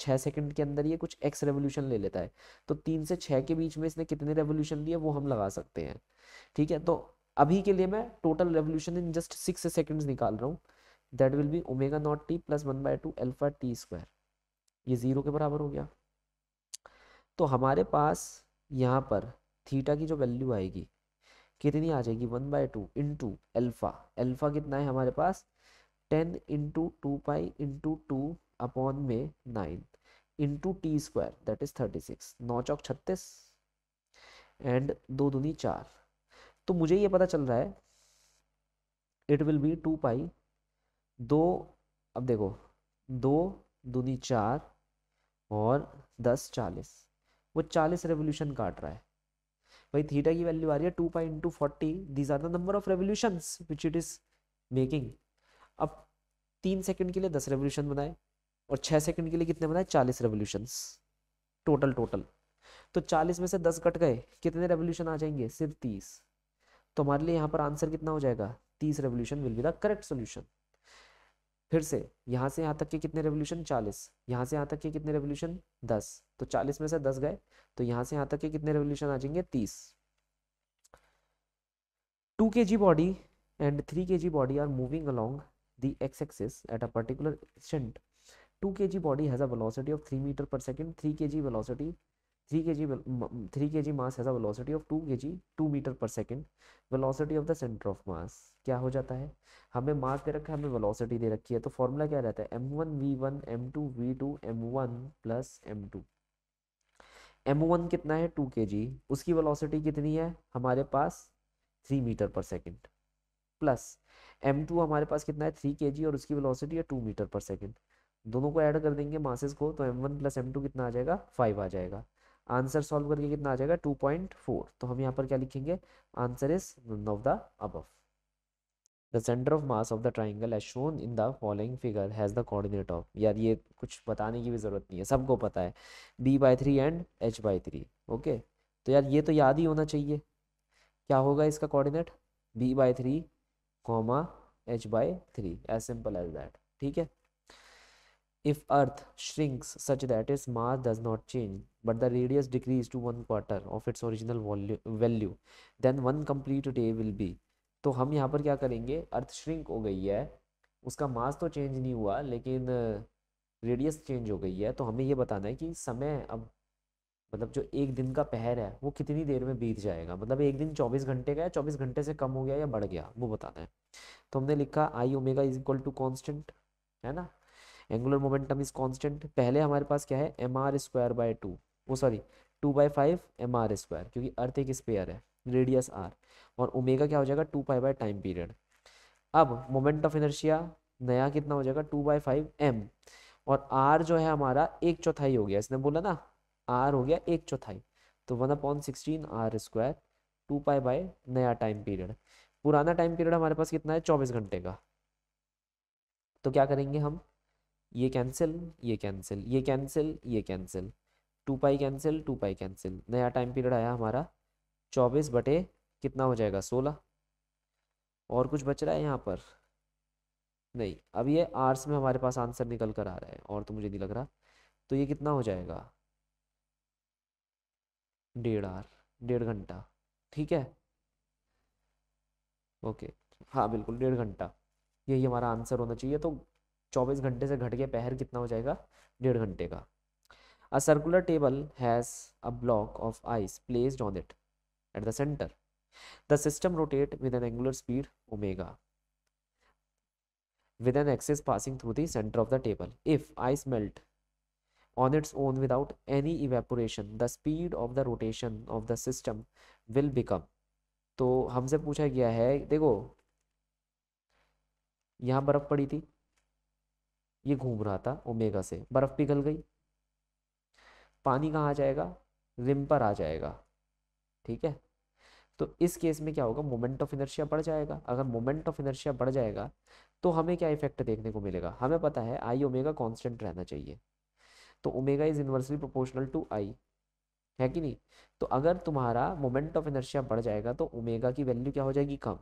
छः सेकंड के अंदर ये कुछ एक्स रेवोल्यूशन ले लेता है तो तीन से छः के बीच में इसने कितने रेवोल्यूशन लिए वो हम लगा सकते हैं ठीक है तो अभी के लिए मैं total revolution in just six seconds निकाल रहा हूँ that will be omega naught t plus one by two alpha T square ये ज़ीरो के बराबर हो गया तो हमारे पास यहाँ पर थीटा की जो वैल्यू आएगी कितनी आ जाएगी one by two into alpha alpha कितना है हमारे पास ten into two pi into two upon में nine into T square that is thirty six नौ चौक छत्तीस एंड दो दूनी चार तो मुझे ये पता चल रहा है it will be two pi दो अब देखो दो दूनी चार और दस चालीस वो चालीस रेवोल्यूशन काट रहा है भाई थीटा की वैल्यू आ रही है two pi into forty these are the number of revolution which it is making अब तीन सेकंड के लिए दस रेवोल्यूशन बनाए और छः सेकंड के लिए कितने बनाए चालीस रेवोल्यूशन टोटल टोटल तो चालीस में से दस कट गए कितने रेवोल्यूशन आ जाएंगे सिर्फ तीस तो हमारे लिए यहाँ पर आंसर कितना हो जाएगा तीस revolution will be the correct solution फिर से यहाँ से यहाँ तक के कितने रेवोल्यूशन 40 यहाँ से यहाँ तक के कितने रेवोल्यूशन 10 तो 40 में से 10 गए तो यहाँ से यहाँ तक के कितने रेवोल्यूशन आ जाएंगे 30 2 body and 3 body are moving along the x axis at a particular two के जी body has a velocity of 3 metre पर सेकंड 3 केजी वेलोसिटी 3 थ्री के जी mass has a velocity of 2 kg 2 metre पर second velocity of the centre of mass क्या हो जाता है हमें मास दे रखा है हमें वेलोसिटी दे रखी है तो फॉर्मूला क्या रहता है M one we one M two we two M one plus M two M one कितना है टू के जी उसकी वेलोसिटी कितनी है हमारे पास three metre per second plus M two हमारे पास कितना है थ्री के जी और उसकी वेलोसिटी है टू मीटर पर सेकेंड दोनों को ऐड कर देंगे मासेस को तो M one plus M two कितना आ जाएगा फाइव आ जाएगा आंसर सॉल्व करके कितना आ जाएगा टू पॉइंट फोर तो हम यहाँ पर क्या लिखेंगे answer is none of the above the centre of mass of the triangle as shown in the following figure has the coordinate of यार ये कुछ बताने की भी ज़रूरत नहीं है सबको पता है b by three and h by three okay तो यार ये तो याद ही होना चाहिए क्या होगा इसका coordinate b by three comma h by three as simple as that ठीक है if earth shrinks such that is mass does not change but the radius decrease to one quarter of its original value then one complete day will be तो हम यहाँ पर क्या करेंगे अर्थ shrink हो गई है उसका मास तो चेंज नहीं हुआ लेकिन रेडियस uh, चेंज हो गई है तो हमें ये बताना है कि समय अब मतलब जो एक दिन का पहर है वो कितनी देर में बीत जाएगा मतलब एक दिन चौबीस घंटे का है चौबीस घंटे से कम हो गया या बढ़ गया वो बताना है तो हमने लिखा I omega is equal to constant है ना एंगुलर मोमेंटम इज कॉन्स्टेंट पहले हमारे पास क्या है M R square by two वो sorry two by five M R square क्योंकि अर्थ एक स्पेयर है रेडियस आर और ओमेगा क्या हो जाएगा two pi by time period अब मोमेंट ऑफ इनर्शिया नया कितना हो जाएगा टू बाई फाइव एम और आर जो है हमारा एक चौथाई हो गया इसने बोला ना आर हो गया एक चौथाई तो one upon sixteen are square two pi by नया टाइम पीरियड पुराना टाइम पीरियड हमारे पास कितना है चौबीस घंटे का तो क्या करेंगे हम ये कैंसिल ये कैंसिल ये कैंसिल ये cancel two pi cancel two pi cancel नया टाइम पीरियड आया हमारा चौबीस बटे कितना हो जाएगा सोलह और कुछ बच रहा है यहाँ पर नहीं अब ये आर्ट्स में हमारे पास आंसर निकल कर आ रहा है और तो मुझे नहीं लग रहा तो ये कितना हो जाएगा डेढ़ आर डेढ़ घंटा ठीक है ओके हाँ बिल्कुल डेढ़ घंटा यही हमारा आंसर होना चाहिए तो चौबीस घंटे से घट के पहर कितना हो जाएगा डेढ़ घंटे का a circular table has a block of ice placed on it at the centre the system rotate with an angular speed omega with an axis passing through the centre of the table if ice melt on its own without any evaporation the speed of the rotation of the system will become तो हमसे पूछा गया है देखो यहाँ बर्फ पड़ी थी ये घूम रहा था ओमेगा से बर्फ पिघल गई पानी कहाँ आ जाएगा रिम पर आ जाएगा ठीक है तो इस केस में क्या होगा मोमेंट ऑफ इनर्शिया बढ़ जाएगा अगर मोमेंट ऑफ इनर्शिया बढ़ जाएगा तो हमें क्या इफेक्ट देखने को मिलेगा हमें पता है आई ओमेगा कॉन्स्टेंट रहना चाहिए तो omega is inversely proportional to I है कि नहीं तो अगर तुम्हारा मोमेंट ऑफ इनर्शिया बढ़ जाएगा तो ओमेगा की वैल्यू क्या हो जाएगी कम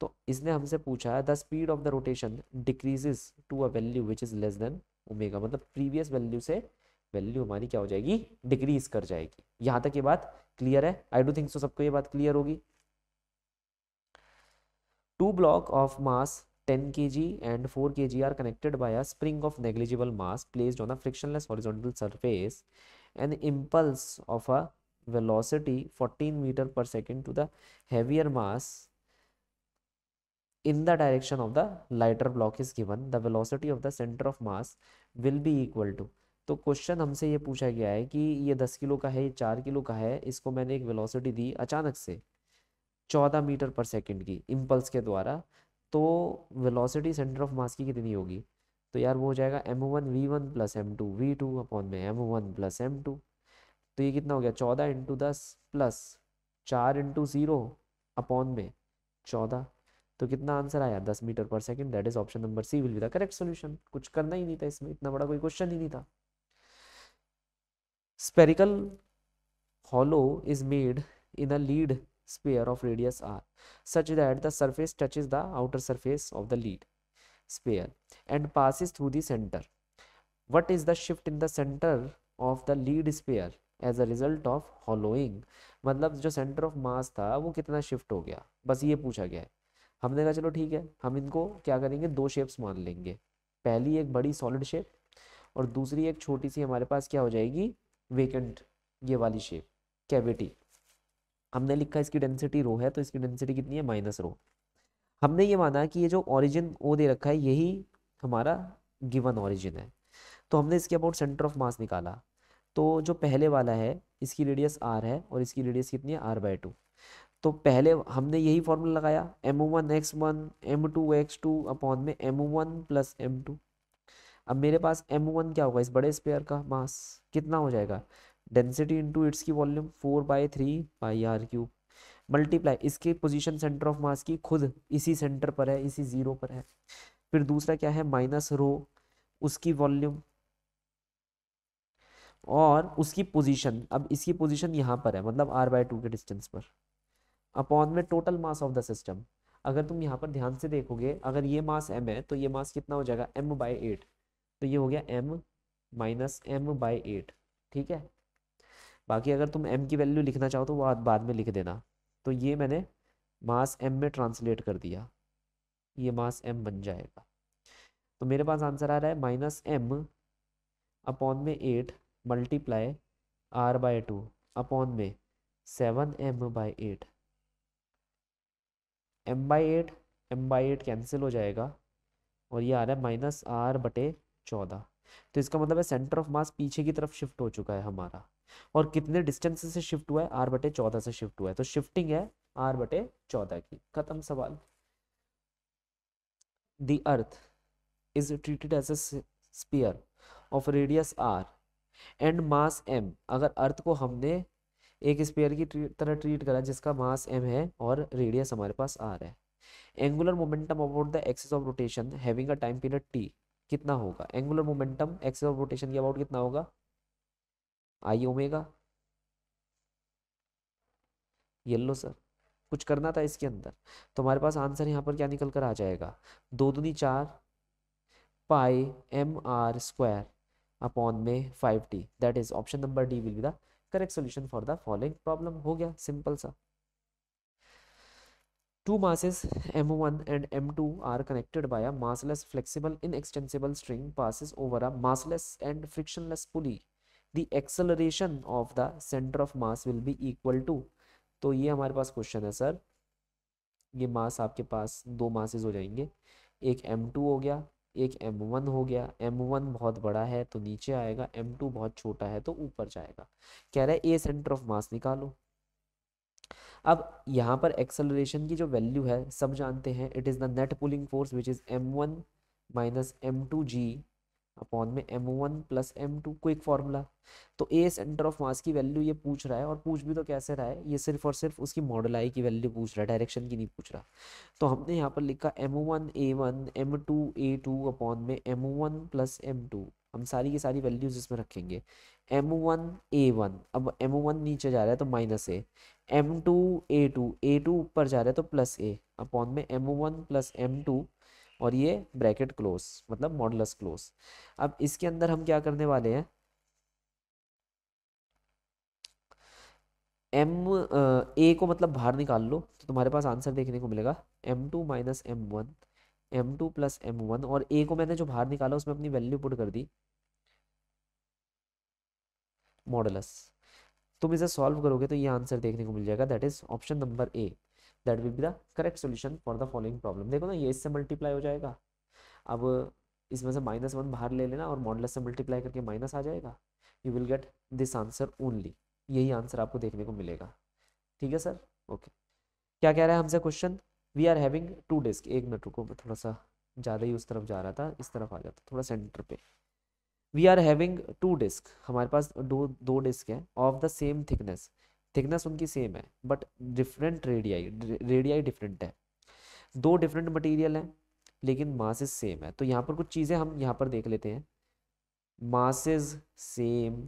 तो इसने हमसे पूछा है the speed of the rotation decreases to a value which is less than omega मतलब प्रीवियस वैल्यू से वैल्यू हमारी क्या हो जाएगी डिक्रीज कर जाएगी यहाँ तक ये बात क्लियर है आई डू थिंक सो सबको ये बात क्लियर होगी two block of mass 10 kg and 4 kg are connected by a spring of negligible mass placed on a frictionless horizontal surface an impulse of a velocity 14 meter per second to the heavier mass in the direction of the lighter block is given the velocity of the center of mass will be equal to तो question हमसे ये पूछा गया है कि ये दस kilo का है ये चार किलो का है इसको मैंने एक वेलोसिटी दी अचानक से चौदह मीटर पर सेकंड की इम्पल्स के द्वारा तो वेलोसिटी सेंटर ऑफ मास की कितनी होगी तो यार वो हो जाएगा M one we one plus M two we two upon में M one plus M two तो ये कितना हो गया चौदह इंटू दस प्लस चार इंटू ज़ीरो अपॉन में चौदह तो कितना आंसर आया दस metre per second that is option number C will be the correct solution कुछ करना ही नहीं था इसमें इतना बड़ा कोई क्वेश्चन ही नहीं था spherical hollow is made in a lead sphere of radius r such that the surface touch is the outer surface of the lead sphere and pass is through the centre what is the shift in the of the lead sphere as a result of hollowing मतलब जो centre of मास था वो कितना shift हो गया बस ये पूछा गया है हमने कहा चलो ठीक है हम इनको क्या करेंगे दो शेप्स मान लेंगे पहली एक बड़ी सॉलिड शेप और दूसरी एक छोटी सी हमारे पास क्या हो जाएगी वेकेंट ये वाली शेप कैविटी हमने लिखा इसकी डेंसिटी रो है तो इसकी डेंसिटी कितनी है माइनस रो हमने ये माना कि ये जो ओरिजिन ओ दे रखा है यही हमारा गिवन ऑरिजिन है तो हमने इसके अबाउट सेंटर ऑफ मास निकाला तो जो पहले वाला है इसकी रेडियस आर है और इसकी रेडियस कितनी है आर बाई टू तो पहले हमने यही फॉर्मूला लगाया एम ओ one x one M two x two upon में एम ओ वन प्लस एम टू अब मेरे पास एम वन क्या होगा इस बड़े स्पेयर का मास कितना हो जाएगा डेंसिटी इंटू इट्स की volume four by three by r cube multiply इसकी पोजीशन सेंटर ऑफ मास की खुद इसी सेंटर पर है इसी जीरो पर है फिर दूसरा क्या है माइनस रो उसकी वॉल्यूम और उसकी पोजीशन अब इसकी पोजीशन यहाँ पर है मतलब आर बाय टू के डिस्टेंस पर अपॉन में total mass of the system अगर तुम यहाँ पर ध्यान से देखोगे अगर ये मास एम है तो ये मास कितना हो जाएगा एम बाई एट तो ये हो गया m minus m by eight ठीक है बाकी अगर तुम एम की वैल्यू लिखना चाहो तो वो बाद में लिख देना तो ये मैंने मास एम में ट्रांसलेट कर दिया ये मास एम बन जाएगा तो मेरे पास आंसर आ रहा है माइनस एम अपॉन में eight multiply r by two upon में seven m by eight m by eight m by eight cancel हो जाएगा और ये आ रहा है माइनस आर बटे चौदह तो इसका मतलब है सेंटर ऑफ मास पीछे की तरफ शिफ्ट हो चुका है हमारा और कितने डिस्टेंस से शिफ्ट हुआ है आर बटे चौदह से शिफ्ट हुआ है तो शिफ्टिंग है आर बटे चौदह की खत्म सवाल the earth is treated as a sphere of radius are and mass m अगर अर्थ को हमने एक स्पीयर की तरह ट्रीट करा जिसका मास एम है और रेडियस हमारे पास आर है angular momentum about the axis of rotation having a time period t कितना होगा angular momentum x of rotation की अबाउट कितना होगा आई ओमेगा येल्लो सर कुछ करना था इसके अंदर तो हमारे पास आंसर यहाँ पर क्या निकल कर आ जाएगा दो दूनी चार pi m are square upon में five t that is option number D will be the correct solution for the following problem हो गया सिंपल सा Two masses M1 and M2 are connected by a massless flexible inextensible string passes over a massless and frictionless pulley. The acceleration of the center of mass will be equal to तो ये हमारे पास question है sir ये मास आपके पास दो masses हो जाएंगे एक M2 हो गया एक M1 हो गया M1 बहुत बड़ा है तो नीचे आएगा M2 बहुत छोटा है तो ऊपर जाएगा कह रहा है ए सेंटर ऑफ मास निकालो अब यहाँ पर एक्सेलरेशन की जो वैल्यू है सब जानते हैं it is the net pulling force which is m one minus M two ji upon में M one plus M two quick formula तो ए सेंटर ऑफ मास की वैल्यू ये पूछ रहा है और पूछ भी तो कैसे रहा है ये सिर्फ और सिर्फ उसकी मॉडल आई की वैल्यू पूछ रहा है डायरेक्शन की नहीं पूछ रहा तो हमने यहाँ पर लिखा एम वन ए वन एम टू ए टू अपॉन में M one plus M two हम सारी की सारी वैल्यूज इसमें रखेंगे एम वन ए वन अब एम वन नीचे जा रहा है तो minus a m two A two A two ऊपर जा रहा है तो प्लस ए अपॉन में M one plus M two और ये ब्रैकेट क्लोज मतलब मॉडलस क्लोज अब इसके अंदर हम क्या करने वाले हैं एम ए को मतलब बाहर निकाल लो तो तुम्हारे पास आंसर देखने को मिलेगा m two minus M one M two plus M one और ए को मैंने जो बाहर निकाला उसमें अपनी वैल्यू पुट कर दी मॉडलस तुम इसे सॉल्व करोगे तो ये आंसर देखने को मिल जाएगा that is option number A that will be the correct solution for the following problem देखो ना ये इससे मल्टीप्लाई हो जाएगा अब इसमें से माइनस वन बाहर ले लेना और मॉडल से मल्टीप्लाई करके माइनस आ जाएगा you will get this answer only यही आंसर आपको देखने को मिलेगा ठीक है सर ओके क्या कह रहा है हमसे question we are having two desk एक मिनट रुको मैं थोड़ा सा ज़्यादा ही उस तरफ जा रहा था इस तरफ आ जाता थोड़ा सेंटर पे we are having two disk हमारे पास दो दो डिस्क हैं of the same thickness thickness उनकी सेम है but different radii radii different है दो डिफरेंट मटेरियल हैं लेकिन मासेस सेम है तो यहाँ पर कुछ चीज़ें हम यहाँ पर देख लेते हैं masses same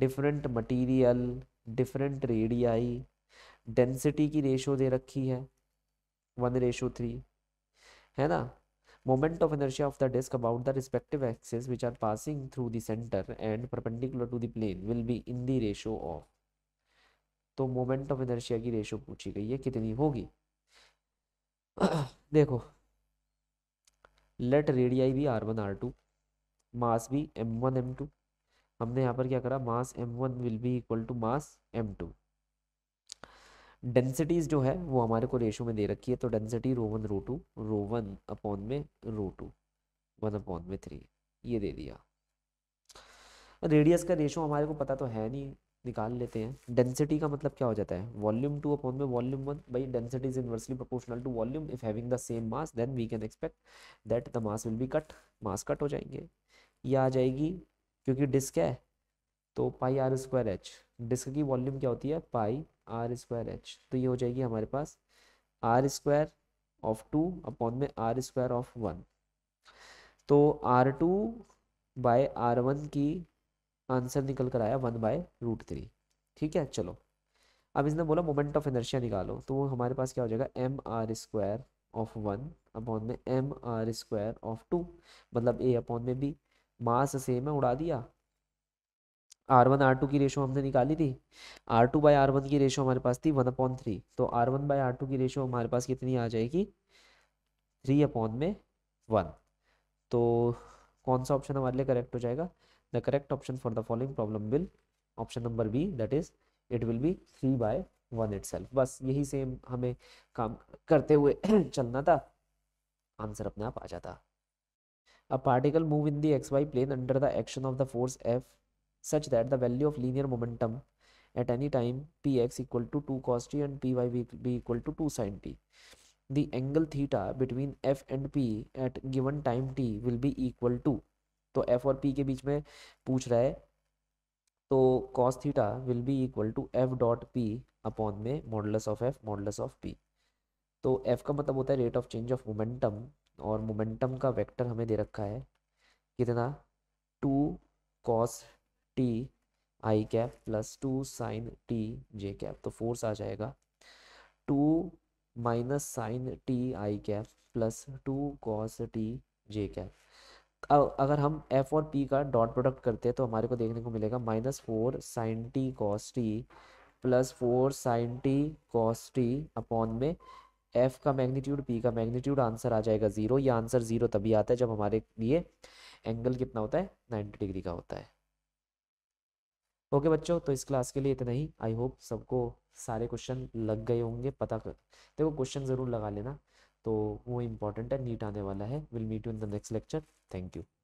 different material different radii density की रेशो दे रखी है वन रेशो थ्री है ना moment of inertia of the disc about the respective axes which are passing through centre and perpendicular to the will be in the ratio of तो moment of inertia की ratio पूछी गई है कितनी होगी देखो लेट रेडियाई भी R one R two mass भी एम वन एम टू हमने यहाँ पर क्या करा mass M one will be equal to mass M two densities जो है वो हमारे को रेशो में दे रखी है तो density rho one rho two rho one upon में रो टू वन अपॉन में थ्री ये दे दिया रेडियस का रेशो हमारे को पता तो है नहीं निकाल लेते हैं डेंसिटी का मतलब क्या हो जाता है वॉल्यूम टू अपॉन में volume one by density is inversely proportional to volume if having the same mass then we can expect that the mass will be cut mass cut हो जाएंगे ये आ जाएगी क्योंकि डिस्क है तो pi R square H disc की volume क्या होती है पाई आर स्क्वायर एच तो ये हो जाएगी हमारे पास R square of two upon में आर स्क्वायर ऑफ वन तो R two by R one की आंसर निकल कर आया वन बाय रूट थ्री ठीक है चलो अब इसने बोला मोमेंट ऑफ इनर्शिया निकालो तो वो हमारे पास क्या हो जाएगा M are square of one upon में M R square of two मतलब ए अपॉन में भी मास सेम है उड़ा दिया आर वन आर टू की रेशो हमने निकाली थी R two by R one की रेशो हमारे पास थी वन अपॉन थ्री तो R one by R two की रेशो हमारे पास कितनी आ जाएगी थ्री अपॉन में वन तो कौन सा ऑप्शन हमारे लिए करेक्ट हो जाएगा the correct option for the following problem will option number be that is it will be three by one it बस यही सेम हमें काम करते हुए चलना था आंसर अपने आप आ जाता a particle move in the X Y plane under the action of the force F such that the value of linear momentum at any time px equal to 2 cos t and py will be equal to 2 sin t. The angle theta between f and p at given time t will be equal to तो f और p के बीच में पूछ रहा है तो cos theta will be equal to F dot P upon में modulus of F modulus of P तो f का मतलब होता है rate of change of momentum और मोमेंटम का वेक्टर हमें दे रखा है कितना two cos T I cap plus two sine T J cap तो फोर्स आ जाएगा two minus sine T I cap plus two cos T J cap अब अगर हम एफ और पी का डॉट प्रोडक्ट करते हैं तो हमारे को देखने को मिलेगा minus four sine T cos T plus four sine T cos T upon में एफ का मैग्नीट्यूड पी का मैग्नीट्यूड आंसर आ जाएगा ज़ीरो या आंसर ज़ीरो तभी आता है जब हमारे लिए एंगल कितना होता है नाइन्टी डिग्री का होता है ओके बच्चों तो इस क्लास के लिए इतना ही आई होप सबको सारे क्वेश्चन लग गए होंगे पता कर देखो क्वेश्चन ज़रूर लगा लेना तो वो इम्पोर्टेंट है नीट आने वाला है will meet you in the next lecture thank you